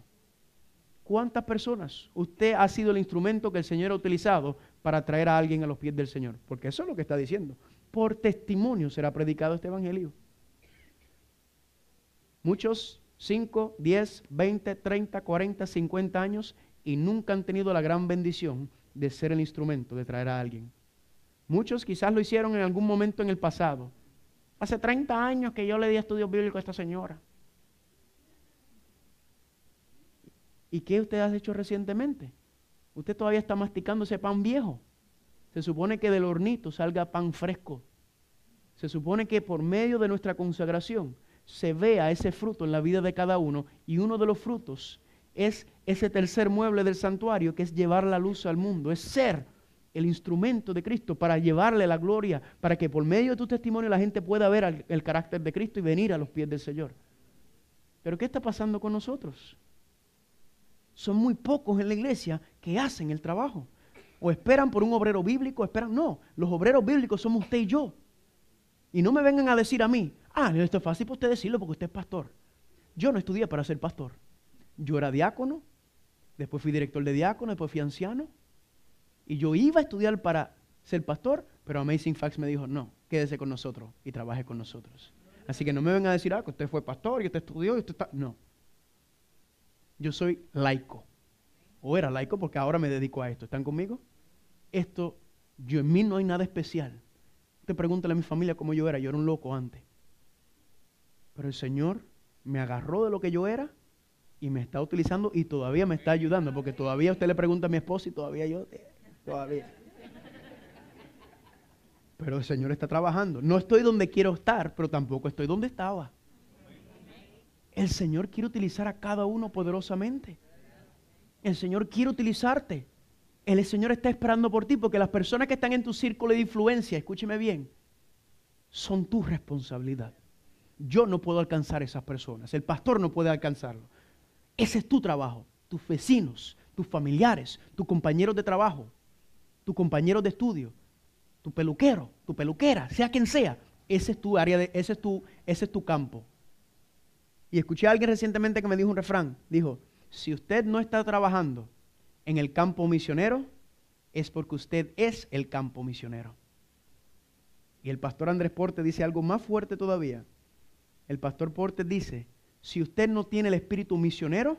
¿Cuántas personas usted ha sido el instrumento que el Señor ha utilizado para traer a alguien a los pies del Señor? Porque eso es lo que está diciendo. Por testimonio será predicado este evangelio. Muchos, 5, 10, 20, 30, 40, 50 años y nunca han tenido la gran bendición de ser el instrumento de traer a alguien. Muchos quizás lo hicieron en algún momento en el pasado. Hace 30 años que yo le di estudios bíblicos a esta señora. ¿Y qué usted ha hecho recientemente? Usted todavía está masticando ese pan viejo. Se supone que del hornito salga pan fresco. Se supone que por medio de nuestra consagración se vea ese fruto en la vida de cada uno y uno de los frutos es ese tercer mueble del santuario que es llevar la luz al mundo, es ser el instrumento de Cristo para llevarle la gloria, para que por medio de tu testimonio la gente pueda ver el, carácter de Cristo y venir a los pies del Señor. Pero ¿qué está pasando con nosotros? Son muy pocos en la iglesia que hacen el trabajo. O esperan por un obrero bíblico, esperan. No, los obreros bíblicos somos usted y yo. Y no me vengan a decir a mí, ah, esto es fácil para usted decirlo porque usted es pastor. Yo no estudié para ser pastor. Yo era diácono, después fui director de diácono, después fui anciano. Y yo iba a estudiar para ser pastor, pero Amazing Facts me dijo, no, quédese con nosotros y trabaje con nosotros. Así que no me vengan a decir, ah, que usted fue pastor y usted estudió y usted está... No. Yo soy laico. O era laico porque ahora me dedico a esto. ¿Están conmigo? Esto, yo en mí no hay nada especial. Te pregunta a mi familia cómo yo era. Yo era un loco antes. Pero el Señor me agarró de lo que yo era y me está utilizando y todavía me está ayudando, porque todavía usted le pregunta a mi esposo y todavía yo, eh, todavía. Pero el Señor está trabajando. No estoy donde quiero estar, pero tampoco estoy donde estaba. El Señor quiere utilizar a cada uno poderosamente. El Señor quiere utilizarte. El Señor está esperando por ti, porque las personas que están en tu círculo de influencia, escúcheme bien, son tu responsabilidad. Yo no puedo alcanzar esas personas, el pastor no puede alcanzarlo. Ese es tu trabajo, tus vecinos, tus familiares, tus compañeros de trabajo, tus compañeros de estudio, tu peluquero, tu peluquera, sea quien sea. Ese es tu área, de, ese, es tu, ese es tu campo. Y escuché a alguien recientemente que me dijo un refrán. Dijo, si usted no está trabajando en el campo misionero, es porque usted es el campo misionero. Y el pastor Andrés Porte dice algo más fuerte todavía. El pastor Porte dice si usted no tiene el espíritu misionero,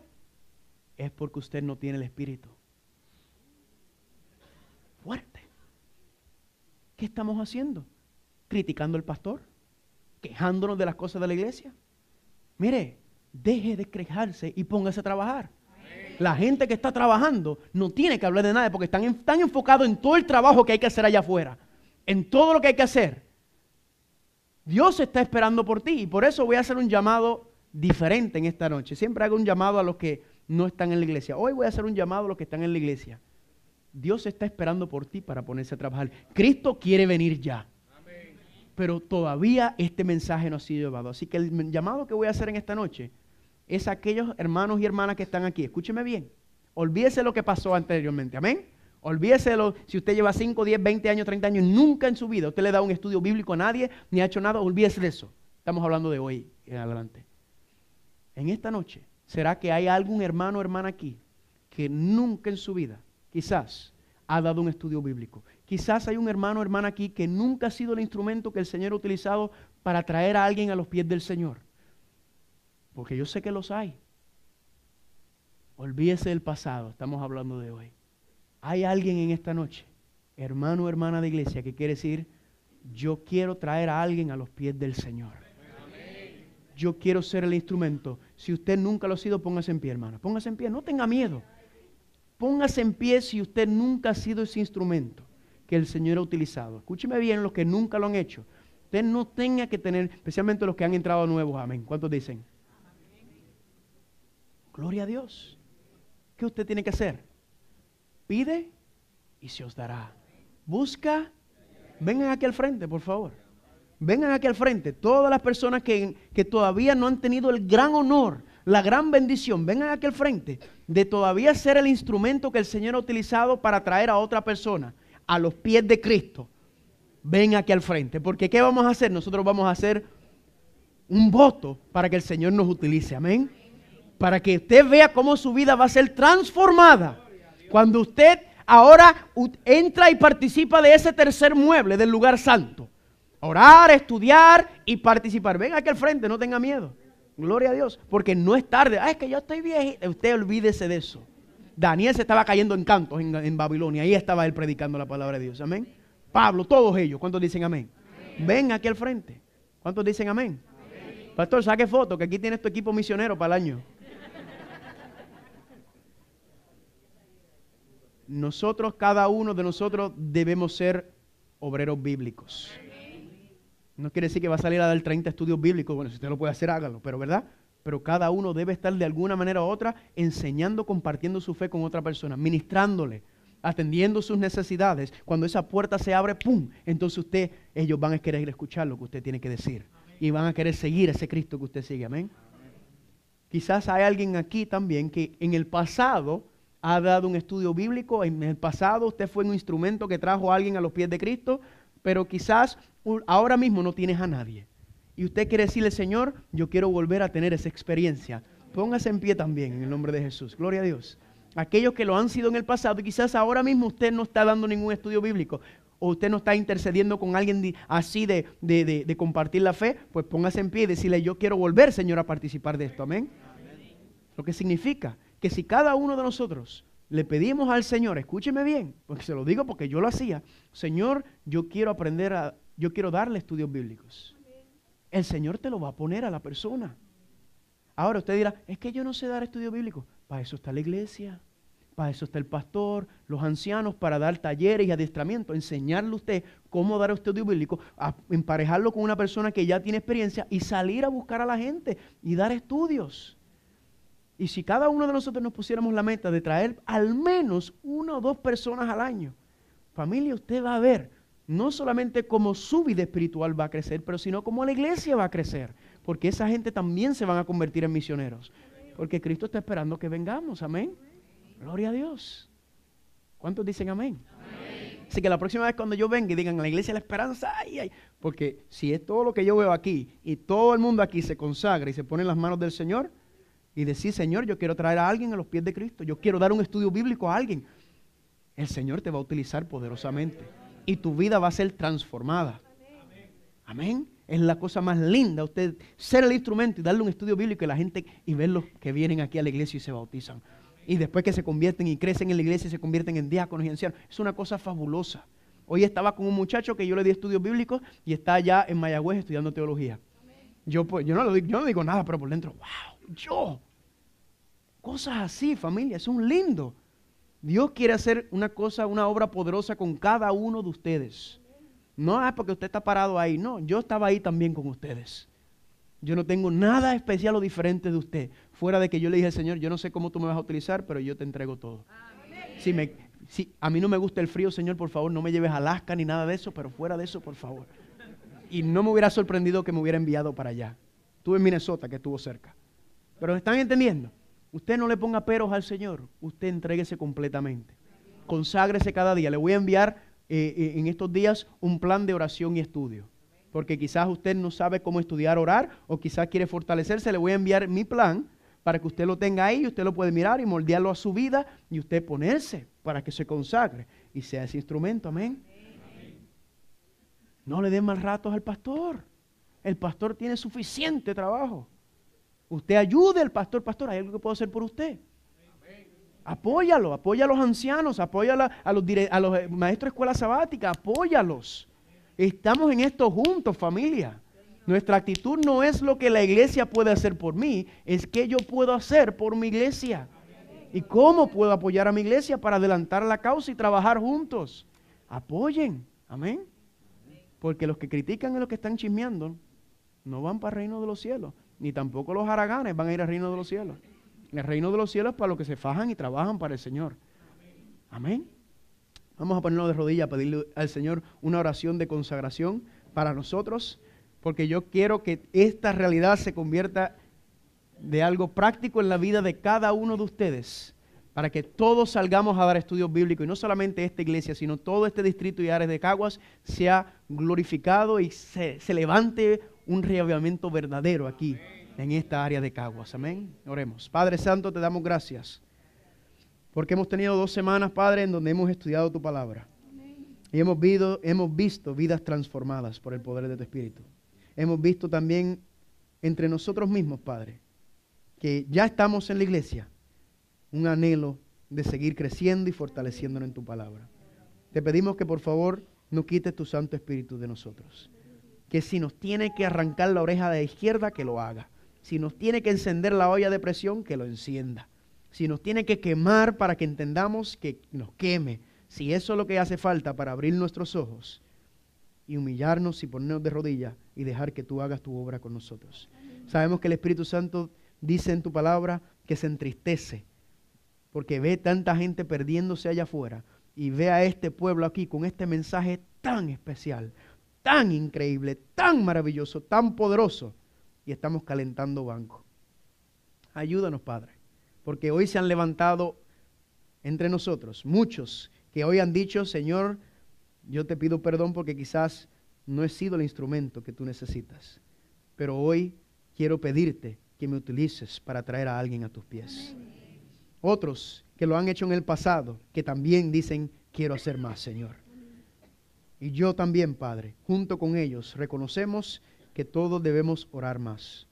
es porque usted no tiene el espíritu. Fuerte. ¿Qué estamos haciendo? ¿Criticando al pastor? ¿Quejándonos de las cosas de la iglesia? Mire, deje de quejarse y póngase a trabajar. La gente que está trabajando no tiene que hablar de nada porque están, están enfocados en todo el trabajo que hay que hacer allá afuera, en todo lo que hay que hacer. Dios está esperando por ti y por eso voy a hacer un llamado diferente en esta noche. Siempre hago un llamado a los que no están en la iglesia. Hoy voy a hacer un llamado a los que están en la iglesia. Dios está esperando por ti para ponerse a trabajar. Cristo quiere venir ya. Pero todavía este mensaje no ha sido llevado. Así que el llamado que voy a hacer en esta noche es a aquellos hermanos y hermanas que están aquí. Escúcheme bien. Olvídese lo que pasó anteriormente. Amén. Olvídese lo, si usted lleva 5, 10, 20 años, 30 años, nunca en su vida usted le da un estudio bíblico a nadie, ni ha hecho nada, olvídese de eso. Estamos hablando de hoy en adelante en esta noche, ¿será que hay algún hermano o hermana aquí que nunca en su vida, quizás, ha dado un estudio bíblico? Quizás hay un hermano o hermana aquí que nunca ha sido el instrumento que el Señor ha utilizado para traer a alguien a los pies del Señor. Porque yo sé que los hay. Olvídese del pasado, estamos hablando de hoy. Hay alguien en esta noche, hermano o hermana de iglesia, que quiere decir, yo quiero traer a alguien a los pies del Señor yo quiero ser el instrumento. Si usted nunca lo ha sido, póngase en pie, hermano Póngase en pie, no tenga miedo. Póngase en pie si usted nunca ha sido ese instrumento que el Señor ha utilizado. Escúcheme bien los que nunca lo han hecho. Usted no tenga que tener, especialmente los que han entrado nuevos, amén. ¿Cuántos dicen? Gloria a Dios. ¿Qué usted tiene que hacer? Pide y se os dará. Busca. Vengan aquí al frente, por favor vengan aquí al frente, todas las personas que, todavía no han tenido el gran honor, la gran bendición, vengan aquí al frente, de todavía ser el instrumento que el Señor ha utilizado para traer a otra persona a los pies de Cristo. Ven aquí al frente, porque ¿qué vamos a hacer? Nosotros vamos a hacer un voto para que el Señor nos utilice, amén. Para que usted vea cómo su vida va a ser transformada. Cuando usted ahora entra y participa de ese tercer mueble del lugar santo. Orar, estudiar y participar. Ven aquí al frente, no tenga miedo. Gloria a Dios. Porque no es tarde. Ah, es que yo estoy viejo. Usted olvídese de eso. Daniel se estaba cayendo en cantos en, Babilonia. Ahí estaba él predicando la palabra de Dios. Amén. Pablo, todos ellos. ¿Cuántos dicen amén? Ven aquí al frente. ¿Cuántos dicen amén? Pastor, saque foto, que aquí tienes tu equipo misionero para el año. Nosotros, cada uno de nosotros, debemos ser obreros bíblicos. No quiere decir que va a salir a dar 30 estudios bíblicos, bueno, si usted lo puede hacer, hágalo, pero ¿verdad? Pero cada uno debe estar de alguna manera u otra enseñando, compartiendo su fe con otra persona, ministrándole, atendiendo sus necesidades. Cuando esa puerta se abre, ¡pum! Entonces usted, ellos van a querer escuchar lo que usted tiene que decir. Y van a querer seguir ese Cristo que usted sigue. Amén. Quizás hay alguien aquí también que en el pasado ha dado un estudio bíblico, en el pasado usted fue un instrumento que trajo a alguien a los pies de Cristo, pero quizás ahora mismo no tienes a nadie. Y usted quiere decirle, Señor, yo quiero volver a tener esa experiencia. Póngase en pie también en el nombre de Jesús. Gloria a Dios. Aquellos que lo han sido en el pasado, y quizás ahora mismo usted no está dando ningún estudio bíblico o usted no está intercediendo con alguien así de, compartir la fe, pues póngase en pie y decirle, yo quiero volver, Señor, a participar de esto. Amén. Lo que significa que si cada uno de nosotros le pedimos al Señor, escúcheme bien, porque se lo digo porque yo lo hacía, Señor, yo quiero aprender a, yo quiero darle estudios bíblicos. El Señor te lo va a poner a la persona. Ahora usted dirá, es que yo no sé dar estudios bíblicos. Para eso está la iglesia, para eso está el pastor, los ancianos, para dar talleres y adiestramiento, enseñarle a usted cómo dar estudios bíblicos, emparejarlo con una persona que ya tiene experiencia y salir a buscar a la gente y dar estudios. Y si cada uno de nosotros nos pusiéramos la meta de traer al menos una o dos personas al año, familia, usted va a ver no solamente cómo su vida espiritual va a crecer, pero sino cómo la iglesia va a crecer, porque esa gente también se van a convertir en misioneros, porque Cristo está esperando que vengamos, amén. Gloria a Dios. ¿Cuántos dicen amén? Así que la próxima vez cuando yo venga y digan a la iglesia la esperanza, ay, ay, porque si es todo lo que yo veo aquí y todo el mundo aquí se consagra y se pone en las manos del Señor, y decir, Señor, yo quiero traer a alguien a los pies de Cristo, yo quiero dar un estudio bíblico a alguien, el Señor te va a utilizar poderosamente y tu vida va a ser transformada. Amén. Es la cosa más linda, usted ser el instrumento y darle un estudio bíblico a la gente y ver los que vienen aquí a la iglesia y se bautizan. Y después que se convierten y crecen en la iglesia y se convierten en diáconos y ancianos. Es una cosa fabulosa. Hoy estaba con un muchacho que yo le di estudios bíblicos y está allá en Mayagüez estudiando teología. Yo, pues, yo, no, lo yo no digo nada, pero por dentro, wow yo. Cosas así, familia, es un lindo. Dios quiere hacer una cosa, una obra poderosa con cada uno de ustedes. No es porque usted está parado ahí, no, yo estaba ahí también con ustedes. Yo no tengo nada especial o diferente de usted, fuera de que yo le dije, Señor, yo no sé cómo tú me vas a utilizar, pero yo te entrego todo. Si, me, si a mí no me gusta el frío, Señor, por favor, no me lleves a Alaska ni nada de eso, pero fuera de eso, por favor. Y no me hubiera sorprendido que me hubiera enviado para allá. Estuve en Minnesota, que estuvo cerca. Pero ¿están entendiendo? Usted no le ponga peros al Señor, usted entréguese completamente. Conságrese cada día. Le voy a enviar eh, eh, en estos días un plan de oración y estudio. Porque quizás usted no sabe cómo estudiar, orar, o quizás quiere fortalecerse. Le voy a enviar mi plan para que usted lo tenga ahí, usted lo puede mirar y moldearlo a su vida y usted ponerse para que se consagre y sea ese instrumento. Amén. No le den más ratos al pastor. El pastor tiene suficiente trabajo. Usted ayude al pastor, pastor, hay algo que puedo hacer por usted. Apóyalo, apoya a los ancianos, apoya a los, eh, maestros de escuela sabática, apóyalos. Estamos en esto juntos, familia. Nuestra actitud no es lo que la iglesia puede hacer por mí, es que yo puedo hacer por mi iglesia. ¿Y cómo puedo apoyar a mi iglesia para adelantar la causa y trabajar juntos? Apoyen, amén. Porque los que critican y los que están chismeando no van para el reino de los cielos ni tampoco los haraganes van a ir al reino de los cielos. El reino de los cielos es para los que se fajan y trabajan para el Señor. Amén. Vamos a ponernos de rodillas a pedirle al Señor una oración de consagración para nosotros, porque yo quiero que esta realidad se convierta de algo práctico en la vida de cada uno de ustedes, para que todos salgamos a dar estudios bíblicos y no solamente esta iglesia, sino todo este distrito y áreas de Caguas sea glorificado y se levante un reavivamiento verdadero aquí, en esta área de Caguas. Amén. Oremos. Padre Santo, te damos gracias. Porque hemos tenido dos semanas, Padre, en donde hemos estudiado tu palabra. Y hemos, hemos visto vidas transformadas por el poder de tu Espíritu. Hemos visto también entre nosotros mismos, Padre, que ya estamos en la iglesia, un anhelo de seguir creciendo y fortaleciéndonos en tu palabra. Te pedimos que por favor no quites tu Santo Espíritu de nosotros que si nos tiene que arrancar la oreja de la izquierda, que lo haga. Si nos tiene que encender la olla de presión, que lo encienda. Si nos tiene que quemar para que entendamos, que nos queme. Si eso es lo que hace falta para abrir nuestros ojos y humillarnos y ponernos de rodillas y dejar que tú hagas tu obra con nosotros. Sabemos que el Espíritu Santo dice en tu palabra que se entristece porque ve tanta gente perdiéndose allá afuera y ve a este pueblo aquí con este mensaje tan especial tan increíble, tan maravilloso, tan poderoso, y estamos calentando banco. Ayúdanos, Padre, porque hoy se han levantado entre nosotros muchos que hoy han dicho, Señor, yo te pido perdón porque quizás no he sido el instrumento que tú necesitas, pero hoy quiero pedirte que me utilices para traer a alguien a tus pies. Otros que lo han hecho en el pasado, que también dicen, quiero hacer más, Señor. Y yo también, Padre, junto con ellos, reconocemos que todos debemos orar más.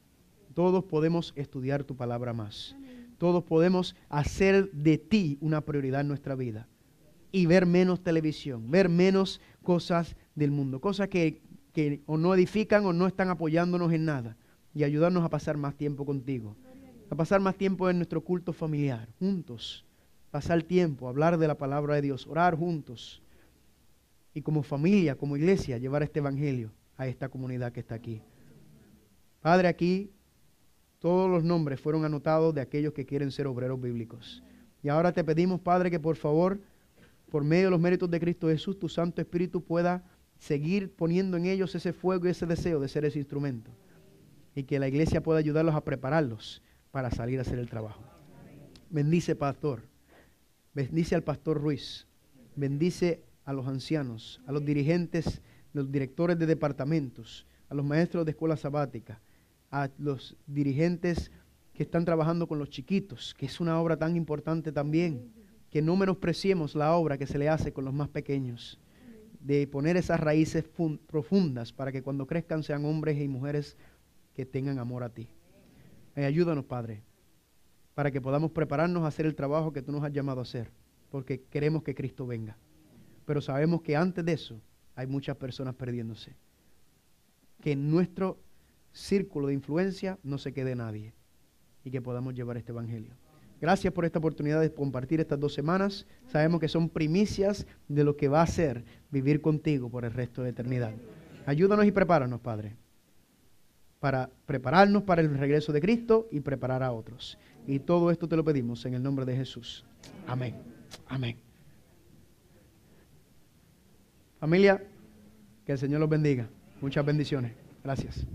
Todos podemos estudiar tu palabra más. Todos podemos hacer de ti una prioridad en nuestra vida. Y ver menos televisión, ver menos cosas del mundo. Cosas que, o no edifican o no están apoyándonos en nada. Y ayudarnos a pasar más tiempo contigo. A pasar más tiempo en nuestro culto familiar, juntos. Pasar tiempo, hablar de la palabra de Dios, orar juntos y como familia, como iglesia, llevar este Evangelio a esta comunidad que está aquí. Padre, aquí todos los nombres fueron anotados de aquellos que quieren ser obreros bíblicos. Y ahora te pedimos, Padre, que por favor, por medio de los méritos de Cristo Jesús, tu Santo Espíritu pueda seguir poniendo en ellos ese fuego y ese deseo de ser ese instrumento. Y que la iglesia pueda ayudarlos a prepararlos para salir a hacer el trabajo. Bendice, pastor. Bendice al pastor Ruiz. Bendice a los ancianos, a los dirigentes, los directores de departamentos, a los maestros de escuela sabática, a los dirigentes que están trabajando con los chiquitos, que es una obra tan importante también, que no menospreciemos la obra que se le hace con los más pequeños, de poner esas raíces profundas para que cuando crezcan sean hombres y mujeres que tengan amor a ti. Eh, ayúdanos, Padre, para que podamos prepararnos a hacer el trabajo que tú nos has llamado a hacer, porque queremos que Cristo venga pero sabemos que antes de eso hay muchas personas perdiéndose. Que en nuestro círculo de influencia no se quede nadie y que podamos llevar este Evangelio. Gracias por esta oportunidad de compartir estas dos semanas. Sabemos que son primicias de lo que va a ser vivir contigo por el resto de la eternidad. Ayúdanos y prepáranos, Padre, para prepararnos para el regreso de Cristo y preparar a otros. Y todo esto te lo pedimos en el nombre de Jesús. Amén. Amén. Familia, que el Señor los bendiga. Muchas bendiciones. Gracias.